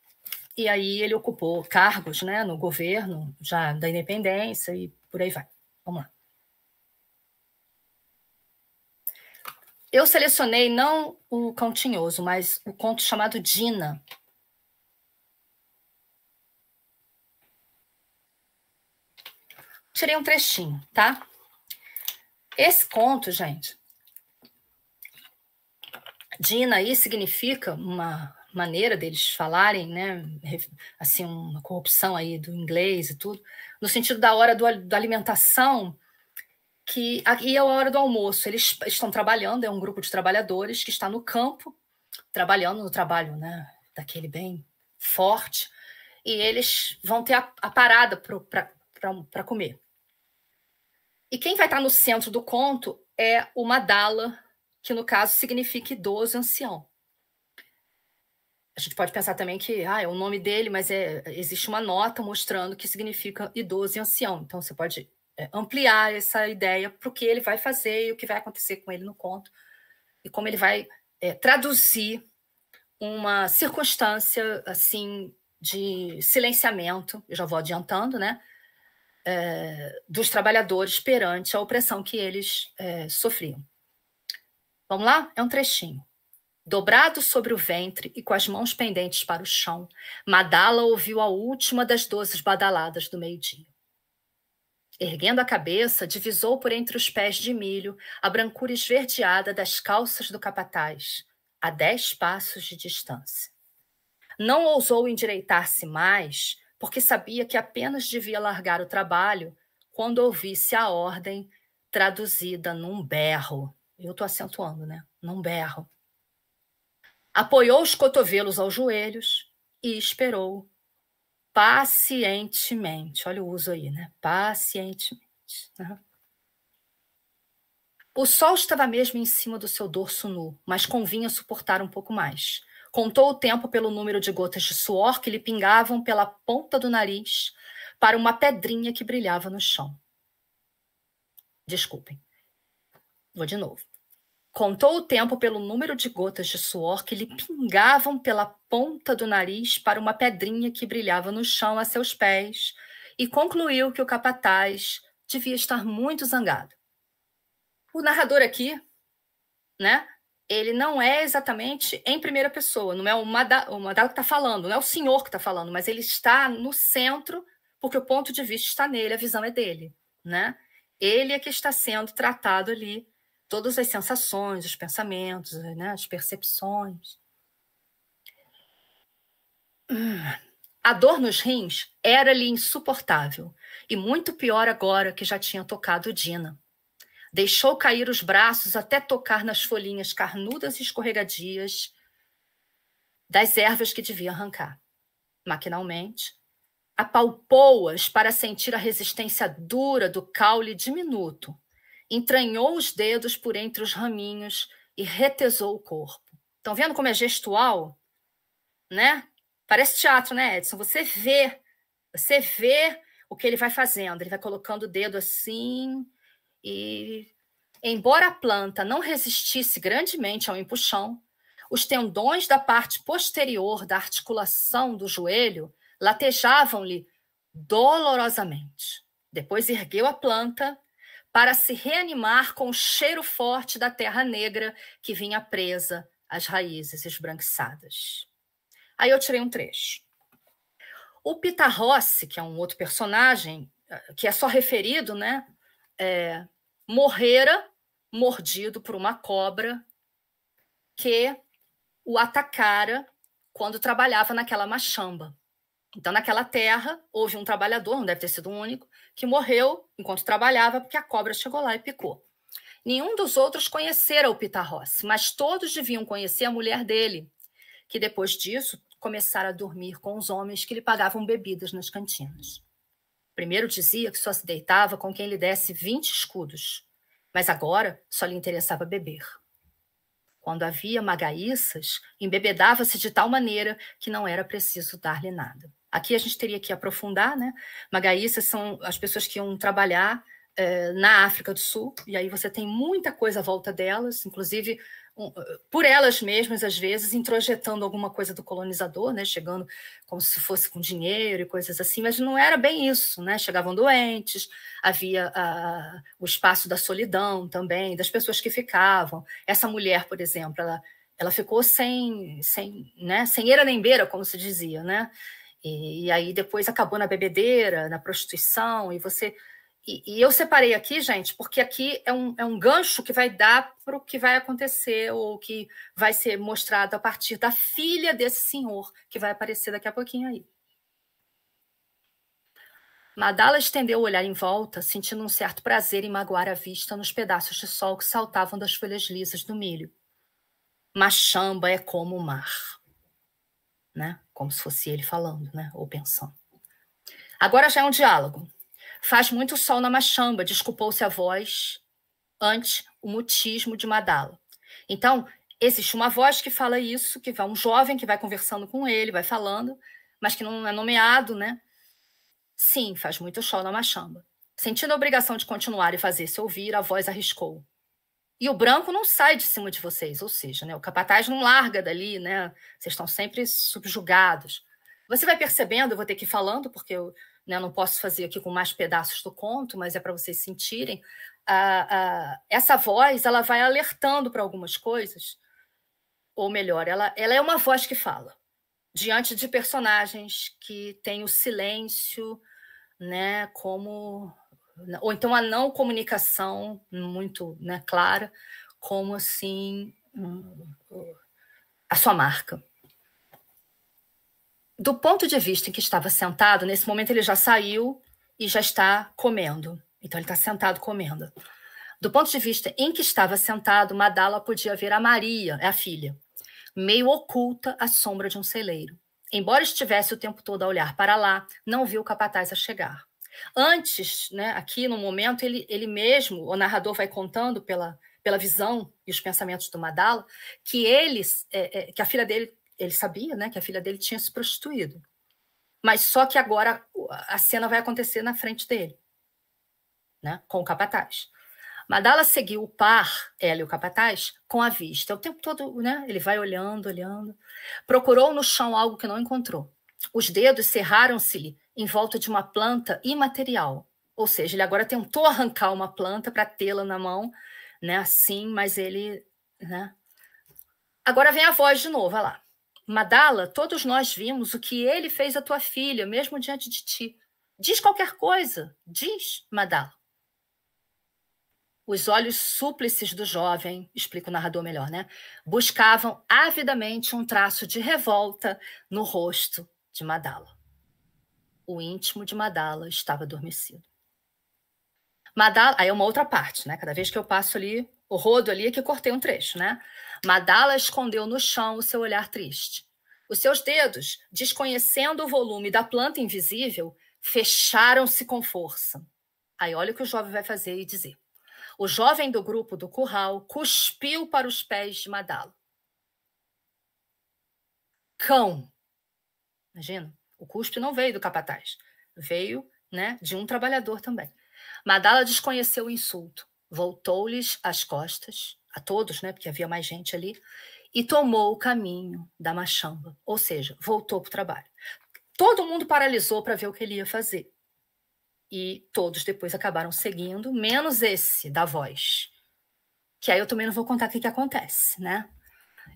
e aí ele ocupou cargos né, no governo já da independência e por aí vai. Vamos lá. Eu selecionei não o cão tinhoso, mas o conto chamado Dina. Tirei um trechinho, tá? Esse conto, gente, Dina aí significa uma maneira deles falarem, né? Assim, uma corrupção aí do inglês e tudo no sentido da hora do, da alimentação, que aqui é a hora do almoço. Eles estão trabalhando, é um grupo de trabalhadores que está no campo, trabalhando no trabalho, né? Daquele bem forte. E eles vão ter a, a parada para comer. E quem vai estar no centro do conto é o Madala, que no caso significa idoso ancião a gente pode pensar também que ah, é o nome dele, mas é, existe uma nota mostrando que significa idoso e ancião. Então você pode é, ampliar essa ideia para o que ele vai fazer e o que vai acontecer com ele no conto e como ele vai é, traduzir uma circunstância assim de silenciamento, eu já vou adiantando, né, é, dos trabalhadores perante a opressão que eles é, sofriam. Vamos lá? É um trechinho. Dobrado sobre o ventre e com as mãos pendentes para o chão, Madala ouviu a última das doze badaladas do meio-dia. Erguendo a cabeça, divisou por entre os pés de milho a brancura esverdeada das calças do capataz, a dez passos de distância. Não ousou endireitar-se mais, porque sabia que apenas devia largar o trabalho quando ouvisse a ordem traduzida num berro. Eu estou acentuando, né? Num berro apoiou os cotovelos aos joelhos e esperou pacientemente. Olha o uso aí, né? Pacientemente. Uhum. O sol estava mesmo em cima do seu dorso nu, mas convinha suportar um pouco mais. Contou o tempo pelo número de gotas de suor que lhe pingavam pela ponta do nariz para uma pedrinha que brilhava no chão. Desculpem. Vou de novo. Contou o tempo pelo número de gotas de suor que lhe pingavam pela ponta do nariz para uma pedrinha que brilhava no chão a seus pés e concluiu que o capataz devia estar muito zangado. O narrador aqui, né? Ele não é exatamente em primeira pessoa, não é o Madal Mada que está falando, não é o senhor que está falando, mas ele está no centro porque o ponto de vista está nele, a visão é dele, né? Ele é que está sendo tratado ali todas as sensações, os pensamentos, eh, né, as percepções. A dor nos rins era-lhe insuportável, e muito pior agora que já tinha tocado Dina. Deixou cair os braços até tocar nas folhinhas carnudas e escorregadias das ervas que devia arrancar. Maquinalmente, apalpou-as para sentir a resistência dura do caule diminuto entranhou os dedos por entre os raminhos e retesou o corpo. Estão vendo como é gestual? Né? Parece teatro, né, Edson? Você vê, você vê o que ele vai fazendo. Ele vai colocando o dedo assim e embora a planta não resistisse grandemente ao empuxão, os tendões da parte posterior da articulação do joelho latejavam-lhe dolorosamente. Depois ergueu a planta para se reanimar com o cheiro forte da terra negra que vinha presa às raízes esbranquiçadas. Aí eu tirei um trecho. O Pita Rossi, que é um outro personagem, eh, que é só referido, né? É, morrera mordido por uma cobra que o atacara quando trabalhava naquela machamba. Então, naquela terra, houve um trabalhador, não deve ter sido o um único, que morreu enquanto trabalhava porque a cobra chegou lá e picou. Nenhum dos outros conhecera o Pita Rossi, mas todos deviam conhecer a mulher dele, que depois disso começara a dormir com os homens que lhe pagavam bebidas nas cantinas. Primeiro dizia que só se deitava com quem lhe desse 20 escudos, mas agora só lhe interessava beber. Quando havia magaíças, embebedava-se de tal maneira que não era preciso dar-lhe nada. Aqui a gente teria que aprofundar, né? Magaíças são as pessoas que iam trabalhar eh, na África do Sul, e aí você tem muita coisa à volta delas, inclusive um, eh, por elas mesmas, às vezes, introjetando alguma coisa do colonizador, né? Chegando como se fosse com dinheiro e coisas assim, mas não era bem isso, né? Chegavam doentes, havia ah, ah, o espaço da solidão também, das pessoas que ficavam. Essa mulher, por exemplo, ela ela ficou sem, sem, né, sem eira nem beira, como se dizia, né? E, e, aí depois acabou na bebedeira, na prostituição, e você. E, e eu separei aqui, gente, porque aqui é um, é um gancho que vai dar para o que vai acontecer, ou que vai ser mostrado a partir da filha desse senhor, que vai aparecer daqui a pouquinho aí. Madala estendeu o olhar em volta, sentindo um certo prazer em magoar a vista nos pedaços de sol que saltavam das folhas lisas do milho. Machamba é como o mar. Né? como se fosse ele falando, né? Ou pensando. Agora já é um diálogo. Faz muito sol na machamba, desculpou-se a voz ante o mutismo de Madala. Então, existe uma voz que fala isso, que vai um jovem que vai conversando com ele, vai falando, mas que não é nomeado, né? Sim, faz muito sol na machamba. Sentindo a obrigação de continuar e fazer-se ouvir, a voz arriscou. E o branco não sai de cima de vocês, ou seja, né, o capataz não larga dali, né? Vocês estão sempre subjugados. Você vai percebendo, eu vou ter que ir falando, porque eu né, não posso fazer aqui com mais pedaços do conto, mas é para vocês sentirem. A, essa voz ela vai alertando para algumas coisas, ou melhor, ela, ela é uma voz que fala diante de personagens que têm o silêncio né, como ou então a não comunicação muito né, clara, como assim a sua marca. Do ponto de vista em que estava sentado, nesse momento ele já saiu e já está comendo. Então ele está sentado comendo. Do ponto de vista em que estava sentado, Madala podia ver a Maria, é a filha, meio oculta à sombra de um celeiro. Embora estivesse o tempo todo a olhar para lá, não viu o capataz a chegar. Antes, né, aqui no momento, ele, ele mesmo, o narrador vai contando pela, pela visão e os pensamentos do Madala, que ele, é, é, que a filha dele, ele sabia né, que a filha dele tinha se prostituído. Mas só que agora a cena vai acontecer na frente dele, né, com o capataz. Madala seguiu o par, ela e o capataz, com a vista. O tempo todo, né? Ele vai olhando, olhando. Procurou no chão algo que não encontrou. Os dedos cerraram-se-lhe em volta de uma planta imaterial. Ou seja, ele agora tentou arrancar uma planta para tê-la na mão, né? Assim, mas ele, né? Agora vem a voz de novo, olha lá. Madala, todos nós vimos o que ele fez à tua filha, mesmo diante de ti. Diz qualquer coisa, diz, Madala. Os olhos súplices do jovem, explica o narrador melhor, né? Buscavam avidamente um traço de revolta no rosto de Madala. O íntimo de Madala estava adormecido. Madala, aí é uma outra parte, né? Cada vez que eu passo ali, o rodo ali é que cortei um trecho, né? Madala escondeu no chão o seu olhar triste. Os seus dedos, desconhecendo o volume da planta invisível, fecharam-se com força. Aí olha o que o jovem vai fazer e dizer. O jovem do grupo do curral cuspiu para os pés de Madala. Cão, Imagina, o custo não veio do capataz, veio né, de um trabalhador também. Madala desconheceu o insulto, voltou-lhes as costas, a todos, né, porque havia mais gente ali, e tomou o caminho da machamba, ou seja, voltou para o trabalho. Todo mundo paralisou para ver o que ele ia fazer. E todos depois acabaram seguindo, menos esse da voz. Que aí eu também não vou contar o que, que acontece, né?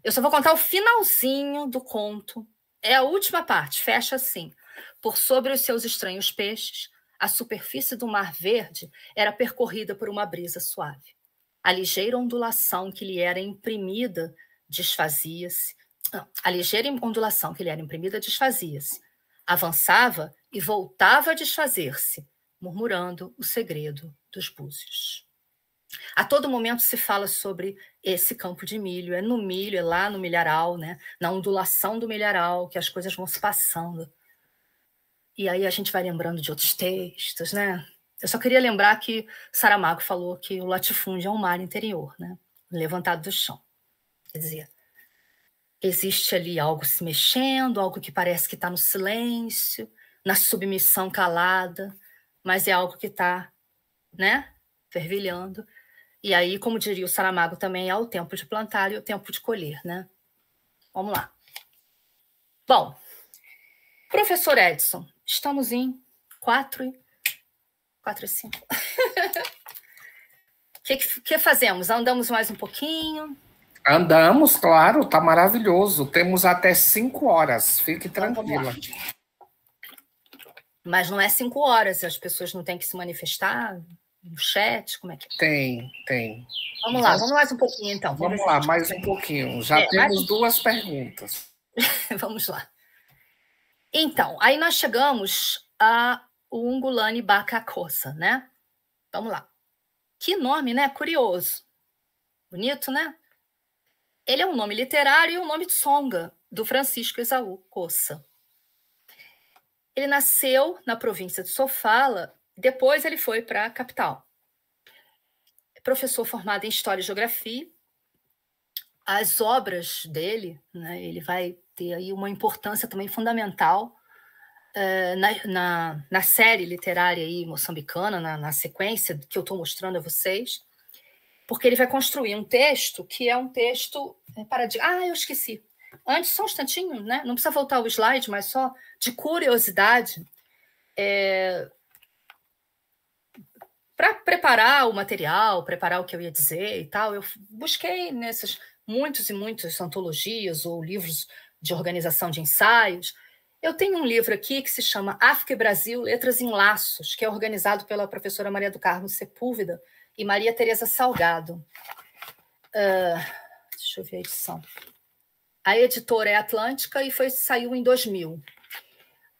Eu só vou contar o finalzinho do conto é a última parte, fecha assim. Por sobre os seus estranhos peixes, a superfície do mar verde era percorrida por uma brisa suave. A ligeira ondulação que lhe era imprimida desfazia-se. A ligeira ondulação que lhe era imprimida desfazia-se. Avançava e voltava a desfazer-se, murmurando o segredo dos búzios. A todo momento se fala sobre esse campo de milho, é no milho, é lá no milharal, né? na ondulação do milharal, que as coisas vão se passando. E aí a gente vai lembrando de outros textos, né? Eu só queria lembrar que Saramago falou que o latifúndio é um mar interior, né? levantado do chão. Quer dizer, existe ali algo se mexendo, algo que parece que está no silêncio, na submissão calada, mas é algo que está, né, fervilhando e aí, como diria o Saramago também, há é o tempo de plantar e o tempo de colher, né? Vamos lá. Bom, professor Edson, estamos em 4 e, 4 e 5. O que, que fazemos? Andamos mais um pouquinho? Andamos, claro, tá maravilhoso. Temos até 5 horas, fique então, tranquila. Mas não é 5 horas, as pessoas não têm que se manifestar, no chat? Como é que é? Tem, tem. Vamos lá, vamos mais um pouquinho então. Vamos, vamos lá, mais um pouquinho. Já é, temos duas perguntas. vamos lá. Então, aí nós chegamos a Ungulani Bacacossa, né? Vamos lá. Que nome, né? Curioso. Bonito, né? Ele é um nome literário e um nome de songa, do Francisco Esaú Coça. Ele nasceu na província de Sofala depois ele foi para a capital. Professor formado em História e Geografia, as obras dele, né, ele vai ter aí uma importância também fundamental eh, na, na, na, série literária aí, moçambicana, na, na sequência que eu estou mostrando a vocês, porque ele vai construir um texto que é um texto é, para de Ah, eu esqueci. Antes, só um instantinho, né? não precisa voltar ao slide, mas só de curiosidade, é, para preparar o material, preparar o que eu ia dizer e tal, eu busquei nessas muitos e muitas antologias ou livros de organização de ensaios. Eu tenho um livro aqui que se chama África e Brasil, Letras em Laços, que é organizado pela professora Maria do Carmo Sepúlveda e Maria Tereza Salgado. Uh, deixa eu ver a edição. A editora é Atlântica e foi, saiu em 2000.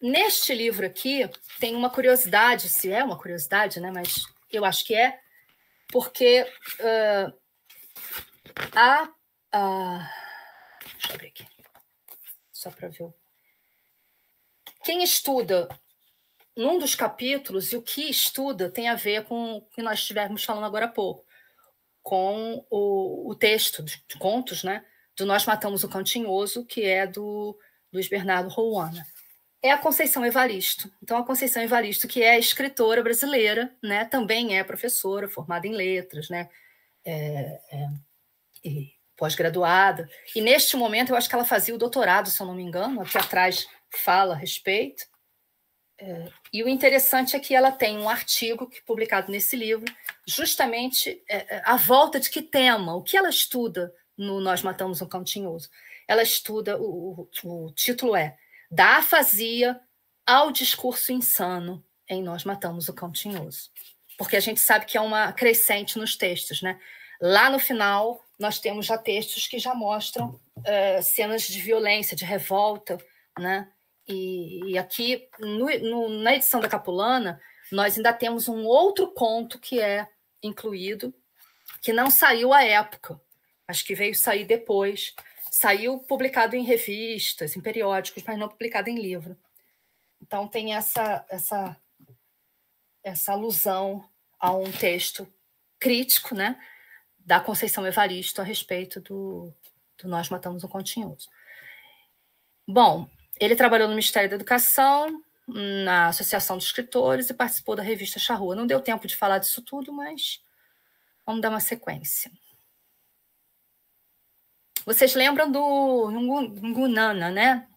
Neste livro aqui, tem uma curiosidade, se é uma curiosidade, né? mas eu acho que é, porque uh, a, Deixa eu abrir aqui, só para ver. Quem estuda num dos capítulos, e o que estuda tem a ver com o que nós estivemos falando agora há pouco, com o, o texto de contos, né? Do Nós Matamos o Cantinhoso, que é do Luiz Bernardo Rouana é a Conceição Evaristo. Então, a Conceição Evaristo, que é escritora brasileira, né, também é professora, formada em letras, né, é, é, e pós-graduada. E neste momento, eu acho que ela fazia o doutorado, se eu não me engano, aqui atrás fala a respeito. É, e o interessante é que ela tem um artigo que, publicado nesse livro, justamente é, é, a volta de que tema, o que ela estuda no Nós Matamos um Cão Tinhoso. Ela estuda, o, o, o título é da afasia ao discurso insano em Nós Matamos o Cão Tinhoso. Porque a gente sabe que é uma crescente nos textos, né? Lá no final, nós temos já textos que já mostram uh, cenas de violência, de revolta, né? E, e aqui, no, no, na edição da Capulana, nós ainda temos um outro conto que é incluído, que não saiu à época, mas que veio sair depois, saiu publicado em revistas, em periódicos, mas não publicado em livro. Então tem essa essa essa alusão a um texto crítico, né, da Conceição Evaristo a respeito do, do Nós Matamos um Continhoso. Bom, ele trabalhou no Ministério da Educação, na Associação dos Escritores e participou da revista Charrua. Não deu tempo de falar disso tudo, mas vamos dar uma sequência. Vocês lembram do Ngunana, né?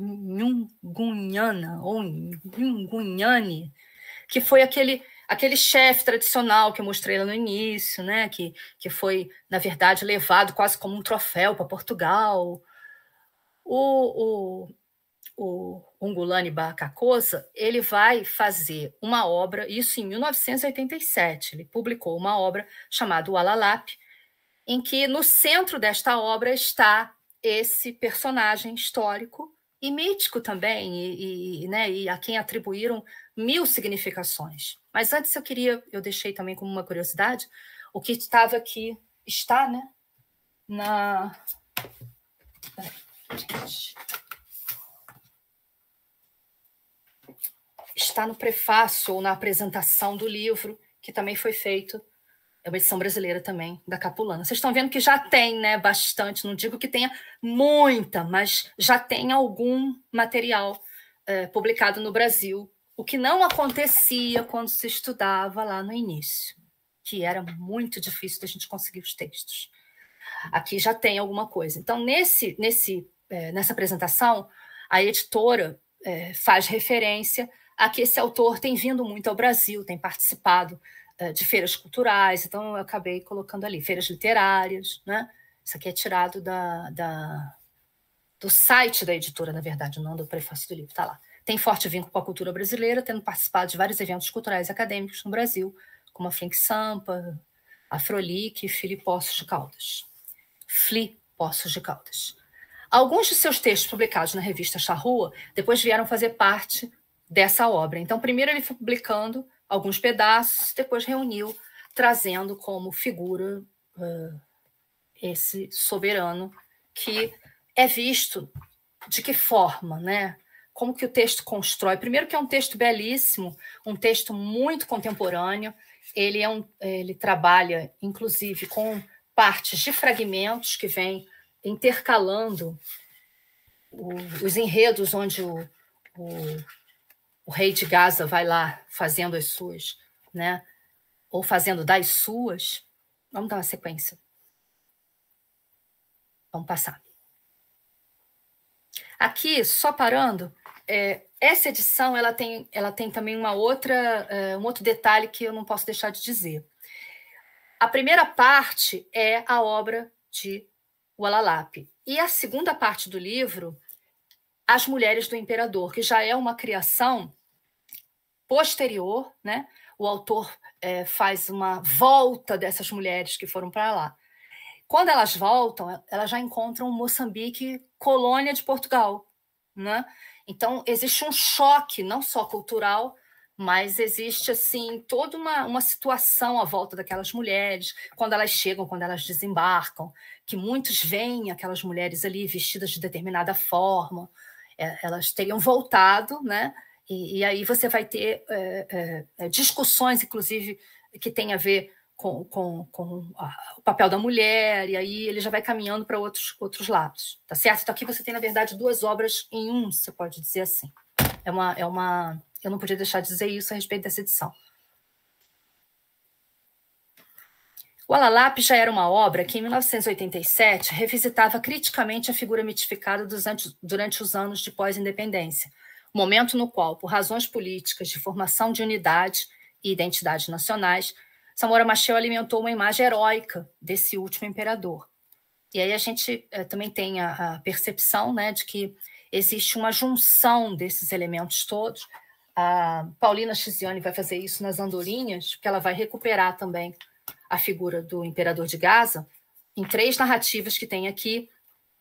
Ngunhana ou Ngunyane, que foi aquele aquele chefe tradicional que eu mostrei lá no início, né? Que, que foi, na verdade, levado quase como um troféu para Portugal. O, o, o Ungulani Barcacosa, ele vai fazer uma obra, isso em 1987, ele publicou uma obra chamada O Alalap, em que no centro desta obra está esse personagem histórico e mítico também, e, e, né, e a quem atribuíram mil significações. Mas antes eu queria, eu deixei também como uma curiosidade, o que estava aqui, está, né, na... Está no prefácio ou na apresentação do livro, que também foi feito é uma edição brasileira também, da Capulana. Vocês estão vendo que já tem, né? Bastante. Não digo que tenha muita, mas já tem algum material é, publicado no Brasil, o que não acontecia quando se estudava lá no início, que era muito difícil da gente conseguir os textos. Aqui já tem alguma coisa. Então, nesse, nesse, é, nessa apresentação, a editora é, faz referência a que esse autor tem vindo muito ao Brasil, tem participado eh, de feiras culturais, então eu acabei colocando ali feiras literárias, né? Isso aqui é tirado da, da do site da editora, na verdade, não do prefácio do livro, tá lá. Tem forte vínculo com a cultura brasileira, tendo participado de vários eventos culturais e acadêmicos no Brasil, como a Flink Sampa, Frolic e Fili Poços de Caldas. Fli Poços de Caldas. Alguns de seus textos publicados na revista Charrua depois vieram fazer parte dessa obra. Então, primeiro ele foi publicando alguns pedaços, depois reuniu, trazendo como figura uh, esse soberano que é visto de que forma, né? Como que o texto constrói? Primeiro que é um texto belíssimo, um texto muito contemporâneo. Ele é um, ele trabalha, inclusive, com partes de fragmentos que vêm intercalando o, os enredos onde o, o o rei de Gaza vai lá fazendo as suas, né? Ou fazendo das suas. Vamos dar uma sequência. Vamos passar. Aqui, só parando, é, essa edição ela tem, ela tem também uma outra, é, um outro detalhe que eu não posso deixar de dizer. A primeira parte é a obra de Walalap. E a segunda parte do livro, As Mulheres do Imperador, que já é uma criação posterior, né, o autor é, faz uma volta dessas mulheres que foram para lá. Quando elas voltam, elas já encontram Moçambique colônia de Portugal. Né? Então, existe um choque, não só cultural, mas existe assim toda uma, uma situação à volta daquelas mulheres, quando elas chegam, quando elas desembarcam, que muitos veem aquelas mulheres ali vestidas de determinada forma, é, elas teriam voltado, né? E, e aí você vai ter é, é, discussões, inclusive, que tem a ver com, com, com a, o papel da mulher, e aí ele já vai caminhando para outros, outros lados, tá certo? Então aqui você tem, na verdade, duas obras em um, você pode dizer assim. É uma, é uma... Eu não podia deixar de dizer isso a respeito dessa edição. O Alalap já era uma obra que, em 1987, revisitava criticamente a figura mitificada antes, durante os anos de pós-independência, momento no qual, por razões políticas de formação de unidade e identidades nacionais, Samora Machel alimentou uma imagem heróica desse último imperador. E aí a gente eh, também tem a, a, percepção né, de que existe uma junção desses elementos todos. A Paulina Chizione vai fazer isso nas Andorinhas, porque ela vai recuperar também a figura do imperador de Gaza em três narrativas que tem aqui,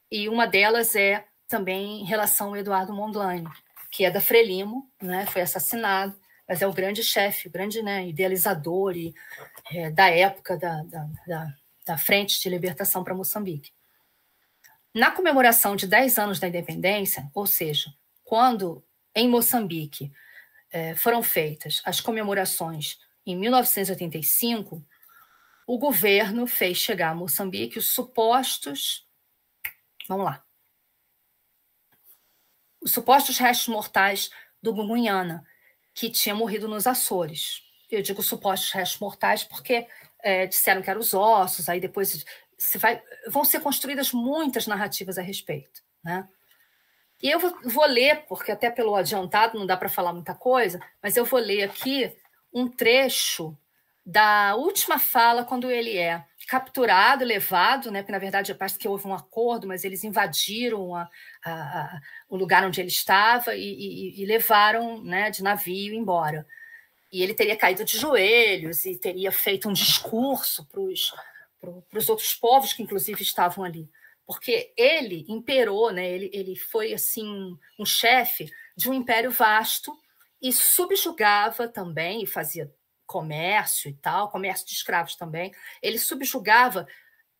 e uma delas é também em relação ao Eduardo Mondlane que é da Frelimo, né? Foi assassinado, mas é um grande chefe, o grande né, idealizador e, é, da época da, da, da, da Frente de Libertação para Moçambique. Na comemoração de 10 anos da independência, ou seja, quando em Moçambique é, foram feitas as comemorações em 1985, o governo fez chegar a Moçambique os supostos, vamos lá, os supostos restos mortais do Gungunhana, que tinha morrido nos Açores. Eu digo supostos restos mortais porque é, disseram que eram os ossos, aí depois se vai, vão ser construídas muitas narrativas a respeito. Né? E eu vou ler, porque até pelo adiantado não dá para falar muita coisa, mas eu vou ler aqui um trecho da última fala quando ele é capturado, levado, né? Porque na verdade parece que houve um acordo, mas eles invadiram a, a, a, o lugar onde ele estava e, e, e, levaram, né, de navio embora. E ele teria caído de joelhos e teria feito um discurso para os para os outros povos que inclusive estavam ali, porque ele imperou, né? Ele ele foi assim um chefe de um império vasto e subjugava também e fazia comércio e tal, comércio de escravos também, ele subjugava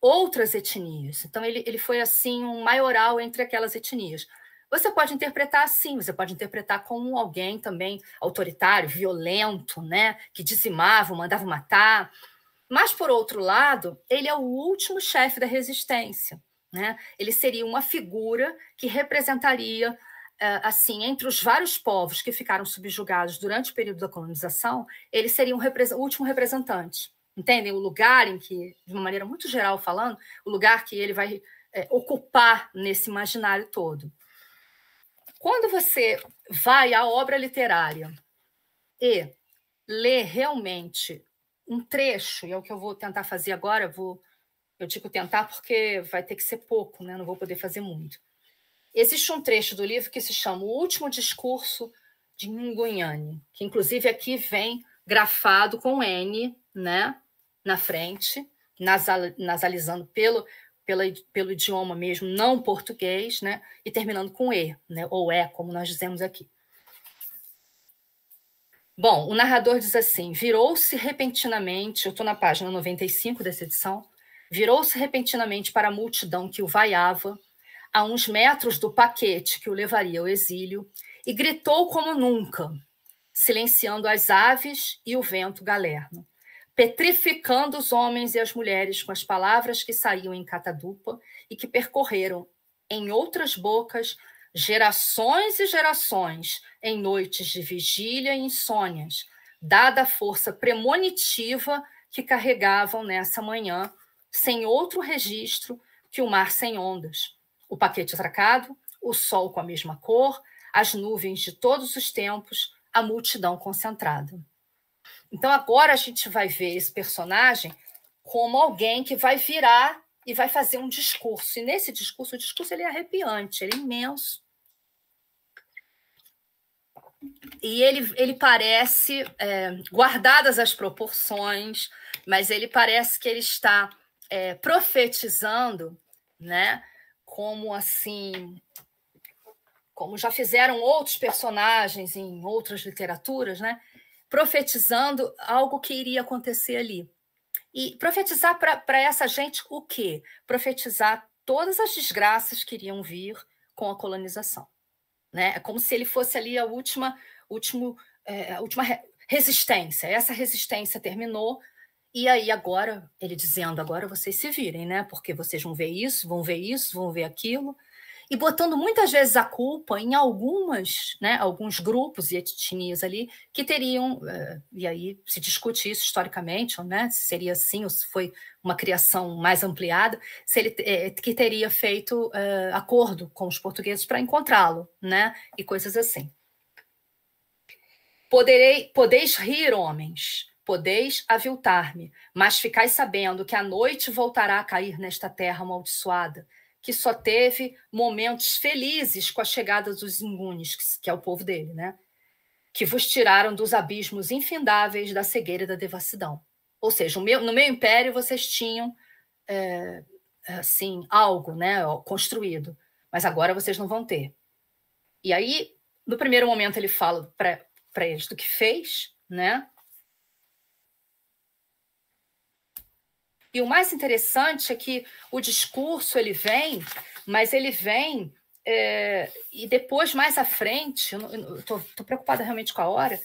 outras etnias. Então, ele, ele foi, assim, um maioral entre aquelas etnias. Você pode interpretar assim, você pode interpretar como alguém também autoritário, violento, né, que dizimava, mandava matar. Mas, por outro lado, ele é o último chefe da resistência. Né? Ele seria uma figura que representaria ah, assim, entre os vários povos que ficaram subjugados durante o período da colonização, ele seria um o último representante. Entendem? O lugar em que, de uma maneira muito geral falando, o lugar que ele vai é, ocupar nesse imaginário todo. Quando você vai à obra literária e lê realmente um trecho, e é o que eu vou tentar fazer agora, vou, eu digo tentar porque vai ter que ser pouco, né? não vou poder fazer muito Existe um trecho do livro que se chama O Último Discurso de Nguyen, que inclusive aqui vem grafado com N, né, na frente, nasal, nasalizando pelo, pela, pelo idioma mesmo não português, né, e terminando com E, né, ou E, como nós dizemos aqui. Bom, o narrador diz assim: virou-se repentinamente, eu estou na página 95 dessa edição, virou-se repentinamente para a multidão que o vaiava a uns metros do paquete que o levaria ao exílio, e gritou como nunca, silenciando as aves e o vento galerno, petrificando os homens e as mulheres com as palavras que saíam em catadupa e que percorreram em outras bocas gerações e gerações em noites de vigília e insônias, dada a força premonitiva que carregavam nessa manhã, sem outro registro que o mar sem ondas o paquete atracado, o sol com a mesma cor, as nuvens de todos os tempos, a multidão concentrada. Então agora a gente vai ver esse personagem como alguém que vai virar e vai fazer um discurso. E nesse discurso, o discurso ele é arrepiante, ele é imenso. E ele, ele parece, é, guardadas as proporções, mas ele parece que ele está é, profetizando né, como assim, como já fizeram outros personagens em outras literaturas, né? Profetizando algo que iria acontecer ali. E profetizar para essa gente o quê? Profetizar todas as desgraças que iriam vir com a colonização. Né? É como se ele fosse ali a última, último, é, a última resistência. Essa resistência terminou, e aí agora, ele dizendo, agora vocês se virem, né? Porque vocês vão ver isso, vão ver isso, vão ver aquilo. E botando muitas vezes a culpa em algumas, né, alguns grupos e etnias ali que teriam, eh, e aí se discute isso historicamente, né, se seria assim ou se foi uma criação mais ampliada, se ele eh, que teria feito uh, acordo com os portugueses para encontrá-lo, né, e coisas assim. Poderei, podeis rir, homens, Podeis aviltar-me, mas ficais sabendo que a noite voltará a cair nesta terra amaldiçoada, que só teve momentos felizes com a chegada dos ingunes, que é o povo dele, né? Que vos tiraram dos abismos infindáveis da cegueira e da devassidão. Ou seja, no meu império vocês tinham é, assim algo, né, construído, mas agora vocês não vão ter. E aí, no primeiro momento ele fala para eles do que fez, né? E o mais interessante é que o discurso ele vem, mas ele vem é, e depois mais à frente, estou preocupada realmente com a hora,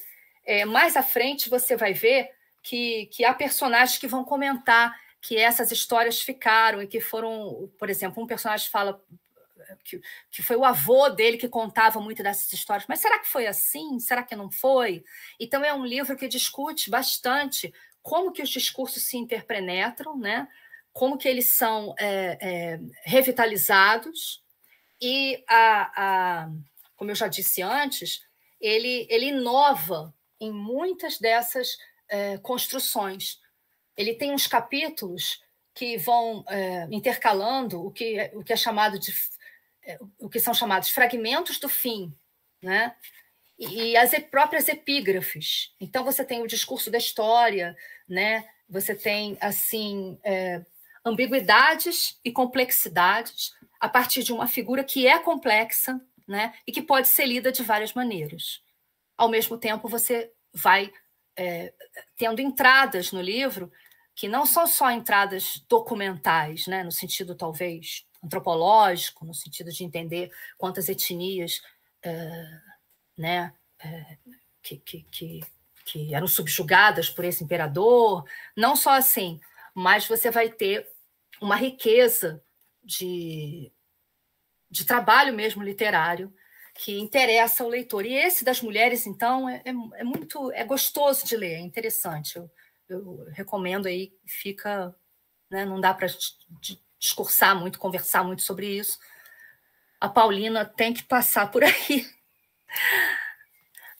é, mais à frente você vai ver que, que há personagens que vão comentar que essas histórias ficaram e que foram, por exemplo, um personagem fala que, que, foi o avô dele que contava muito dessas histórias. Mas será que foi assim? Será que não foi? Então é um livro que discute bastante como que os discursos se interpenetram, né? como que eles são é, é, revitalizados e, a, a, como eu já disse antes, ele, ele inova em muitas dessas é, construções. Ele tem uns capítulos que vão é, intercalando o que, é, o que é chamado de é, o que são chamados fragmentos do fim, né? e as próprias epígrafes. Então você tem o discurso da história, né? Você tem assim é, ambiguidades e complexidades a partir de uma figura que é complexa, né? E que pode ser lida de várias maneiras. Ao mesmo tempo você vai é, tendo entradas no livro que não são só entradas documentais, né? No sentido talvez antropológico, no sentido de entender quantas etnias é, né, é, que, que, que, que eram subjugadas por esse imperador, não só assim, mas você vai ter uma riqueza de, de trabalho mesmo literário que interessa ao leitor. E esse das mulheres, então, é, é, é muito é gostoso de ler, é interessante. Eu, eu recomendo aí, fica, né, não dá para discursar muito, conversar muito sobre isso. A Paulina tem que passar por aí.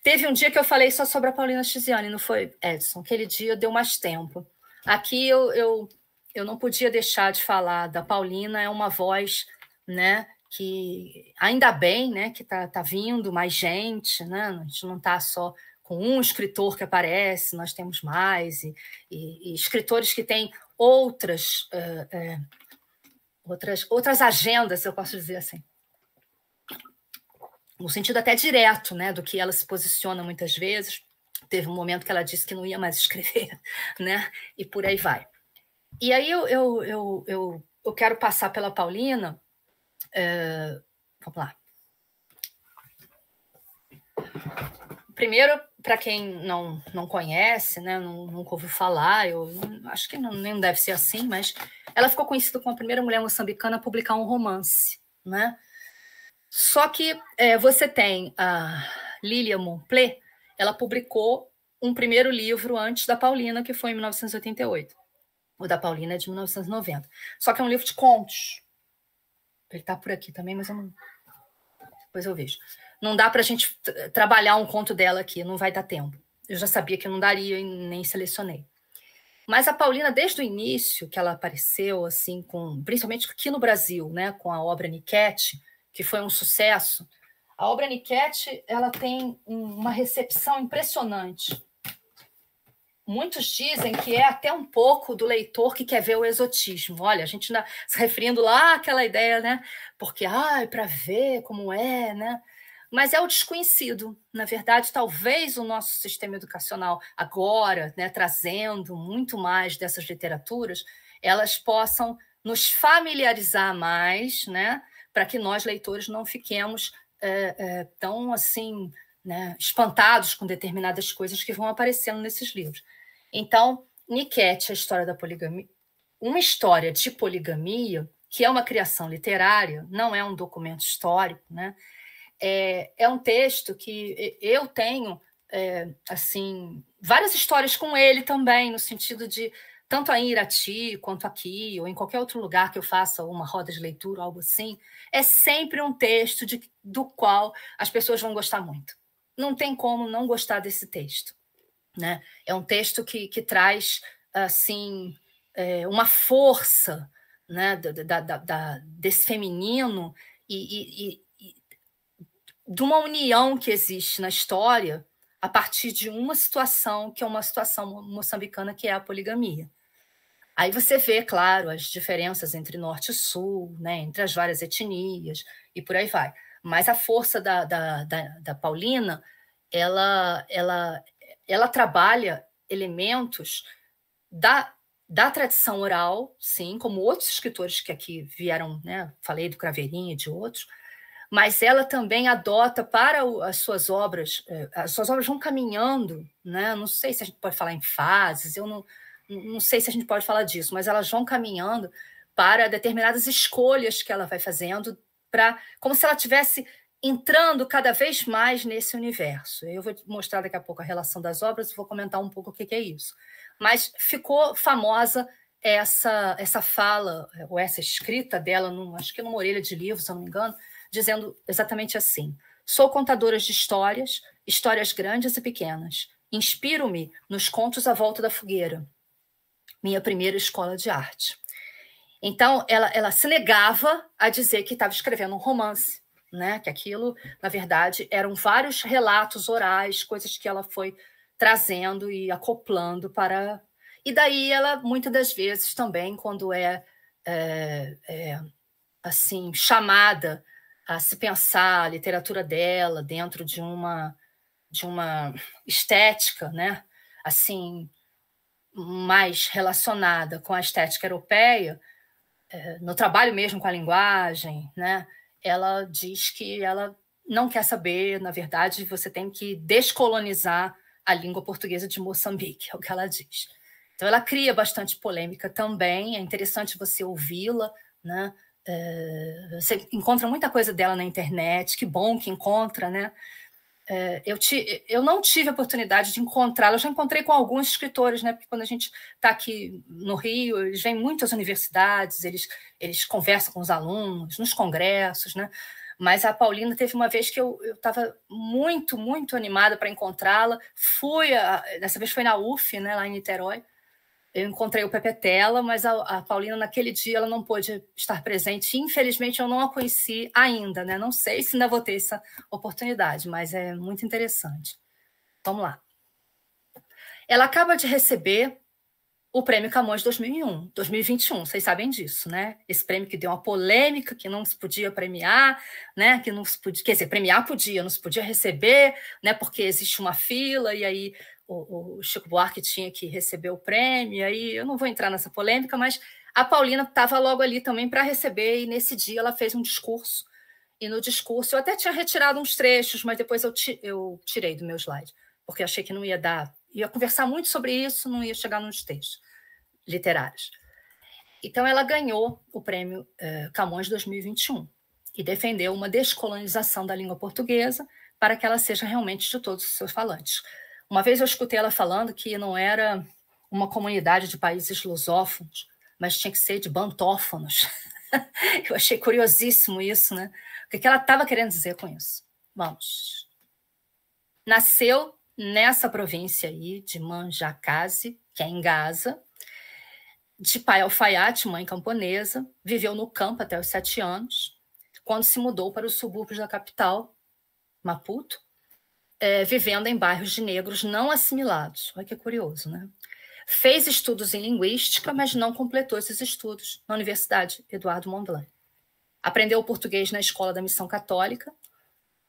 Teve um dia que eu falei só sobre a Paulina Chiziane, não foi, Edson? Aquele dia deu mais tempo. Aqui eu, eu, eu não podia deixar de falar da Paulina, é uma voz né, que ainda bem né, que está tá vindo mais gente, né? a gente não está só com um escritor que aparece, nós temos mais, e, e, e escritores que têm outras, uh, uh, outras, outras agendas, eu posso dizer assim no sentido até direto, né, do que ela se posiciona muitas vezes. Teve um momento que ela disse que não ia mais escrever, né, e por aí vai. E aí eu, eu, eu, eu, eu quero passar pela Paulina. É, vamos lá. Primeiro, para quem não, não conhece, né, não, nunca ouviu falar, eu acho que não, nem deve ser assim, mas ela ficou conhecida como a primeira mulher moçambicana a publicar um romance, né? Só que é, você tem a Lilia Montplé, ela publicou um primeiro livro antes da Paulina, que foi em 1988. O da Paulina é de 1990. Só que é um livro de contos. Ele está por aqui também, mas eu não. Depois eu vejo. Não dá para a gente trabalhar um conto dela aqui, não vai dar tempo. Eu já sabia que não daria e nem selecionei. Mas a Paulina, desde o início que ela apareceu, assim, com, principalmente aqui no Brasil, né, com a obra Niquete, que foi um sucesso, a obra Niquete ela tem uma recepção impressionante. Muitos dizem que é até um pouco do leitor que quer ver o exotismo. Olha, a gente ainda se referindo lá àquela ideia, né? Porque, ai, ah, para ver como é, né? Mas é o desconhecido. Na verdade, talvez o nosso sistema educacional agora, né, trazendo muito mais dessas literaturas, elas possam nos familiarizar mais, né? para que nós, leitores, não fiquemos é, é, tão assim né, espantados com determinadas coisas que vão aparecendo nesses livros. Então, Niquete, a história da poligamia, uma história de poligamia, que é uma criação literária, não é um documento histórico, né? É, é um texto que eu tenho, é, assim, várias histórias com ele também, no sentido de tanto em Irati quanto aqui, ou em qualquer outro lugar que eu faça uma roda de leitura, algo assim, é sempre um texto de, do qual as pessoas vão gostar muito. Não tem como não gostar desse texto. Né? É um texto que, que traz assim é, uma força né, da, da, da, desse feminino e, e, e, de uma união que existe na história a partir de uma situação que é uma situação moçambicana que é a poligamia. Aí você vê, claro, as diferenças entre norte e sul, né, entre as várias etnias e por aí vai. Mas a força da, da, da, da Paulina, ela, ela, ela trabalha elementos da, da tradição oral, sim, como outros escritores que aqui vieram, né? Falei do Craveirinha e de outros, mas ela também adota para as suas obras, eh, as suas obras vão caminhando, né? Não sei se a gente pode falar em fases, eu não, não sei se a gente pode falar disso, mas elas vão caminhando para determinadas escolhas que ela vai fazendo, para como se ela tivesse entrando cada vez mais nesse universo. Eu vou mostrar daqui a pouco a relação das obras e vou comentar um pouco o que, que é isso. Mas ficou famosa essa essa fala ou essa escrita dela, num, acho que numa orelha de livro, se eu não me engano, dizendo exatamente assim: Sou contadora de histórias, histórias grandes e pequenas. Inspiro-me nos contos à volta da fogueira, minha primeira escola de arte. Então, ela, ela se negava a dizer que estava escrevendo um romance, né? que aquilo, na verdade, eram vários relatos orais, coisas que ela foi trazendo e acoplando para. E daí ela, muitas das vezes, também, quando é, é, é assim chamada a se pensar a literatura dela dentro de uma de uma estética, né? Assim, mais relacionada com a estética europeia, é, no trabalho mesmo com a linguagem, né? Ela diz que ela não quer saber, na verdade, você tem que descolonizar a língua portuguesa de Moçambique, é o que ela diz. Então, ela cria bastante polêmica também, é interessante você ouvi-la, né? É, você encontra muita coisa dela na internet, que bom que encontra, né? É, eu, te, eu, não tive a oportunidade de encontrá-la, eu já encontrei com alguns escritores, né? Porque quando a gente está aqui no Rio, eles vêm muito às universidades, eles, eles conversam com os alunos, nos congressos, né? Mas a Paulina teve uma vez que eu estava muito, muito animada para encontrá-la. Fui, a, dessa vez foi na UF, né, lá em Niterói. Eu encontrei o Pepe Tela, mas a, a, Paulina naquele dia ela não pôde estar presente. Infelizmente eu não a conheci ainda, né? Não sei se ainda vou ter essa oportunidade, mas é muito interessante. Vamos lá. Ela acaba de receber o Prêmio Camões 2001, 2021, vocês sabem disso, né? Esse prêmio que deu uma polêmica, que não se podia premiar, né? Que não se podia, quer dizer, premiar podia, não se podia receber, né? Porque existe uma fila e aí o, o Chico Buarque tinha que receber o prêmio, aí eu não vou entrar nessa polêmica, mas a Paulina estava logo ali também para receber, e nesse dia ela fez um discurso. E no discurso, eu até tinha retirado uns trechos, mas depois eu, eu tirei do meu slide, porque achei que não ia dar, ia conversar muito sobre isso, não ia chegar nos textos literários. Então, ela ganhou o prêmio eh, Camões 2021 e defendeu uma descolonização da língua portuguesa para que ela seja realmente de todos os seus falantes. Uma vez eu escutei ela falando que não era uma comunidade de países lusófonos, mas tinha que ser de bantófonos. eu achei curiosíssimo isso, né? O que ela estava querendo dizer com isso? Vamos. Nasceu nessa província aí de Manjacaze, que é em Gaza, de pai alfaiate, mãe camponesa, viveu no campo até os sete anos, quando se mudou para os subúrbios da capital, Maputo, é, vivendo em bairros de negros não assimilados. Olha que curioso, né? Fez estudos em linguística, mas não completou esses estudos na Universidade Eduardo Mondlane. Aprendeu o português na escola da Missão Católica,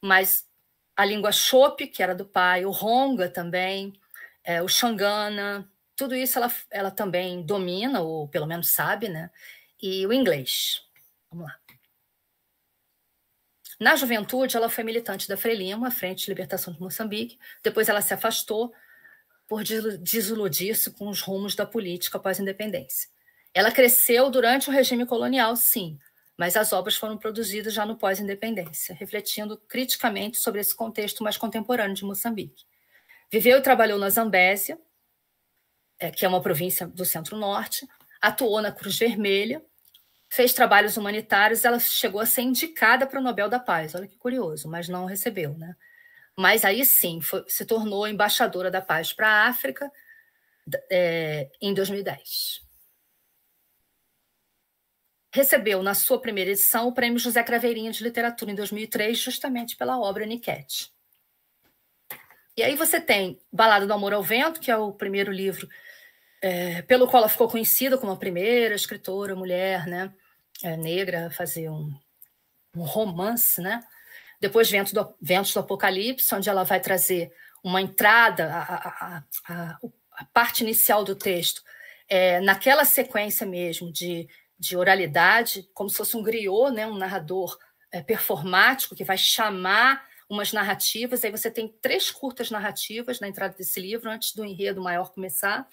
mas a língua chope, que era do pai, o ronga também, é, o xangana, tudo isso ela, ela também domina, ou pelo menos sabe, né? E o inglês. Vamos lá. Na juventude, ela foi militante da Frelimo, a Frente de Libertação de Moçambique. Depois ela se afastou por desiludir-se com os rumos da política após a independência. Ela cresceu durante o regime colonial, sim, mas as obras foram produzidas já no pós-independência, refletindo criticamente sobre esse contexto mais contemporâneo de Moçambique. Viveu e trabalhou na Zambésia, é, que é uma província do centro-norte, atuou na Cruz Vermelha, fez trabalhos humanitários, ela chegou a ser indicada para o Nobel da Paz. Olha que curioso, mas não recebeu, né? Mas aí sim, foi, se tornou embaixadora da paz para a África é, em 2010. Recebeu, na sua primeira edição, o Prêmio José Craveirinha de Literatura em 2003, justamente pela obra Niquete. E aí você tem Balada do Amor ao Vento, que é o primeiro livro é, pelo qual ela ficou conhecida como a primeira escritora mulher, né? É, negra fazer um, um romance, né? Depois Ventos do, Ventos do Apocalipse, onde ela vai trazer uma entrada, a, a, a, a parte inicial do texto, é, naquela sequência mesmo de, de oralidade, como se fosse um griot, né? um narrador é, performático que vai chamar umas narrativas. Aí você tem três curtas narrativas na entrada desse livro, antes do enredo maior começar.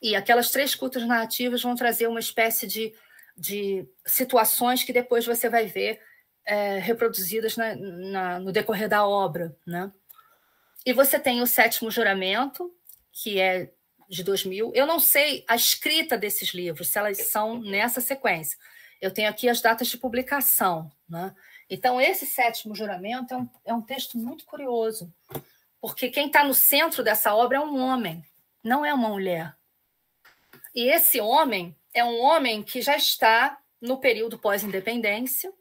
E aquelas três curtas narrativas vão trazer uma espécie de de situações que depois você vai ver é, reproduzidas na, na, no decorrer da obra. Né? E você tem o Sétimo Juramento, que é de 2000. Eu não sei a escrita desses livros, se elas são nessa sequência. Eu tenho aqui as datas de publicação. Né? Então, esse Sétimo Juramento é um, é um texto muito curioso, porque quem está no centro dessa obra é um homem, não é uma mulher. E esse homem é um homem que já está no período pós-independência,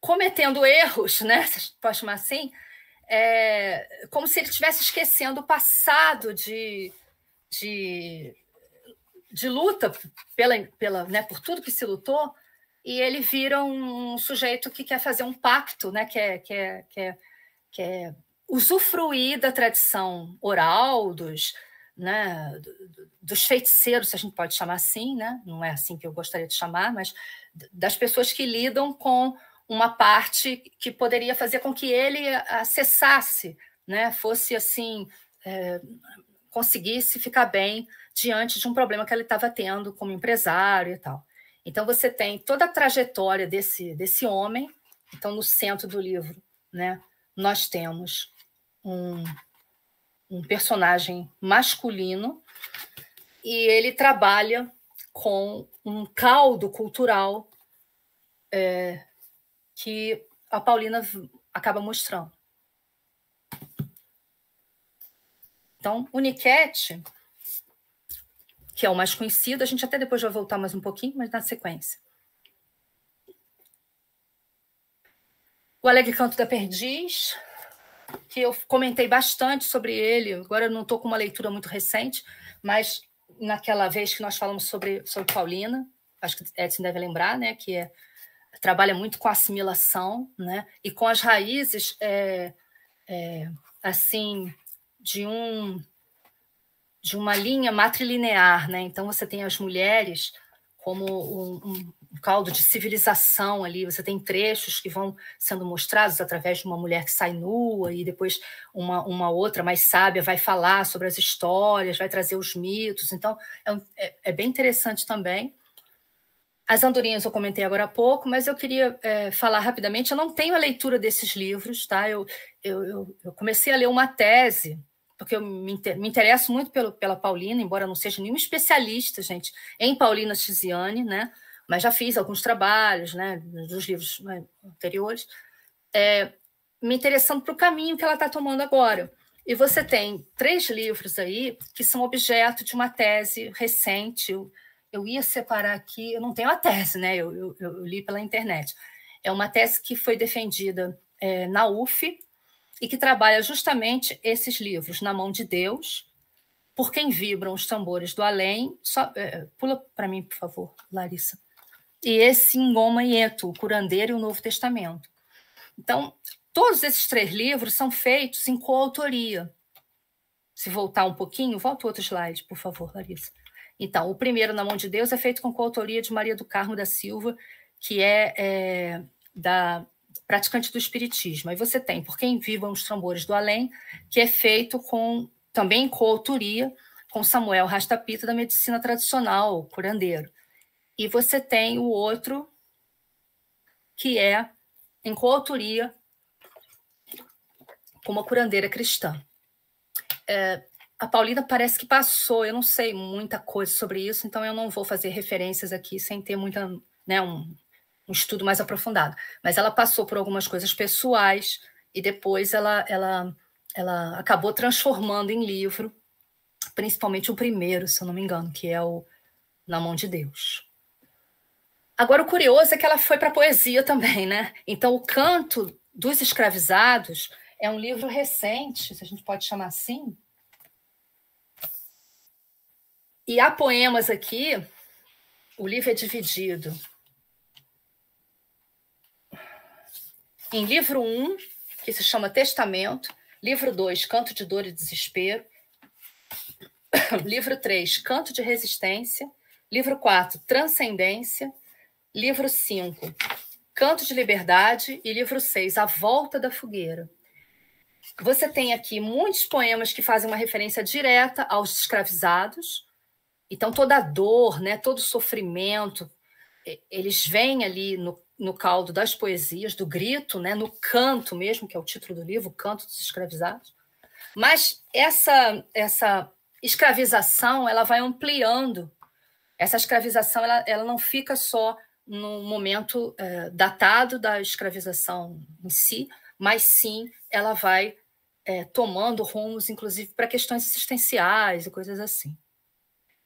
cometendo erros, né? Se pode chamar assim, é, como se ele estivesse esquecendo o passado de, de, de luta pela, pela, né, por tudo que se lutou, e ele vira um sujeito que quer fazer um pacto, né? Quer, é, quer, é, quer, é, quer usufruir da tradição oral, dos, né, dos feiticeiros, se a gente pode chamar assim, né, não é assim que eu gostaria de chamar, mas das pessoas que lidam com uma parte que poderia fazer com que ele acessasse, né, fosse assim, é, conseguisse ficar bem diante de um problema que ele estava tendo como empresário e tal. Então você tem toda a trajetória desse, desse homem. Então no centro do livro, né, nós temos um um personagem masculino e ele trabalha com um caldo cultural é, que a Paulina acaba mostrando. Então, o Niquete, que é o mais conhecido, a gente até depois vai voltar mais um pouquinho, mas na sequência. O Alegre Canto da Perdiz, que eu comentei bastante sobre ele. Agora eu não estou com uma leitura muito recente, mas naquela vez que nós falamos sobre, sobre Paulina, acho que Edson deve lembrar, né, que é, trabalha muito com assimilação né, e com as raízes é, é, assim de um de uma linha matrilinear, né? Então você tem as mulheres como um, um, um caldo de civilização ali. Você tem trechos que vão sendo mostrados através de uma mulher que sai nua e depois uma, uma outra mais sábia vai falar sobre as histórias, vai trazer os mitos. Então, é, é, é bem interessante também. As Andorinhas eu comentei agora há pouco, mas eu queria é, falar rapidamente. Eu não tenho a leitura desses livros, tá? Eu, eu, eu, eu comecei a ler uma tese porque eu me, interesso muito pelo, pela Paulina, embora não seja nenhuma especialista, gente, em Paulina Tiziane, né? mas já fiz alguns trabalhos, né, dos livros né, anteriores, é, me interessando para o caminho que ela está tomando agora. E você tem três livros aí que são objeto de uma tese recente. Eu, eu ia separar aqui, eu não tenho a tese, né? Eu, eu, eu li pela internet. É uma tese que foi defendida é, na UF e que trabalha justamente esses livros, Na Mão de Deus, Por Quem Vibram os Tambores do Além. Só, é, pula para mim, por favor, Larissa e esse Engoma Ieto, o Curandeiro e o Novo Testamento. Então, todos esses três livros são feitos em coautoria. Se voltar um pouquinho, volta outro slide, por favor, Larissa. Então, o primeiro, Na Mão de Deus, é feito com coautoria de Maria do Carmo da Silva, que é, é da praticante do Espiritismo. Aí você tem Por Quem Viva os Trambores do Além, que é feito com também em coautoria com Samuel Rastapita, da Medicina Tradicional, curandeiro. E você tem o outro, que é em coautoria com uma curandeira cristã. É, a Paulina parece que passou, eu não sei muita coisa sobre isso, então eu não vou fazer referências aqui sem ter muita, né, um, um estudo mais aprofundado. Mas ela passou por algumas coisas pessoais e depois ela, ela, ela acabou transformando em livro, principalmente o primeiro, se eu não me engano, que é o Na Mão de Deus. Agora, o curioso é que ela foi para a poesia também, né? Então, O Canto dos Escravizados é um livro recente, se a gente pode chamar assim. E há poemas aqui, o livro é dividido em livro 1, um, que se chama Testamento, livro 2, Canto de Dor e Desespero, livro 3, Canto de Resistência, livro 4, Transcendência, Livro 5, Canto de Liberdade, e livro 6, A Volta da Fogueira. Você tem aqui muitos poemas que fazem uma referência direta aos escravizados. Então, toda a dor, né, todo o sofrimento, eles vêm ali no, no caldo das poesias, do grito, né, no canto mesmo, que é o título do livro, Canto dos Escravizados. Mas essa, essa escravização ela vai ampliando. Essa escravização ela, ela não fica só no momento é, datado da escravização em si, mas sim ela vai é, tomando rumos, inclusive para questões existenciais e coisas assim.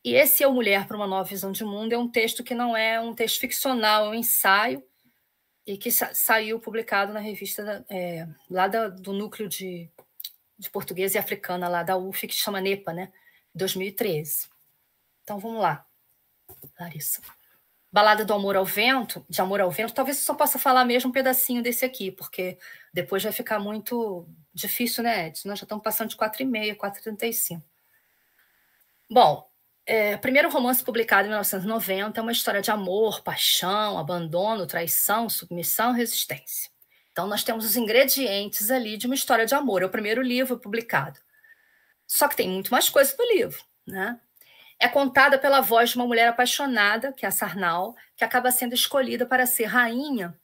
E esse Eu é Mulher para uma Nova Visão de Mundo é um texto que não é um texto ficcional, é um ensaio, e que sa saiu publicado na revista da, é, lá da, do núcleo de, de português e africana lá da UF, que chama NEPA, né? 2013. Então vamos lá, Larissa. Balada do Amor ao Vento, de Amor ao Vento, talvez eu só possa falar mesmo um pedacinho desse aqui, porque depois vai ficar muito difícil, né, Edson? Nós já estamos passando de 4,5, 4,35. Bom, é, primeiro romance publicado em 1990 é uma história de amor, paixão, abandono, traição, submissão, resistência. Então, nós temos os ingredientes ali de uma história de amor. É o primeiro livro publicado. Só que tem muito mais coisa no livro, né? é contada pela voz de uma mulher apaixonada, que é a Sarnal, que acaba sendo escolhida para ser rainha,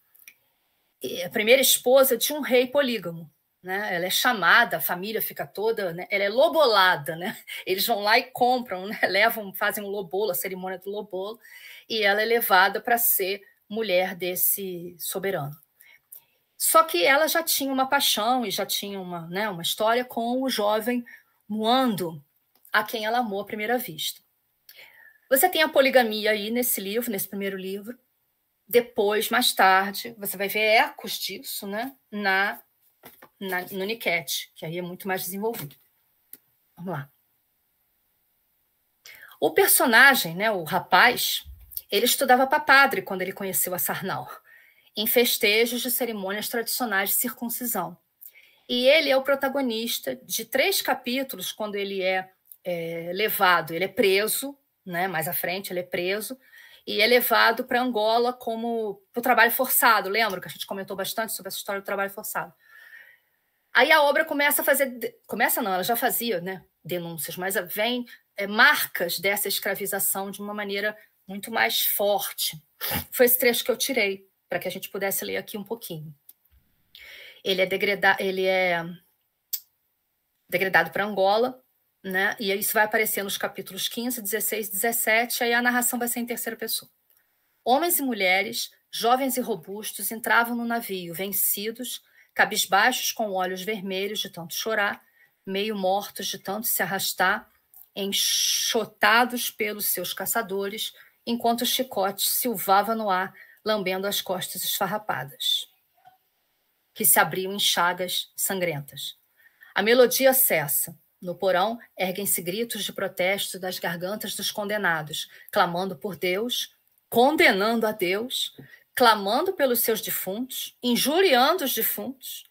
a primeira esposa de um rei polígamo. Né? Ela é chamada, a família fica toda, né? ela é lobolada, né? Eles vão lá e compram, né? levam, fazem um lobolo, a cerimônia do lobolo, e ela é levada para ser mulher desse soberano. Só que ela já tinha uma paixão e já tinha uma, né, uma história com o jovem Muando, a quem ela amou à primeira vista. Você tem a poligamia aí nesse livro, nesse primeiro livro. Depois, mais tarde, você vai ver ecos disso né? na, na, no Niket, que aí é muito mais desenvolvido. Vamos lá. O personagem, né, o rapaz, ele estudava para padre quando ele conheceu a Sarnal, em festejos de cerimônias tradicionais de circuncisão. E ele é o protagonista de três capítulos quando ele é, é levado, ele é preso né? Mais à frente, ele é preso e é levado para Angola como para o trabalho forçado. Lembra que a gente comentou bastante sobre essa história do trabalho forçado. Aí a obra começa a fazer, começa não, ela já fazia, né? Denúncias, mas vem é, marcas dessa escravização de uma maneira muito mais forte. Foi esse trecho que eu tirei para que a gente pudesse ler aqui um pouquinho. Ele é degradado, ele é degradado para Angola né? E isso vai aparecer nos capítulos 15, 16, 17, aí a narração vai ser em terceira pessoa. Homens e mulheres, jovens e robustos, entravam no navio, vencidos, cabisbaixos com olhos vermelhos de tanto chorar, meio mortos de tanto se arrastar, enxotados pelos seus caçadores, enquanto o chicote silvava no ar, lambendo as costas esfarrapadas, que se abriam em chagas sangrentas. A melodia cessa no porão, erguem-se gritos de protesto das gargantas dos condenados, clamando por Deus, condenando a Deus, clamando pelos seus defuntos, injuriando os defuntos,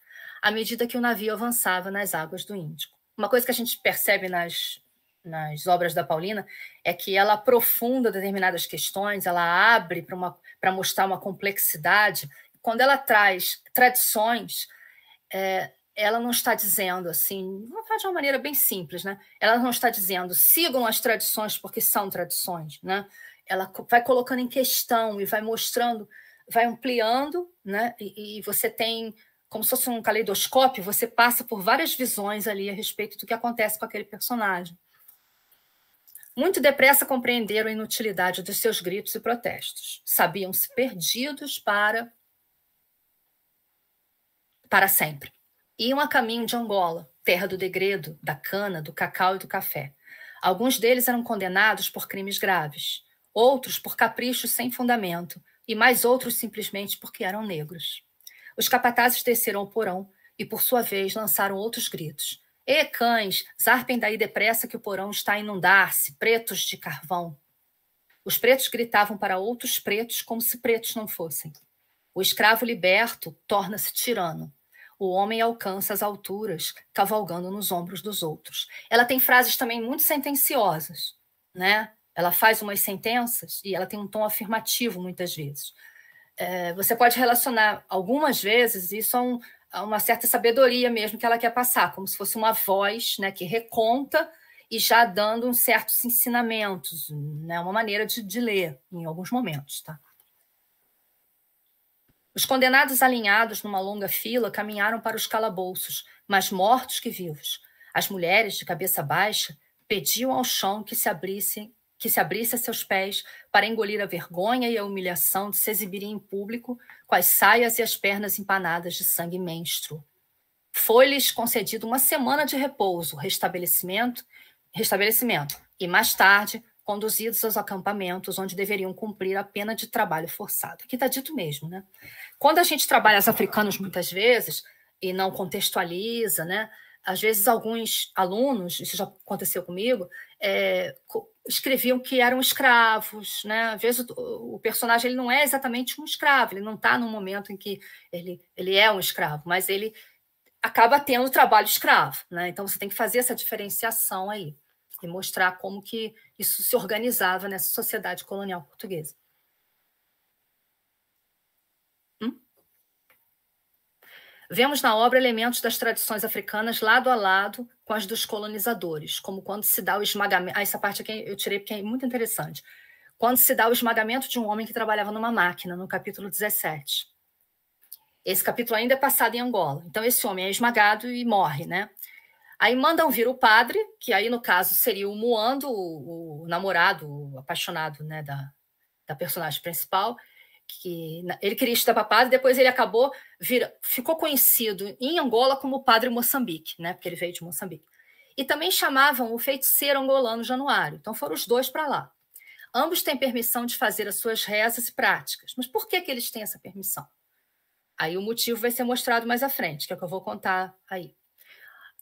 à medida que o navio avançava nas águas do Índico. Uma coisa que a gente percebe nas, nas obras da Paulina é que ela aprofunda determinadas questões, ela abre para mostrar uma complexidade. Quando ela traz tradições, é, ela não está dizendo assim, vou falar de uma maneira bem simples, né? Ela não está dizendo sigam as tradições porque são tradições, né? Ela vai colocando em questão e vai mostrando, vai ampliando, né? E, e você tem como se fosse um caleidoscópio, você passa por várias visões ali a respeito do que acontece com aquele personagem. Muito depressa compreenderam a inutilidade dos seus gritos e protestos. Sabiam-se perdidos para para sempre iam a caminho de Angola, terra do degredo, da cana, do cacau e do café. Alguns deles eram condenados por crimes graves, outros por caprichos sem fundamento e mais outros simplesmente porque eram negros. Os capatazes desceram o porão e, por sua vez, lançaram outros gritos. E cães, zarpem daí depressa que o porão está a inundar-se, pretos de carvão. Os pretos gritavam para outros pretos como se pretos não fossem. O escravo liberto torna-se tirano, o homem alcança as alturas cavalgando nos ombros dos outros. Ela tem frases também muito sentenciosas, né? Ela faz umas sentenças e ela tem um tom afirmativo muitas vezes. É, você pode relacionar algumas vezes isso a, um, a, uma certa sabedoria mesmo que ela quer passar, como se fosse uma voz, né, que reconta e já dando certos ensinamentos, né, uma maneira de, de ler em alguns momentos, tá? Os condenados alinhados numa longa fila caminharam para os calabouços, mais mortos que vivos. As mulheres, de cabeça baixa, pediam ao chão que se abrisse que se abrisse a seus pés para engolir a vergonha e a humilhação de se exibirem em público com as saias e as pernas empanadas de sangue menstruo. Foi-lhes concedido uma semana de repouso, restabelecimento, restabelecimento e mais tarde conduzidos aos acampamentos, onde deveriam cumprir a pena de trabalho forçado. Aqui está dito mesmo, né? Quando a gente trabalha os africanos muitas vezes e não contextualiza, né? Às vezes alguns alunos, isso já aconteceu comigo, é, escreviam que eram escravos, né? Às vezes o, o, personagem ele não é exatamente um escravo, ele não está no momento em que ele, ele é um escravo, mas ele acaba tendo trabalho escravo, né? Então você tem que fazer essa diferenciação aí e mostrar como que isso se organizava nessa sociedade colonial portuguesa. Hum? Vemos na obra elementos das tradições africanas lado a lado com as dos colonizadores, como quando se dá o esmagamento. Ah, essa parte aqui eu tirei porque é muito interessante. Quando se dá o esmagamento de um homem que trabalhava numa máquina, no capítulo 17. Esse capítulo ainda é passado em Angola. Então, esse homem é esmagado e morre, né? Aí mandam vir o padre, que aí no caso seria o Muando, o, o namorado, o apaixonado né, da, da personagem principal, que ele queria estudar para padre, depois ele acabou, vira, ficou conhecido em Angola como Padre Moçambique, né, porque ele veio de Moçambique. E também chamavam o feiticeiro angolano Januário, então foram os dois para lá. Ambos têm permissão de fazer as suas rezas e práticas, mas por que, que eles têm essa permissão? Aí o motivo vai ser mostrado mais à frente, que é o que eu vou contar aí.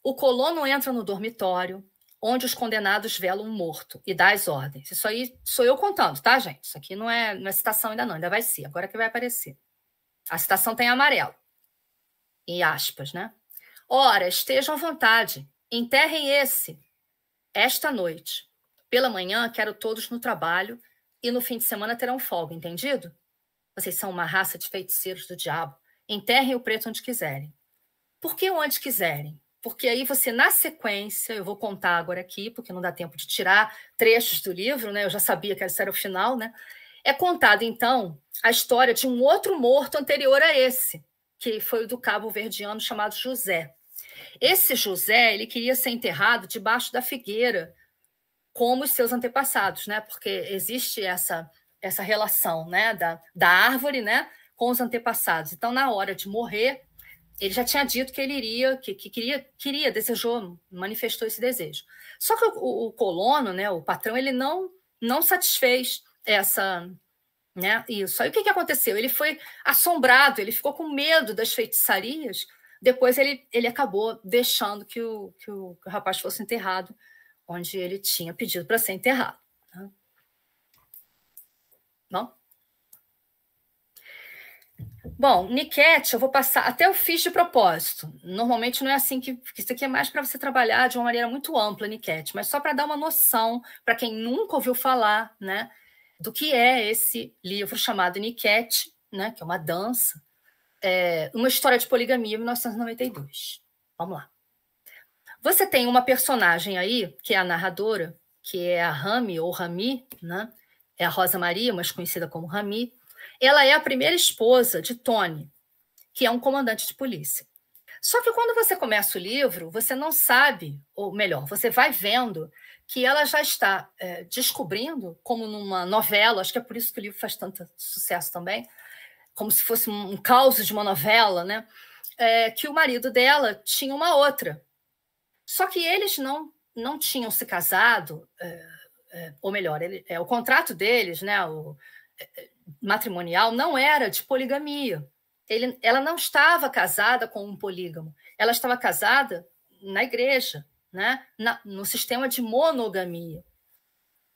O colono entra no dormitório, onde os condenados velam um morto e dá as ordens. Isso aí sou eu contando, tá, gente? Isso aqui não é, não é citação ainda não, ainda vai ser, agora que vai aparecer. A citação tem tá amarelo. E aspas, né? Ora, estejam à vontade, enterrem esse, esta noite. Pela manhã quero todos no trabalho e no fim de semana terão folga, entendido? Vocês são uma raça de feiticeiros do diabo. Enterrem o preto onde quiserem. Por que onde quiserem? porque aí você, na sequência, eu vou contar agora aqui, porque não dá tempo de tirar trechos do livro, né? Eu já sabia que esse era o final, né? É contada, então, a história de um outro morto anterior a esse, que foi o do cabo-verdiano chamado José. Esse José, ele queria ser enterrado debaixo da figueira, como os seus antepassados, né? Porque existe essa essa relação, né, da, da árvore, né, com os antepassados. Então, na hora de morrer, ele já tinha dito que ele iria, que, que queria, queria, desejou, manifestou esse desejo. Só que o, o colono, né, o patrão, ele não, não satisfez essa, né, isso. Aí o que, que aconteceu? Ele foi assombrado, ele ficou com medo das feitiçarias. Depois ele, ele acabou deixando que o, que o rapaz fosse enterrado onde ele tinha pedido para ser enterrado. Né? Não? Bom, Niket, eu vou passar. Até eu fiz de propósito. Normalmente não é assim que. Isso aqui é mais para você trabalhar de uma maneira muito ampla, Niket, mas só para dar uma noção para quem nunca ouviu falar, né? Do que é esse livro chamado Niket, né? Que é uma dança. É, uma história de poligamia, 1992. Vamos lá. Você tem uma personagem aí, que é a narradora, que é a Rami ou Rami, né? É a Rosa Maria, mas conhecida como Rami. Ela é a primeira esposa de Tony, que é um comandante de polícia. Só que quando você começa o livro, você não sabe, ou melhor, você vai vendo que ela já está é, descobrindo, como numa novela, acho que é por isso que o livro faz tanto sucesso também, como se fosse um, um caos de uma novela, né? É, que o marido dela tinha uma outra. Só que eles não, não tinham se casado, é, é ou melhor, ele, é, o contrato deles, né? O, é, é, matrimonial não era de poligamia. Ele, ela não estava casada com um polígamo, ela estava casada na igreja, né? Na, no sistema de monogamia.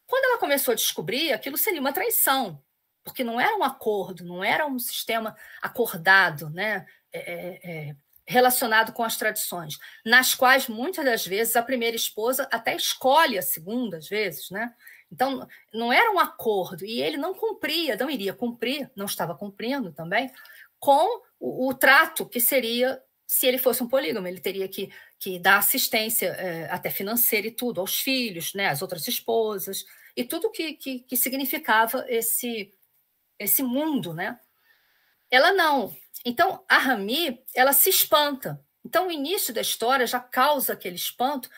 Quando ela começou a descobrir, aquilo seria uma traição, porque não era um acordo, não era um sistema acordado, né? É, é, é relacionado com as tradições, nas quais muitas das vezes a primeira esposa até escolhe a segunda, às vezes, né? Então, não era um acordo, e ele não cumpria, não iria cumprir, não estava cumprindo também, com o, o trato que seria se ele fosse um polígamo. Ele teria que, que dar assistência, é, até financeira e tudo, aos filhos, né, às outras esposas, e tudo que, que, que significava esse, esse mundo. Né? Ela não. Então, a Rami, ela se espanta. Então, o início da história já causa aquele espanto,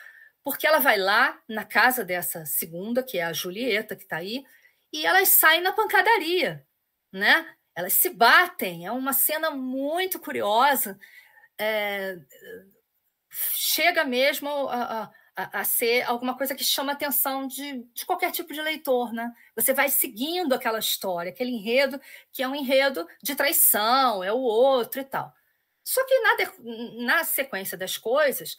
porque ela vai lá na casa dessa segunda, que é a Julieta, que está aí, e elas saem na pancadaria, né? Elas se batem, é uma cena muito curiosa, é, chega mesmo a, a, a, ser alguma coisa que chama a atenção de, de qualquer tipo de leitor, né? Você vai seguindo aquela história, aquele enredo que é um enredo de traição, é o outro e tal. Só que na, na sequência das coisas,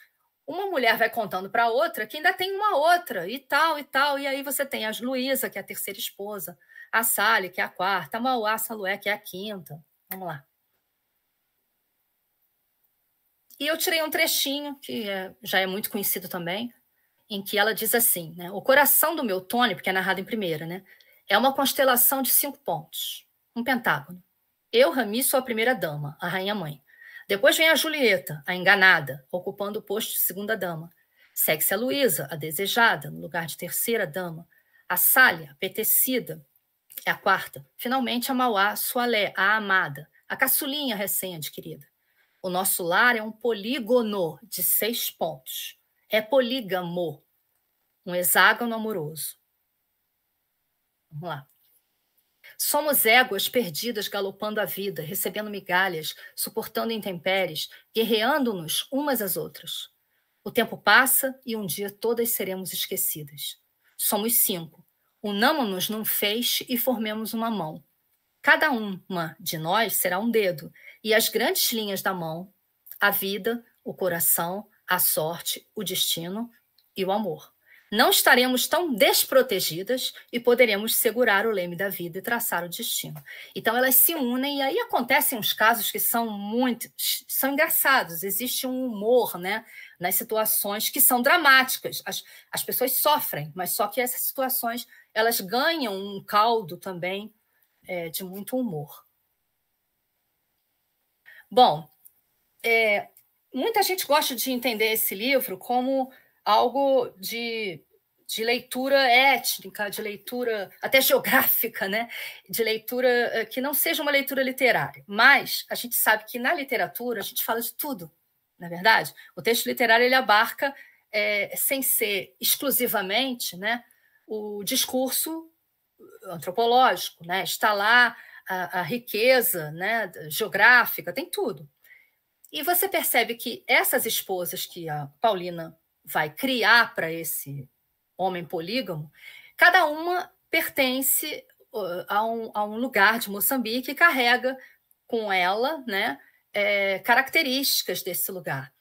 uma mulher vai contando para outra que ainda tem uma outra e tal e tal. E aí você tem as Luísa, que é a terceira esposa, a Sally, que é a quarta, a Mauá Salué, que é a quinta. Vamos lá. E eu tirei um trechinho, que é, já é muito conhecido também, em que ela diz assim: né, O coração do meu Tony, porque é narrado em primeira, né? É uma constelação de cinco pontos, um pentágono. Eu, Rami, sou a primeira dama, a rainha mãe. Depois vem a Julieta, a enganada, ocupando o posto de segunda-dama. Segue-se a Luísa, a desejada, no lugar de terceira-dama. A Sália, apetecida, é a quarta. Finalmente, a Mauá, Sualé, a amada, a caçulinha recém-adquirida. O nosso lar é um polígono de seis pontos. É polígamo, um hexágono amoroso. Vamos lá. Somos éguas perdidas galopando a vida, recebendo migalhas, suportando intempéries, guerreando-nos umas às outras. O tempo passa e um dia todas seremos esquecidas. Somos cinco. Unamo-nos num feixe e formemos uma mão. Cada uma de nós será um dedo, e as grandes linhas da mão, a vida, o coração, a sorte, o destino e o amor não estaremos tão desprotegidas e poderemos segurar o leme da vida e traçar o destino. Então elas se unem e aí acontecem uns casos que são muito são engraçados, existe um humor, né, nas situações que são dramáticas. As, as pessoas sofrem, mas só que essas situações elas ganham um caldo também é, de muito humor. Bom, é, muita gente gosta de entender esse livro como algo de, de leitura étnica, de leitura até geográfica, né? de leitura eh, que não seja uma leitura literária. Mas a gente sabe que na literatura a gente fala de tudo, na é verdade. O texto literário ele abarca, é, sem ser exclusivamente, né, o discurso antropológico, né? está lá a, a riqueza né, geográfica, tem tudo. E você percebe que essas esposas que a Paulina vai criar para esse homem polígamo, cada uma pertence uh, a um, a um lugar de Moçambique e carrega com ela né, é, características desse lugar.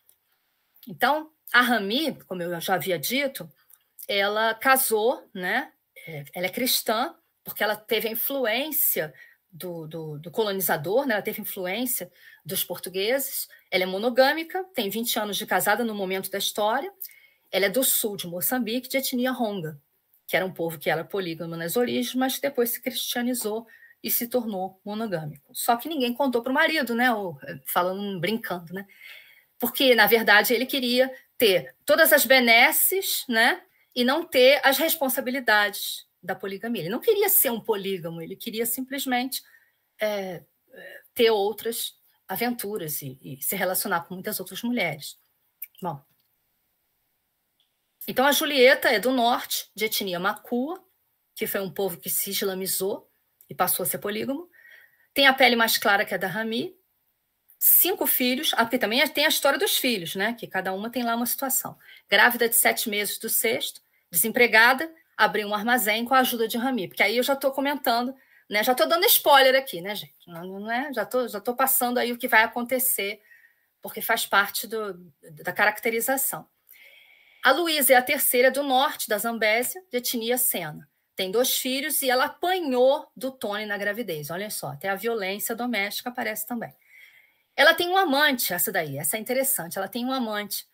Então, a Rami, como eu já havia dito, ela casou, né, é, ela é cristã, porque ela teve a influência do, do, do, colonizador, né? ela teve influência dos portugueses. Ela é monogâmica, tem 20 anos de casada no momento da história, ela é do sul de Moçambique, de etnia Ronga, que era um povo que era polígamo nas origens, mas depois se cristianizou e se tornou monogâmico. Só que ninguém contou para o marido, né? Ou, falando, brincando, né? Porque, na verdade, ele queria ter todas as benesses, né? E não ter as responsabilidades da poligamia. Ele não queria ser um polígamo, ele queria simplesmente é, é ter outras aventuras e, e se relacionar com muitas outras mulheres. Bom, então a Julieta é do norte, de etnia macua, que foi um povo que se islamizou e passou a ser polígamo. Tem a pele mais clara que a da Rami. Cinco filhos, ah, porque também tem a história dos filhos, né? Que cada uma tem lá uma situação. Grávida de sete meses do sexto, desempregada, abriu um armazém com a ajuda de Rami. Porque aí eu já estou comentando, né? Já estou dando spoiler aqui, né, gente? Não, não é? Já estou já tô passando aí o que vai acontecer, porque faz parte do, da caracterização. A Luísa é a terceira do norte da Zambésia, de etnia Sena. Tem dois filhos e ela apanhou do Tony na gravidez. Olha só, até a violência doméstica aparece também. Ela tem um amante, essa daí, essa é interessante. Ela tem um amante.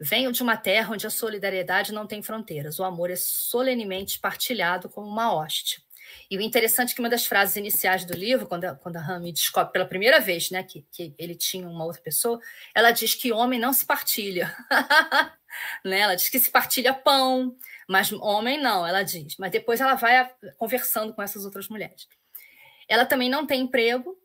Venho de uma terra onde a solidariedade não tem fronteiras. O amor é solenemente partilhado como uma hoste. E o interessante é que uma das frases iniciais do livro, quando a, quando a Rami descobre pela primeira vez né, que, que ele tinha uma outra pessoa, ela diz que homem não se partilha. né? Ela diz que se partilha pão, mas homem não, ela diz. Mas depois ela vai conversando com essas outras mulheres. Ela também não tem emprego,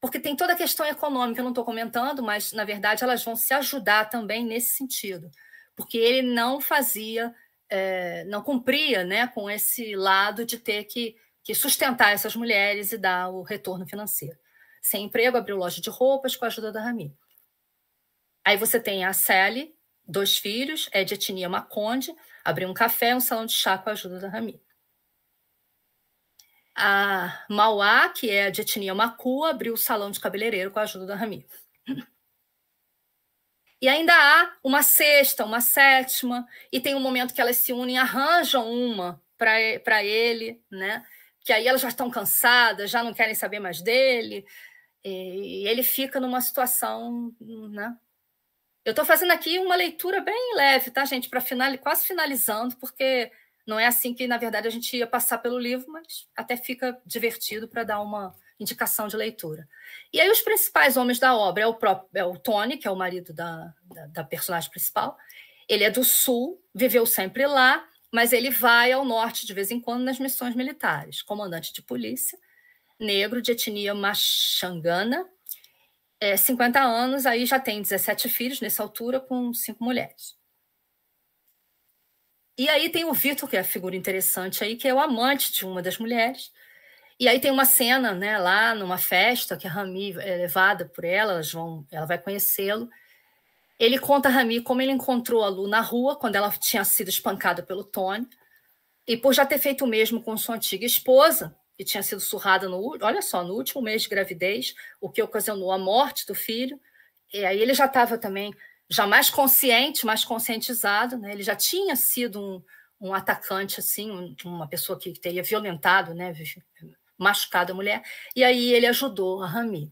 porque tem toda a questão econômica, eu não estou comentando, mas na verdade elas vão se ajudar também nesse sentido, porque ele não fazia, é, não cumpria né, com esse lado de ter que que sustentar essas mulheres e dar o retorno financeiro. Sem emprego, abriu loja de roupas com a ajuda da Rami. Aí você tem a Sally, dois filhos, é de etnia Maconde, abriu um café um salão de chá com a ajuda da Rami. A Mauá, que é de etnia Macu, abriu o salão de cabeleireiro com a ajuda da Rami. E ainda há uma sexta, uma sétima, e tem um momento que elas se unem, arranjam uma para ele, né? que aí elas já estão cansadas, já não querem saber mais dele, e ele fica numa situação, né? Eu estou fazendo aqui uma leitura bem leve, tá, gente? Para final, quase finalizando, porque não é assim que, na verdade, a gente ia passar pelo livro, mas até fica divertido para dar uma indicação de leitura. E aí, os principais homens da obra é o, próprio, é o Tony, que é o marido da, da, da personagem principal. Ele é do Sul, viveu sempre lá, mas ele vai ao norte de vez em quando nas missões militares. Comandante de polícia, negro de etnia machangana, é, 50 anos, aí já tem 17 filhos nessa altura, com cinco mulheres. E aí tem o Vitor, que é a figura interessante aí, que é o amante de uma das mulheres. E aí tem uma cena, né, lá numa festa, que a Rami é levada por ela, elas vão, ela vai conhecê-lo. Ele conta a Rami como ele encontrou a Lu na rua quando ela tinha sido espancada pelo Tony e por já ter feito o mesmo com sua antiga esposa, que tinha sido surrada no, olha só, no último mês de gravidez, o que ocasionou a morte do filho. E aí ele já estava também já mais consciente, mais conscientizado, né? Ele já tinha sido um, um atacante assim, um, uma pessoa que teria violentado, né, machucado a mulher. E aí ele ajudou a Rami.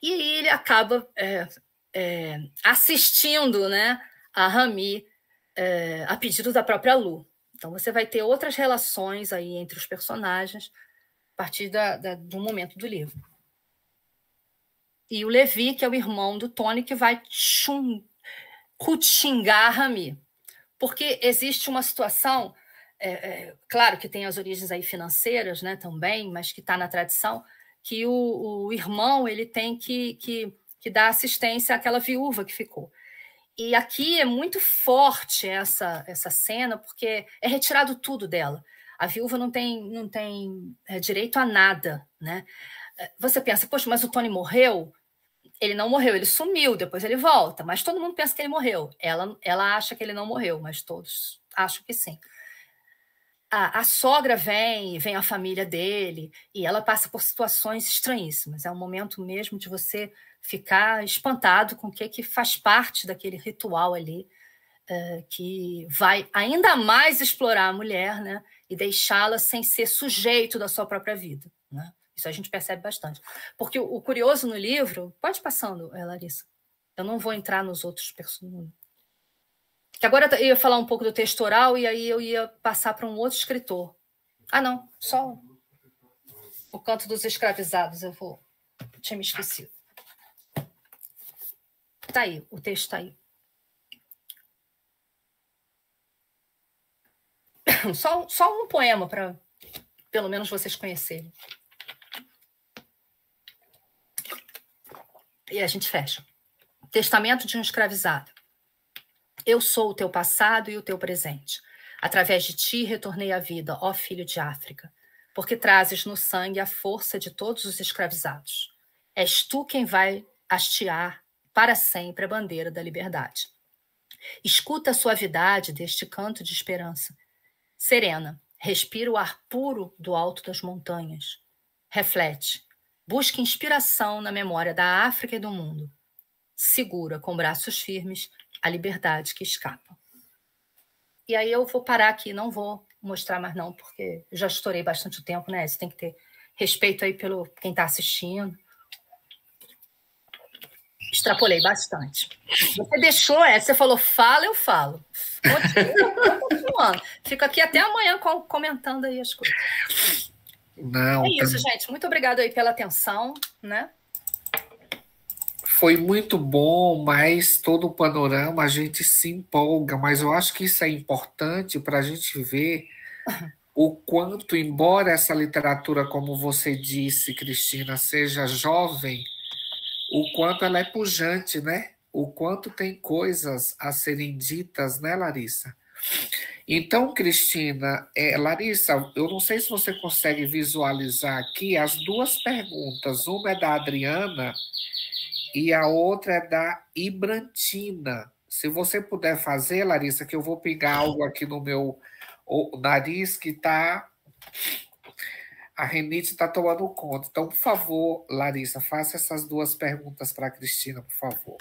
E aí ele acaba é, é, assistindo né, a Rami é, a pedido da própria Lu. Então você vai ter outras relações aí entre os personagens a partir da, da, do momento do livro. E o Levi, que é o irmão do Tony, que vai cutingar a Rami. Porque existe uma situação, é, é, claro que tem as origens aí financeiras né, também, mas que está na tradição, que o, o irmão ele tem que, que que dá assistência àquela viúva que ficou. E aqui é muito forte essa, essa cena, porque é retirado tudo dela. A viúva não tem, não tem é, direito a nada, né? É, você pensa, poxa, mas o Tony morreu? Ele não morreu, ele sumiu, depois ele volta. Mas todo mundo pensa que ele morreu. Ela, ela acha que ele não morreu, mas todos acham que sim. A, a, sogra vem, vem a família dele, e ela passa por situações estranhíssimas. É um momento mesmo de você ficar espantado com o que, é que faz parte daquele ritual ali, uh, que vai ainda mais explorar a mulher né, e deixá-la sem ser sujeito da sua própria vida. Né? Isso a gente percebe bastante. Porque o, curioso no livro. Pode ir passando, é, Larissa. Eu não vou entrar nos outros personagens. Que agora eu ia falar um pouco do texto oral e aí eu ia passar para um outro escritor. Ah, não, só o Canto dos Escravizados, eu vou. Tinha me esquecido. Está aí, o texto está aí. Só, só um poema para pelo menos vocês conhecerem. E a gente fecha. Testamento de um escravizado. Eu sou o teu passado e o teu presente. Através de ti retornei à vida, ó filho de África, porque trazes no sangue a força de todos os escravizados. És tu quem vai hastear para sempre a bandeira da liberdade. Escuta a suavidade deste canto de esperança. Serena, respira o ar puro do alto das montanhas. Reflete. Busca inspiração na memória da África e do mundo. Segura com braços firmes a liberdade que escapa. E aí eu vou parar aqui, não vou mostrar mais não, porque já estourei bastante tempo, né? Você tem que ter respeito aí pelo quem está assistindo extrapolei bastante. Você deixou essa, você falou, fala, eu falo. Fico aqui até amanhã comentando aí as coisas. Não, é isso, tá... gente. Muito obrigado aí pela atenção, né? Foi muito bom, mas todo o panorama a gente se empolga, mas eu acho que isso é importante para a gente ver o quanto, embora essa literatura, como você disse, Cristina, seja jovem, o quanto ela é pujante, né? O quanto tem coisas a serem ditas, né, Larissa? Então, Cristina, é, Larissa, eu não sei se você consegue visualizar aqui as duas perguntas. Uma é da Adriana e a outra é da Ibrantina. Se você puder fazer, Larissa, que eu vou pegar algo aqui no meu nariz que está a renite está tomando conta. Então, por favor, Larissa, faça essas duas perguntas para a Cristina, por favor.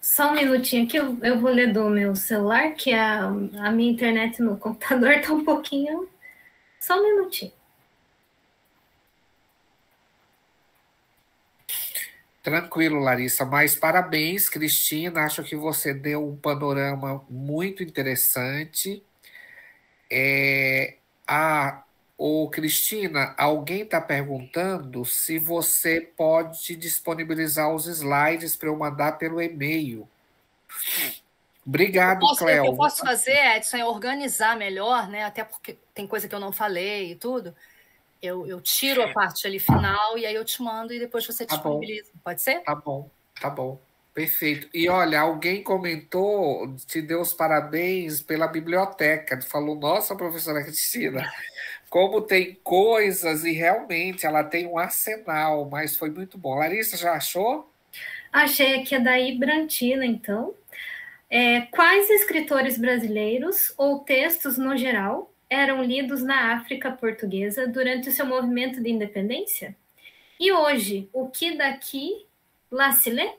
Só um minutinho aqui, eu, eu vou ler do meu celular, que a, a minha internet no computador está um pouquinho. Só um minutinho. Tranquilo, Larissa, mas parabéns, Cristina. Acho que você deu um panorama muito interessante. É, a, Cristina, alguém está perguntando se você pode disponibilizar os slides para eu mandar pelo e-mail. Obrigado, Cléo. O que eu posso fazer, Edson, é organizar melhor, né? Até porque tem coisa que eu não falei e tudo. Eu, eu tiro a é. parte ali final e aí eu te mando e depois você tá disponibiliza. Bom. Pode ser? Tá bom, tá bom. Perfeito. E olha, alguém comentou, te deu os parabéns pela biblioteca. Falou, nossa, professora Cristina, como tem coisas e realmente ela tem um arsenal, mas foi muito bom. Larissa, já achou? Achei aqui é da Ibrantina. então. É, quais escritores brasileiros ou textos no geral eram lidos na África Portuguesa durante o seu movimento de independência? E hoje, o que daqui lá se lê?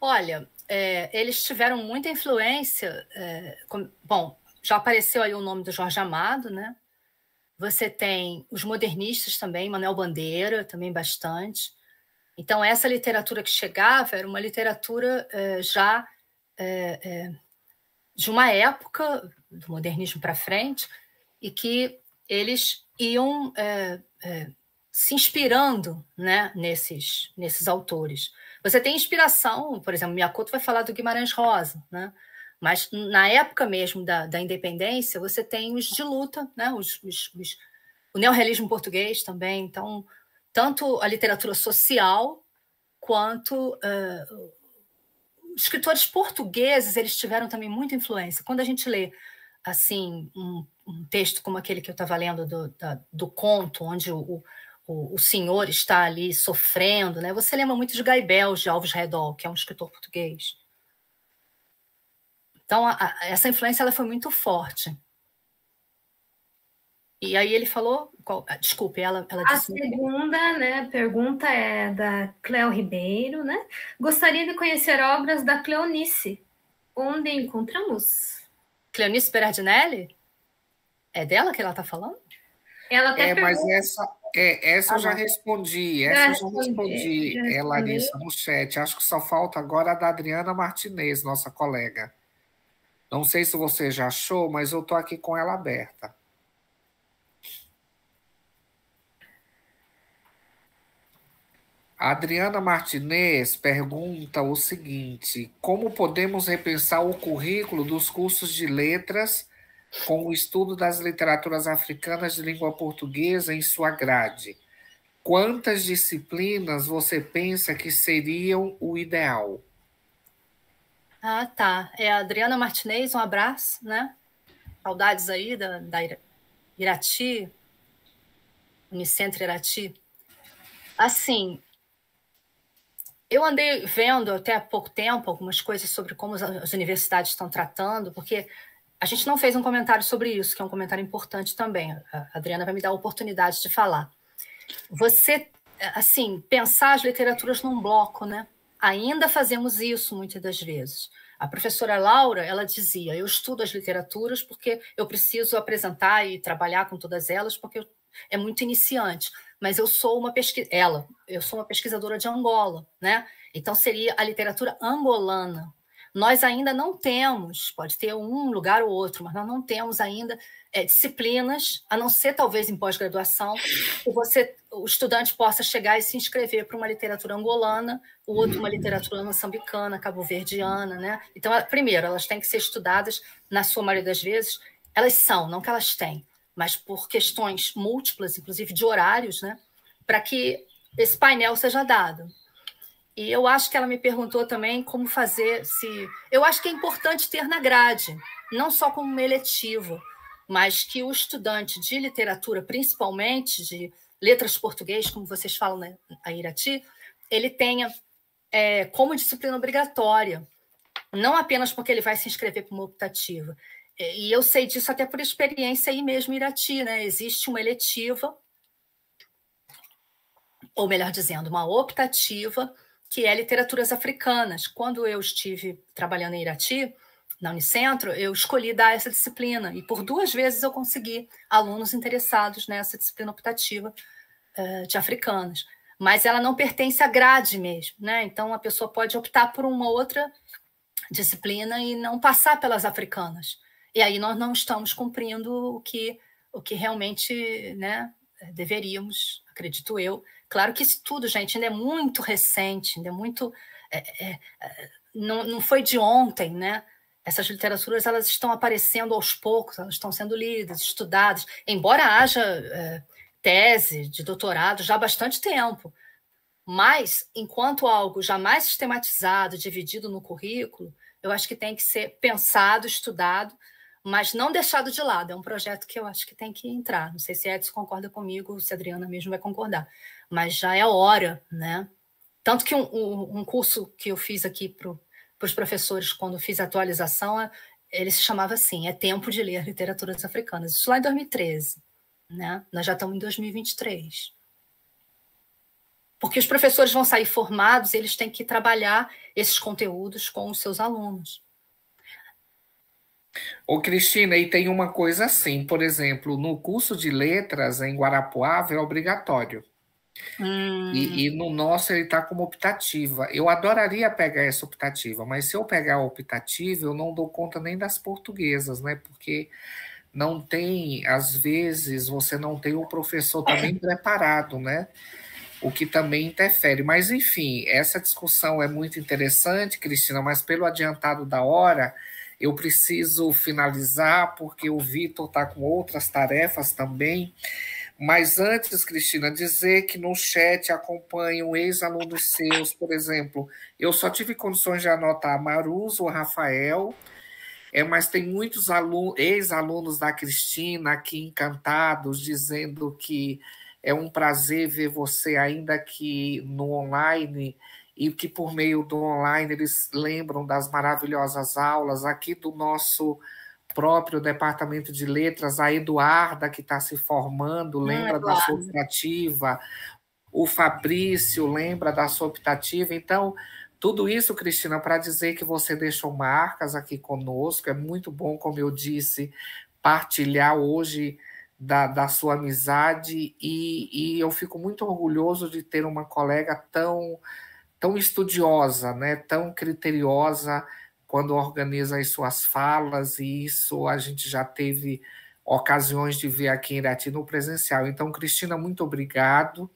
Olha, é, eles tiveram muita influência. É, com, bom, já apareceu aí o nome do Jorge Amado, né? Você tem os modernistas também, Manuel Bandeira, também bastante. Então, essa literatura que chegava era uma literatura é, já é, é, de uma época do modernismo para frente, e que eles iam é, é, se inspirando né, nesses, nesses autores. Você tem inspiração, por exemplo, Miyakoto vai falar do Guimarães Rosa, né? mas na época mesmo da, da independência, você tem os de luta, né? os, os, os o neorrealismo português também, então, tanto a literatura social quanto uh, escritores portugueses, eles tiveram também muita influência. Quando a gente lê assim um, um texto como aquele que eu estava lendo do, da, do conto, onde o, o, o, senhor está ali sofrendo, né? Você lembra muito de Gaibel, de Alves Redol, que é um escritor português. Então, a, a, essa influência ela foi muito forte. E aí ele falou, qual, ah, desculpe, ela, ela disse. A segunda né, pergunta é da Cleo Ribeiro, né? Gostaria de conhecer obras da Cleonice, onde encontramos? Cleonice Berardinelli? É dela que ela está falando? Ela até é, mas essa, é, essa ah, eu já respondi, essa já eu já respondi, respondi. Já respondi. é Larissa no chat. Acho que só falta agora a da Adriana Martinez, nossa colega. Não sei se você já achou, mas eu estou aqui com ela aberta. A Adriana Martinez pergunta o seguinte: como podemos repensar o currículo dos cursos de letras com o estudo das literaturas africanas de língua portuguesa em sua grade? Quantas disciplinas você pensa que seriam o ideal? Ah, tá. É a Adriana Martinez, um abraço, né? Saudades aí da, da Irati, Unicentro Irati. Assim, eu andei vendo até há pouco tempo algumas coisas sobre como as universidades estão tratando, porque a gente não fez um comentário sobre isso, que é um comentário importante também. A Adriana vai me dar a oportunidade de falar. Você, assim, pensar as literaturas num bloco, né? Ainda fazemos isso muitas das vezes. A professora Laura, ela dizia: "Eu estudo as literaturas porque eu preciso apresentar e trabalhar com todas elas, porque é muito iniciante" mas eu sou uma pesquisa ela, eu sou uma pesquisadora de Angola, né? Então seria a literatura angolana. Nós ainda não temos, pode ter um lugar ou outro, mas nós não temos ainda é, disciplinas, a não ser talvez em pós-graduação, que você, o estudante possa chegar e se inscrever para uma literatura angolana, o outro uma literatura moçambicana, cabo-verdiana, né? Então, primeiro, elas têm que ser estudadas, na sua maioria das vezes, elas são, não que elas têm mas por questões múltiplas, inclusive de horários, né, para que esse painel seja dado. E eu acho que ela me perguntou também como fazer se. Eu acho que é importante ter na grade, não só como uma mas que o estudante de literatura, principalmente de letras português, como vocês falam na né, a Irati, ele tenha é, como disciplina obrigatória, não apenas porque ele vai se inscrever para uma optativa, e eu sei disso até por experiência aí mesmo Irati, né? Existe uma eletiva, ou melhor dizendo, uma optativa, que é literaturas africanas. Quando eu estive trabalhando em Irati, na Unicentro, eu escolhi dar essa disciplina. E por duas vezes eu consegui alunos interessados nessa disciplina optativa uh, de africanas. Mas ela não pertence à grade mesmo, né? Então a pessoa pode optar por uma outra disciplina e não passar pelas africanas. E aí nós não estamos cumprindo o que, o que realmente né, deveríamos, acredito eu. Claro que isso tudo, gente, ainda é muito recente, ainda é muito. É, é, é, não, não foi de ontem, né? Essas literaturas elas estão aparecendo aos poucos, elas estão sendo lidas, estudadas, embora haja é, tese de doutorado já há bastante tempo. Mas, enquanto algo jamais sistematizado, dividido no currículo, eu acho que tem que ser pensado, estudado, mas não deixado de lado. É um projeto que eu acho que tem que entrar. Não sei se Edson concorda comigo, se a Adriana mesmo vai concordar, mas já é hora, né? Tanto que um, um curso que eu fiz aqui para os professores, quando fiz a atualização, ele se chamava assim: É Tempo de Ler Literaturas Africanas. Isso lá em 2013, né? Nós já estamos em 2023. Porque os professores vão sair formados, eles têm que trabalhar esses conteúdos com os seus alunos. Ô, Cristina, e tem uma coisa assim, por exemplo, no curso de letras em Guarapuava é obrigatório. Hum. E, e, no nosso ele está como optativa. Eu adoraria pegar essa optativa, mas se eu pegar a optativa, eu não dou conta nem das portuguesas, né? Porque não tem, às vezes, você não tem o professor também preparado, né? O que também interfere. Mas, enfim, essa discussão é muito interessante, Cristina, mas pelo adiantado da hora. Eu preciso finalizar porque o Vitor está com outras tarefas também. Mas antes, Cristina, dizer que no chat acompanham ex-alunos seus, por exemplo. Eu só tive condições de anotar a Maruso, o Rafael, é, mas tem muitos ex-alunos da Cristina aqui encantados, dizendo que é um prazer ver você, ainda que no online, e que por meio do online eles lembram das maravilhosas aulas aqui do nosso próprio departamento de letras, a Eduarda que está se formando, ah, lembra da sua optativa, o Fabrício lembra da sua optativa, então tudo isso, Cristina, para dizer que você deixou marcas aqui conosco, é muito bom, como eu disse, partilhar hoje da, da sua amizade e, e eu fico muito orgulhoso de ter uma colega tão tão estudiosa, né, tão criteriosa quando organiza as suas falas, e isso a gente já teve ocasiões de ver aqui em Irati no presencial. Então, Cristina, muito obrigado.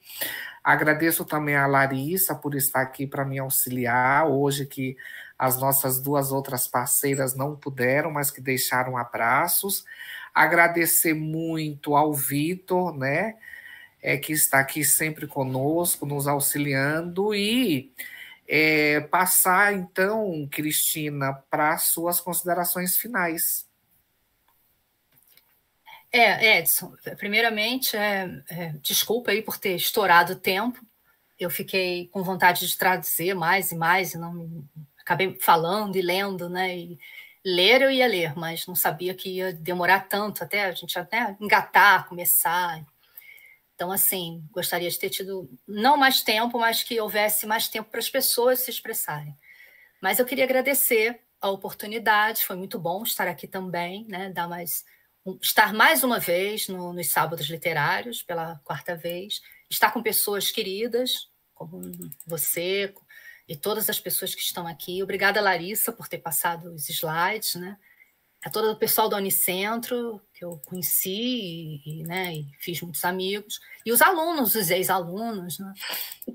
Agradeço também a Larissa por estar aqui para me auxiliar hoje, que as nossas duas outras parceiras não puderam, mas que deixaram abraços. Agradecer muito ao Vitor, né? é, que está aqui sempre conosco, nos auxiliando e é, passar então, Cristina, para suas considerações finais. É, Edson, primeiramente, é, é, desculpa aí por ter estourado o tempo. Eu fiquei com vontade de traduzir mais e mais, e não acabei falando e lendo, né? E ler eu ia ler, mas não sabia que ia demorar tanto até a gente até engatar, começar. Então, assim, gostaria de ter tido não mais tempo, mas que houvesse mais tempo para as pessoas se expressarem. Mas eu queria agradecer a oportunidade, foi muito bom estar aqui também, né? Dar mais, estar mais uma vez no, nos sábados literários, pela quarta vez, estar com pessoas queridas, como você e todas as pessoas que estão aqui. Obrigada, Larissa, por ter passado os slides, né? a é todo o pessoal do Unicentro, que eu conheci e, né, e fiz muitos amigos, e os alunos, os ex-alunos, né,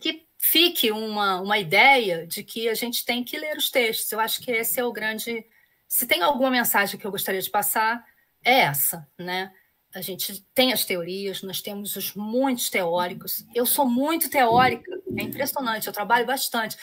que fique uma, uma ideia de que a gente tem que ler os textos. Eu acho que esse é o grande. Se tem alguma mensagem que eu gostaria de passar, é essa, né? a gente tem as teorias, nós temos os muitos teóricos. Uhum. Eu sou muito teórica, é impressionante, eu trabalho bastante.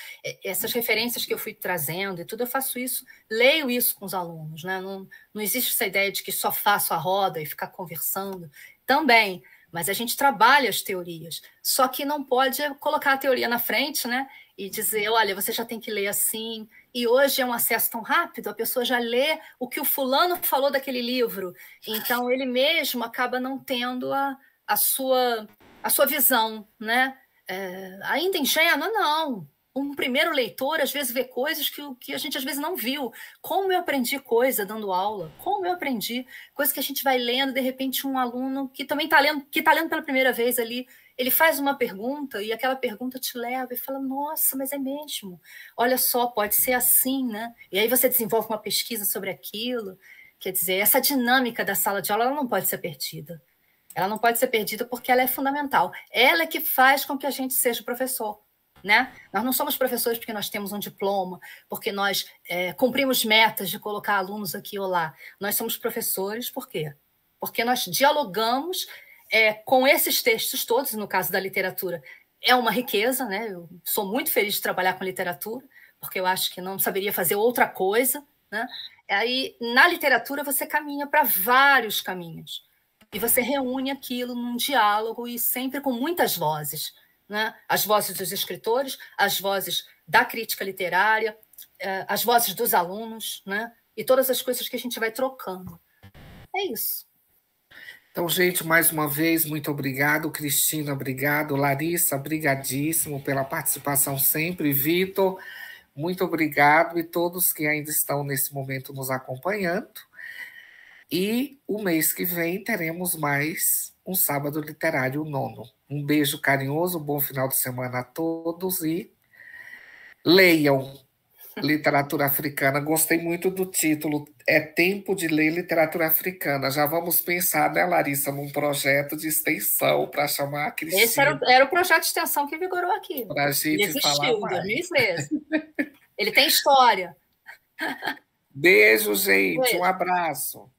Essas referências que eu fui trazendo e tudo, eu faço isso, leio isso com os alunos. Né? Não, não existe essa ideia de que só faço a roda e ficar conversando. Também, mas a gente trabalha as teorias. Só que não pode colocar a teoria na frente né? e dizer, olha, você já tem que ler assim, e hoje é um acesso tão rápido, a pessoa já lê o que o fulano falou daquele livro. Então ele mesmo acaba não tendo a, a, sua, a sua visão, né? É, ainda ingênua, não. Um primeiro leitor, às vezes, vê coisas que, que a gente às vezes não viu. Como eu aprendi coisa dando aula? Como eu aprendi? Coisa que a gente vai lendo, de repente, um aluno que também está lendo, que está lendo pela primeira vez ali, ele faz uma pergunta e aquela pergunta te leva e fala: Nossa, mas é mesmo. Olha só, pode ser assim, né? E aí você desenvolve uma pesquisa sobre aquilo. Quer dizer, essa dinâmica da sala de aula ela não pode ser perdida. Ela não pode ser perdida porque ela é fundamental. Ela é que faz com que a gente seja professor. Né? Nós não somos professores porque nós temos um diploma, porque nós é, cumprimos metas de colocar alunos aqui ou lá. Nós somos professores por quê? Porque nós dialogamos é, com esses textos todos, no caso da literatura, é uma riqueza, né? Eu sou muito feliz de trabalhar com literatura, porque eu acho que não saberia fazer outra coisa, né? Aí, na literatura, você caminha para vários caminhos. E você reúne aquilo num diálogo e sempre com muitas vozes. Né? As vozes dos escritores, as vozes da crítica literária, é, as vozes dos alunos, né? e todas as coisas que a gente vai trocando. É isso. Então, gente, mais uma vez, muito obrigado. Cristina, obrigado. Larissa, obrigadíssimo pela participação sempre. Vitor, muito obrigado. E todos que ainda estão nesse momento nos acompanhando. E o mês que vem teremos mais um Sábado Literário Nono. Um beijo carinhoso, bom final de semana a todos e leiam literatura africana. Gostei muito do título. É tempo de ler literatura africana. Já vamos pensar, né, Larissa, num projeto de extensão para chamar a Cristina. Esse era o, era o, projeto de extensão que vigorou aqui. Para a gente Ele existiu, falar mais. Ele tem história. Beijo, gente. Beijo. Um abraço.